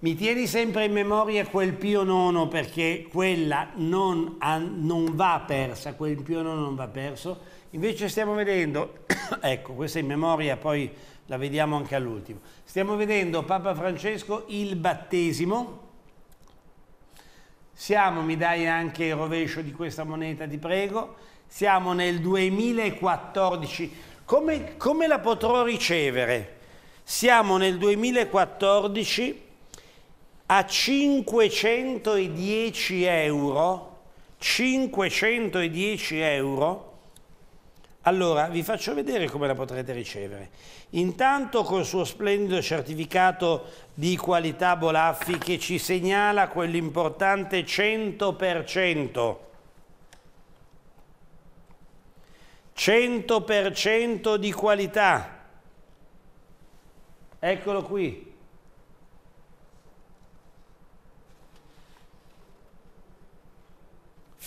mi tieni sempre in memoria quel Pio IX perché quella non, non, va persa, quel Pio IX non va perso. Invece stiamo vedendo, ecco, questa è in memoria, poi la vediamo anche all'ultimo. Stiamo vedendo Papa Francesco il battesimo. Siamo, mi dai anche il rovescio di questa moneta, ti prego. Siamo nel 2014. Come, come la potrò ricevere? Siamo nel 2014 a 510 euro, 510 euro, allora vi faccio vedere come la potrete ricevere. Intanto col suo splendido certificato di qualità Bolaffi che ci segnala quell'importante 100%. 100% di qualità. Eccolo qui.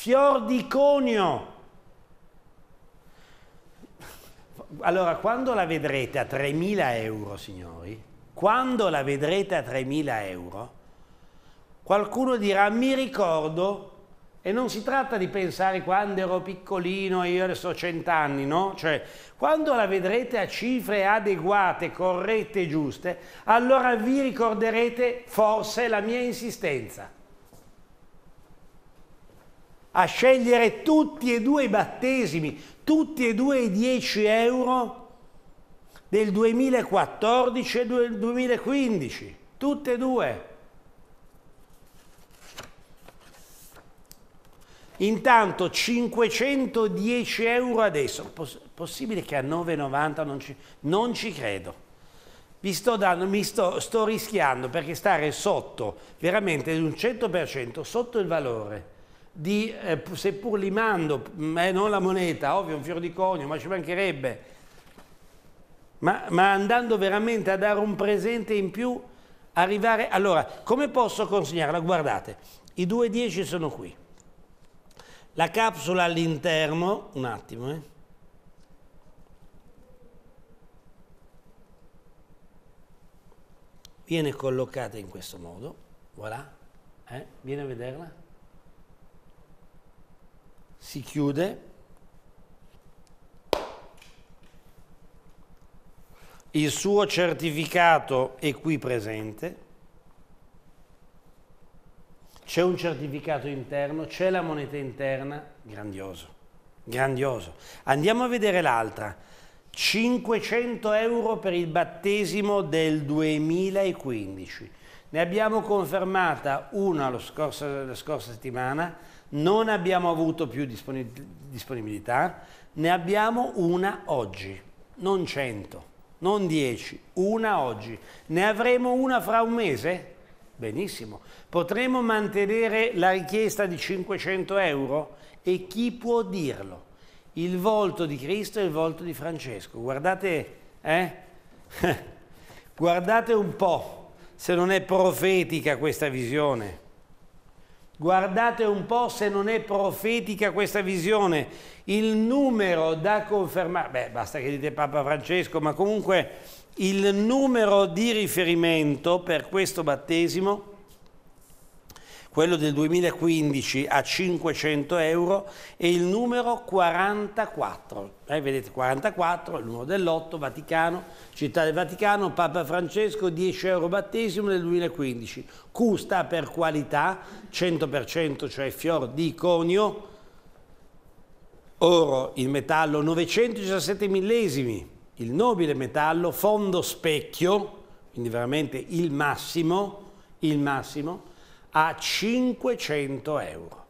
fior di conio. Allora, quando la vedrete a 3.000 euro, signori, quando la vedrete a 3.000 euro, qualcuno dirà mi ricordo, e non si tratta di pensare quando ero piccolino e io adesso ho cent'anni, no? Cioè, quando la vedrete a cifre adeguate, corrette e giuste, allora vi ricorderete forse la mia insistenza a scegliere tutti e due i battesimi, tutti e due i 10 euro del 2014 e del 2015, tutte e due. Intanto 510 euro adesso, Poss possibile che a 9,90 non ci, non ci credo. Mi, sto, dando, mi sto, sto rischiando perché stare sotto, veramente di un 100%, sotto il valore di, eh, seppur limando, mm, eh, non la moneta, ovvio, un fior di conio, ma ci mancherebbe, ma, ma andando veramente a dare un presente in più, arrivare... Allora, come posso consegnarla? Guardate, i due dieci sono qui. La capsula all'interno, un attimo, eh. viene collocata in questo modo, voilà, eh? vieni a vederla si chiude, il suo certificato è qui presente, c'è un certificato interno, c'è la moneta interna, grandioso, grandioso. Andiamo a vedere l'altra, 500 euro per il battesimo del 2015. Ne abbiamo confermata una scorso, la scorsa settimana, non abbiamo avuto più disponibilità, ne abbiamo una oggi, non 100, non 10, una oggi. Ne avremo una fra un mese? Benissimo. Potremo mantenere la richiesta di 500 euro? E chi può dirlo? Il volto di Cristo e il volto di Francesco. Guardate, eh? Guardate un po' se non è profetica questa visione. Guardate un po' se non è profetica questa visione. Il numero da confermare, beh basta che dite Papa Francesco, ma comunque il numero di riferimento per questo battesimo quello del 2015 a 500 euro e il numero 44. Eh, vedete 44, il numero dell'otto, Vaticano, Città del Vaticano, Papa Francesco, 10 euro battesimo nel 2015. Custa per qualità, 100% cioè fior di conio, oro il metallo 917 millesimi, il nobile metallo, fondo specchio, quindi veramente il massimo, il massimo, a 500 euro.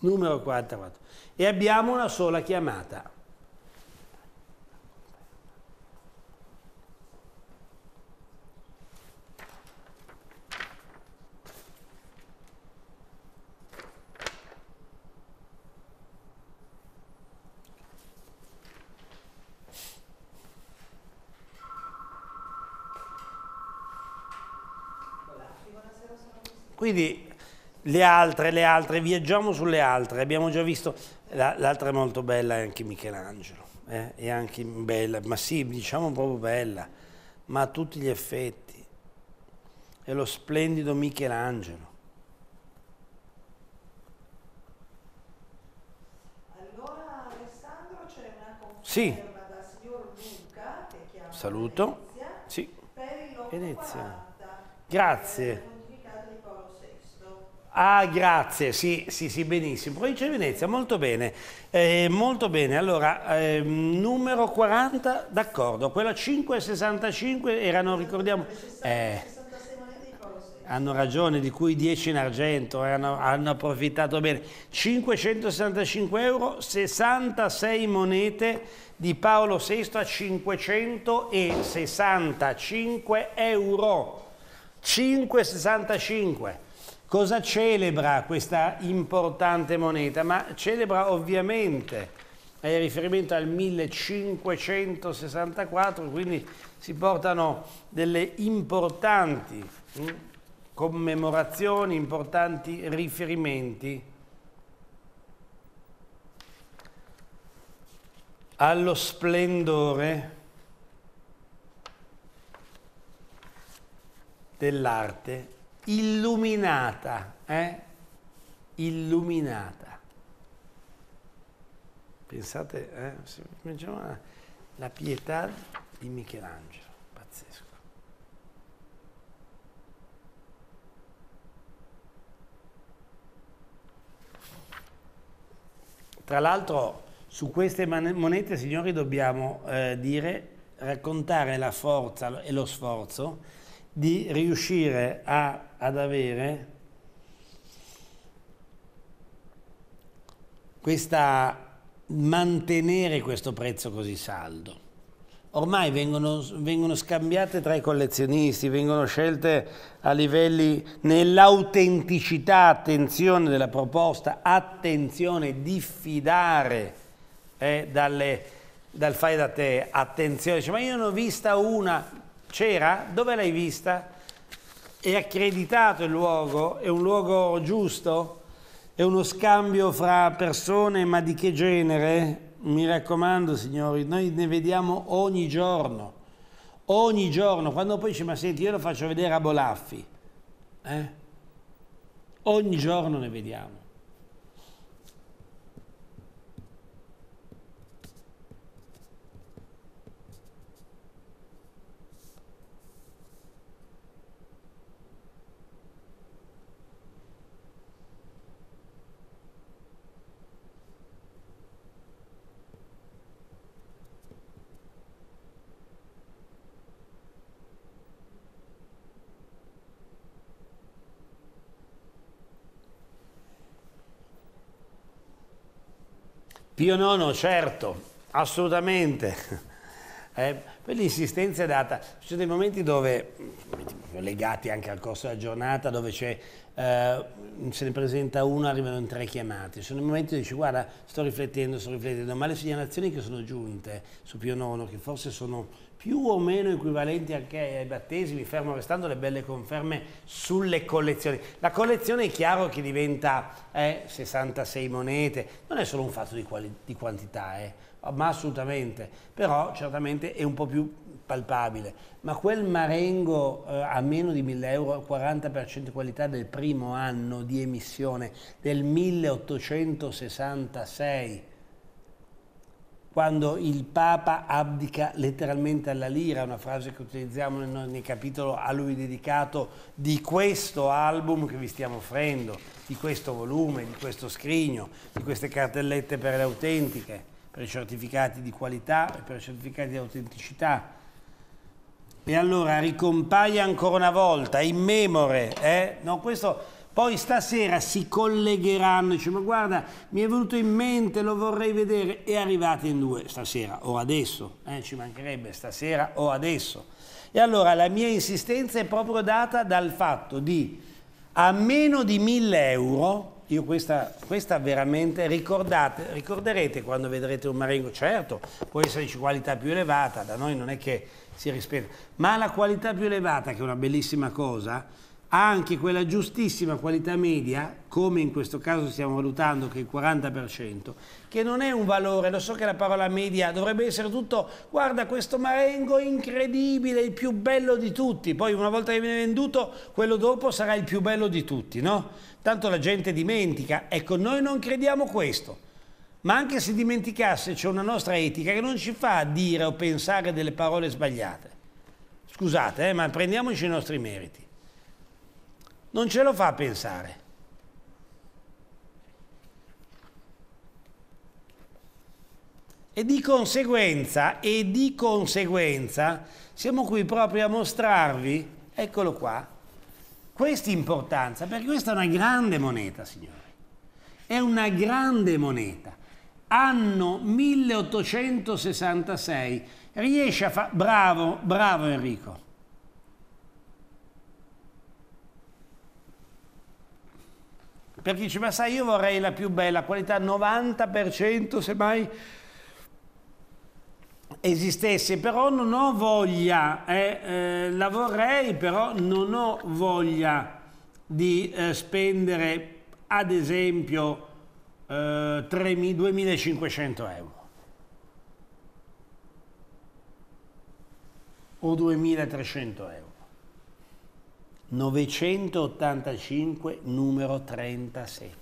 Numero 44. E abbiamo una sola chiamata. Quindi le altre, le altre, viaggiamo sulle altre, abbiamo già visto, l'altra è molto bella è anche Michelangelo, eh? è anche bella, ma sì, diciamo proprio bella, ma a tutti gli effetti, è lo splendido Michelangelo. Allora Alessandro c'è una conferma sì. da signor Luca che chiama Saluto. Venezia, sì. Venezia. Grazie. Ah, grazie, sì, sì, sì, benissimo. Provincia di Venezia, molto bene. Eh, molto bene, allora, eh, numero 40, d'accordo, quella 5,65 erano, ricordiamo... Eh, hanno ragione, di cui 10 in argento, eh, hanno, hanno approfittato bene. 565 euro, 66 monete di Paolo VI a 565 euro. 5,65 Cosa celebra questa importante moneta? Ma celebra ovviamente è riferimento al 1564, quindi si portano delle importanti mh, mm, commemorazioni, importanti riferimenti allo splendore dell'arte illuminata, eh? illuminata. Pensate, eh? la pietà di Michelangelo, pazzesco. Tra l'altro su queste monete, signori, dobbiamo eh, dire, raccontare la forza e lo sforzo di riuscire a, ad avere questa, mantenere questo prezzo così saldo. Ormai vengono, vengono scambiate tra i collezionisti, vengono scelte a livelli nell'autenticità, attenzione della proposta, attenzione, diffidare eh, dalle, dal fai da te, attenzione, cioè, ma io ne ho vista una, c'era? Dove l'hai vista? È accreditato il luogo? È un luogo giusto? È uno scambio fra persone, ma di che genere? Mi raccomando, signori, noi ne vediamo ogni giorno. Ogni giorno. Quando poi dice, ma senti, io lo faccio vedere a Bolaffi. Eh? Ogni giorno ne vediamo. Pio IX, certo, assolutamente. Eh, poi l'insistenza è data, ci sono dei momenti dove, legati anche al corso della giornata, dove c'è eh, se ne presenta uno, arrivano in tre chiamate. Sono momenti in cui dici guarda, sto riflettendo, sto riflettendo, ma le segnalazioni che sono giunte su Pio Nono, che forse sono più o meno equivalenti anche ai battesimi, fermo restando le belle conferme sulle collezioni. La collezione è chiaro che diventa eh, 66 monete, non è solo un fatto di, di quantità, eh, ma assolutamente, però certamente è un po' più palpabile, ma quel Marengo eh, a meno di 1000 euro, 40% qualità del primo anno di emissione del 1866, quando il Papa abdica letteralmente alla lira, una frase che utilizziamo nel, nel, capitolo a lui dedicato di questo album che vi stiamo offrendo, di questo volume, di questo scrigno, di queste cartellette per le autentiche, per i certificati di qualità e per i certificati di autenticità e allora ricompaia ancora una volta, in memore, eh? no, questo... Poi stasera si collegheranno, dice ma guarda mi è venuto in mente, lo vorrei vedere, e arrivate in due stasera o adesso, eh, ci mancherebbe stasera o adesso. E allora la mia insistenza è proprio data dal fatto di a meno di 1000 euro, io questa, questa veramente ricordate, ricorderete quando vedrete un marengo, certo può essere di qualità più elevata, da noi non è che si rispetta. Ma la qualità più elevata, che è una bellissima cosa, ha anche quella giustissima qualità media, come in questo caso stiamo valutando che è il 40%, che non è un valore, lo so che la parola media dovrebbe essere tutto, guarda questo marengo incredibile, il più bello di tutti, poi una volta che viene venduto, quello dopo sarà il più bello di tutti, no? Tanto la gente dimentica, ecco, noi non crediamo questo ma anche se dimenticasse c'è una nostra etica che non ci fa dire o pensare delle parole sbagliate. Scusate, eh, ma prendiamoci i nostri meriti. Non ce lo fa pensare. E di conseguenza, e di conseguenza, siamo qui proprio a mostrarvi, eccolo qua, questa importanza, perché questa è una grande moneta, signore. È una grande moneta anno 1866. Riesce a fare... Bravo, bravo Enrico. Per chi ci ma sai, io vorrei la più bella, qualità 90% semmai esistesse, però non ho voglia, eh, eh, la vorrei, però non ho voglia di eh, spendere, ad esempio, eh, 2.500 euro. o 2300 euro. 985 numero 37.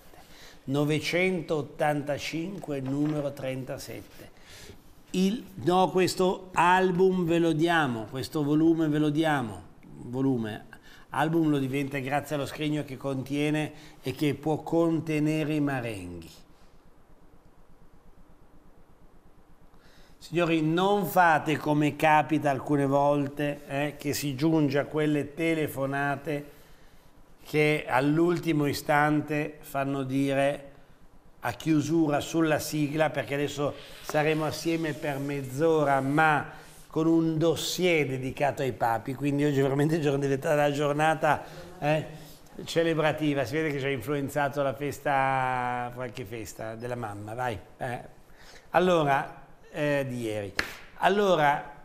985 numero 37. Il, no, questo album ve lo diamo, questo volume ve lo diamo, volume, album lo diventa grazie allo scrigno che contiene e che può contenere i marenghi. Signori, non fate come capita alcune volte eh, che si giunge a quelle telefonate che all'ultimo istante fanno dire a chiusura sulla sigla perché adesso saremo assieme per mezz'ora, ma con un dossier dedicato ai papi, quindi oggi è veramente la giornata eh, celebrativa, si vede che ci ha influenzato la festa, qualche festa della mamma, vai. Eh. Allora, eh, di ieri. Allora,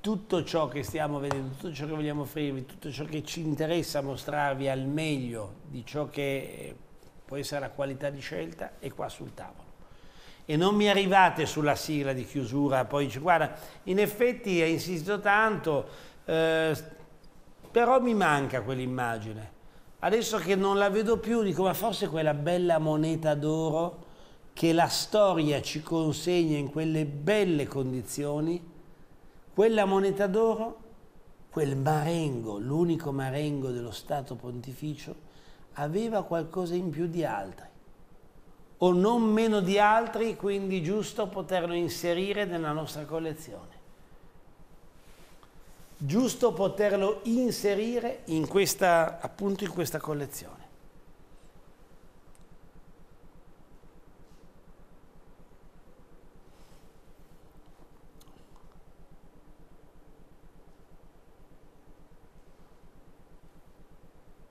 tutto ciò che stiamo vedendo, tutto ciò che vogliamo offrirvi, tutto ciò che ci interessa mostrarvi al meglio di ciò che può essere la qualità di scelta è qua sul tavolo e non mi arrivate sulla sigla di chiusura, poi dice guarda, in effetti ha insistito tanto, eh, però mi manca quell'immagine. Adesso che non la vedo più, dico ma forse quella bella moneta d'oro che la storia ci consegna in quelle belle condizioni, quella moneta d'oro, quel marengo, l'unico marengo dello Stato pontificio, aveva qualcosa in più di altri o non meno di altri, quindi giusto poterlo inserire nella nostra collezione. Giusto poterlo inserire in questa, appunto in questa collezione.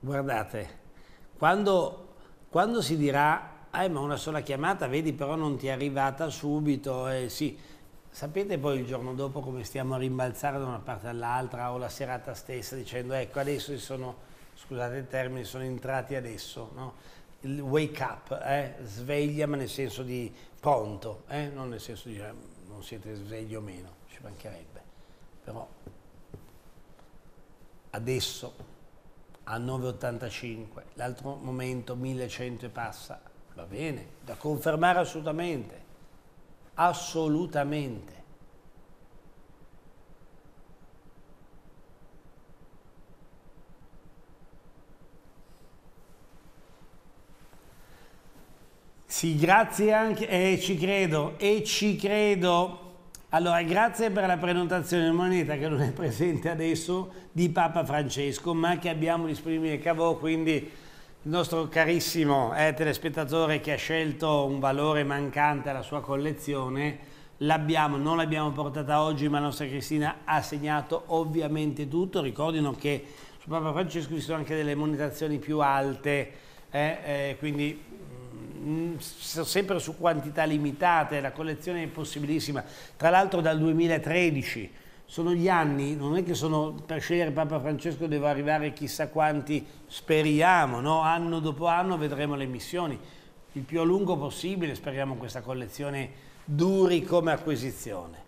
Guardate, quando, quando si dirà ah ma una sola chiamata, vedi però non ti è arrivata subito, eh, sì. Sapete poi il giorno dopo come stiamo a rimbalzare da una parte all'altra o la serata stessa dicendo ecco adesso sono, scusate il termine, sono entrati adesso, no? Il wake up, eh? sveglia ma nel senso di pronto, eh? non nel senso di eh, non siete svegli o meno, ci mancherebbe. Però adesso a 9,85, l'altro momento 1100 e passa, va bene, da confermare assolutamente, assolutamente. Sì, grazie anche, eh, ci credo, e ci credo. Allora, grazie per la prenotazione moneta che non è presente adesso di Papa Francesco, ma che abbiamo disponibile cavò, quindi il nostro carissimo eh, telespettatore che ha scelto un valore mancante alla sua collezione, l'abbiamo, non l'abbiamo portata oggi, ma la nostra Cristina ha segnato ovviamente tutto. Ricordino che su Papa Francesco ci sono anche delle monetazioni più alte, eh, eh, quindi mm, sempre su quantità limitate, la collezione è possibilissima. Tra l'altro dal 2013 sono gli anni, non è che sono per scegliere Papa Francesco devo arrivare chissà quanti, speriamo, no? anno dopo anno vedremo le missioni, il più a lungo possibile speriamo questa collezione duri come acquisizione.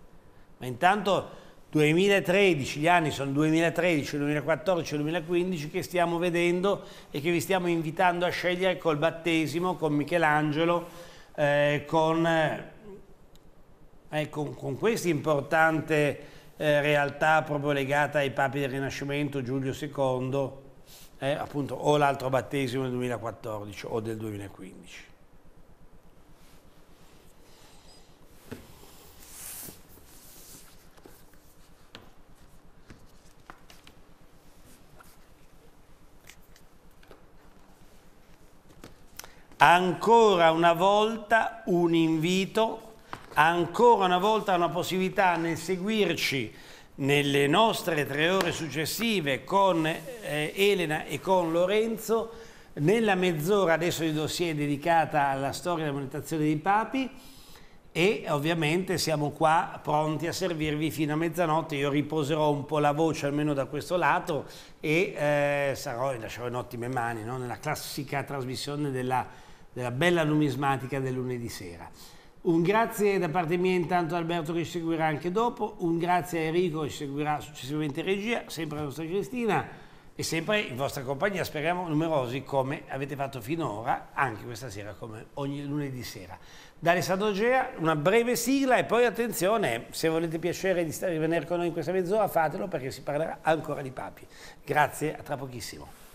Ma intanto 2013, gli anni sono 2013, 2014, 2015 che stiamo vedendo e che vi stiamo invitando a scegliere col battesimo, con Michelangelo, eh, con, eh, con, con questo importante... Eh, realtà proprio legata ai papi del Rinascimento, Giulio II, eh, appunto, o l'altro battesimo del 2014 o del 2015. Ancora una volta un invito ancora una volta una possibilità nel seguirci nelle nostre tre ore successive con eh, Elena e con Lorenzo, nella mezz'ora adesso di dossier dedicata alla storia della monetazione dei papi e ovviamente siamo qua pronti a servirvi fino a mezzanotte, io riposerò un po' la voce almeno da questo lato e eh, sarò, lascerò in ottime mani no? nella classica trasmissione della, della bella numismatica del lunedì sera. Un grazie da parte mia intanto Alberto che ci seguirà anche dopo, un grazie a Enrico che ci seguirà successivamente in regia, sempre la nostra Cristina e sempre in vostra compagnia, speriamo numerosi come avete fatto finora, anche questa sera come ogni lunedì sera. Da Alessandro Gea una breve sigla e poi attenzione, se volete piacere di venire con noi in questa mezz'ora fatelo perché si parlerà ancora di papi. Grazie, a tra pochissimo.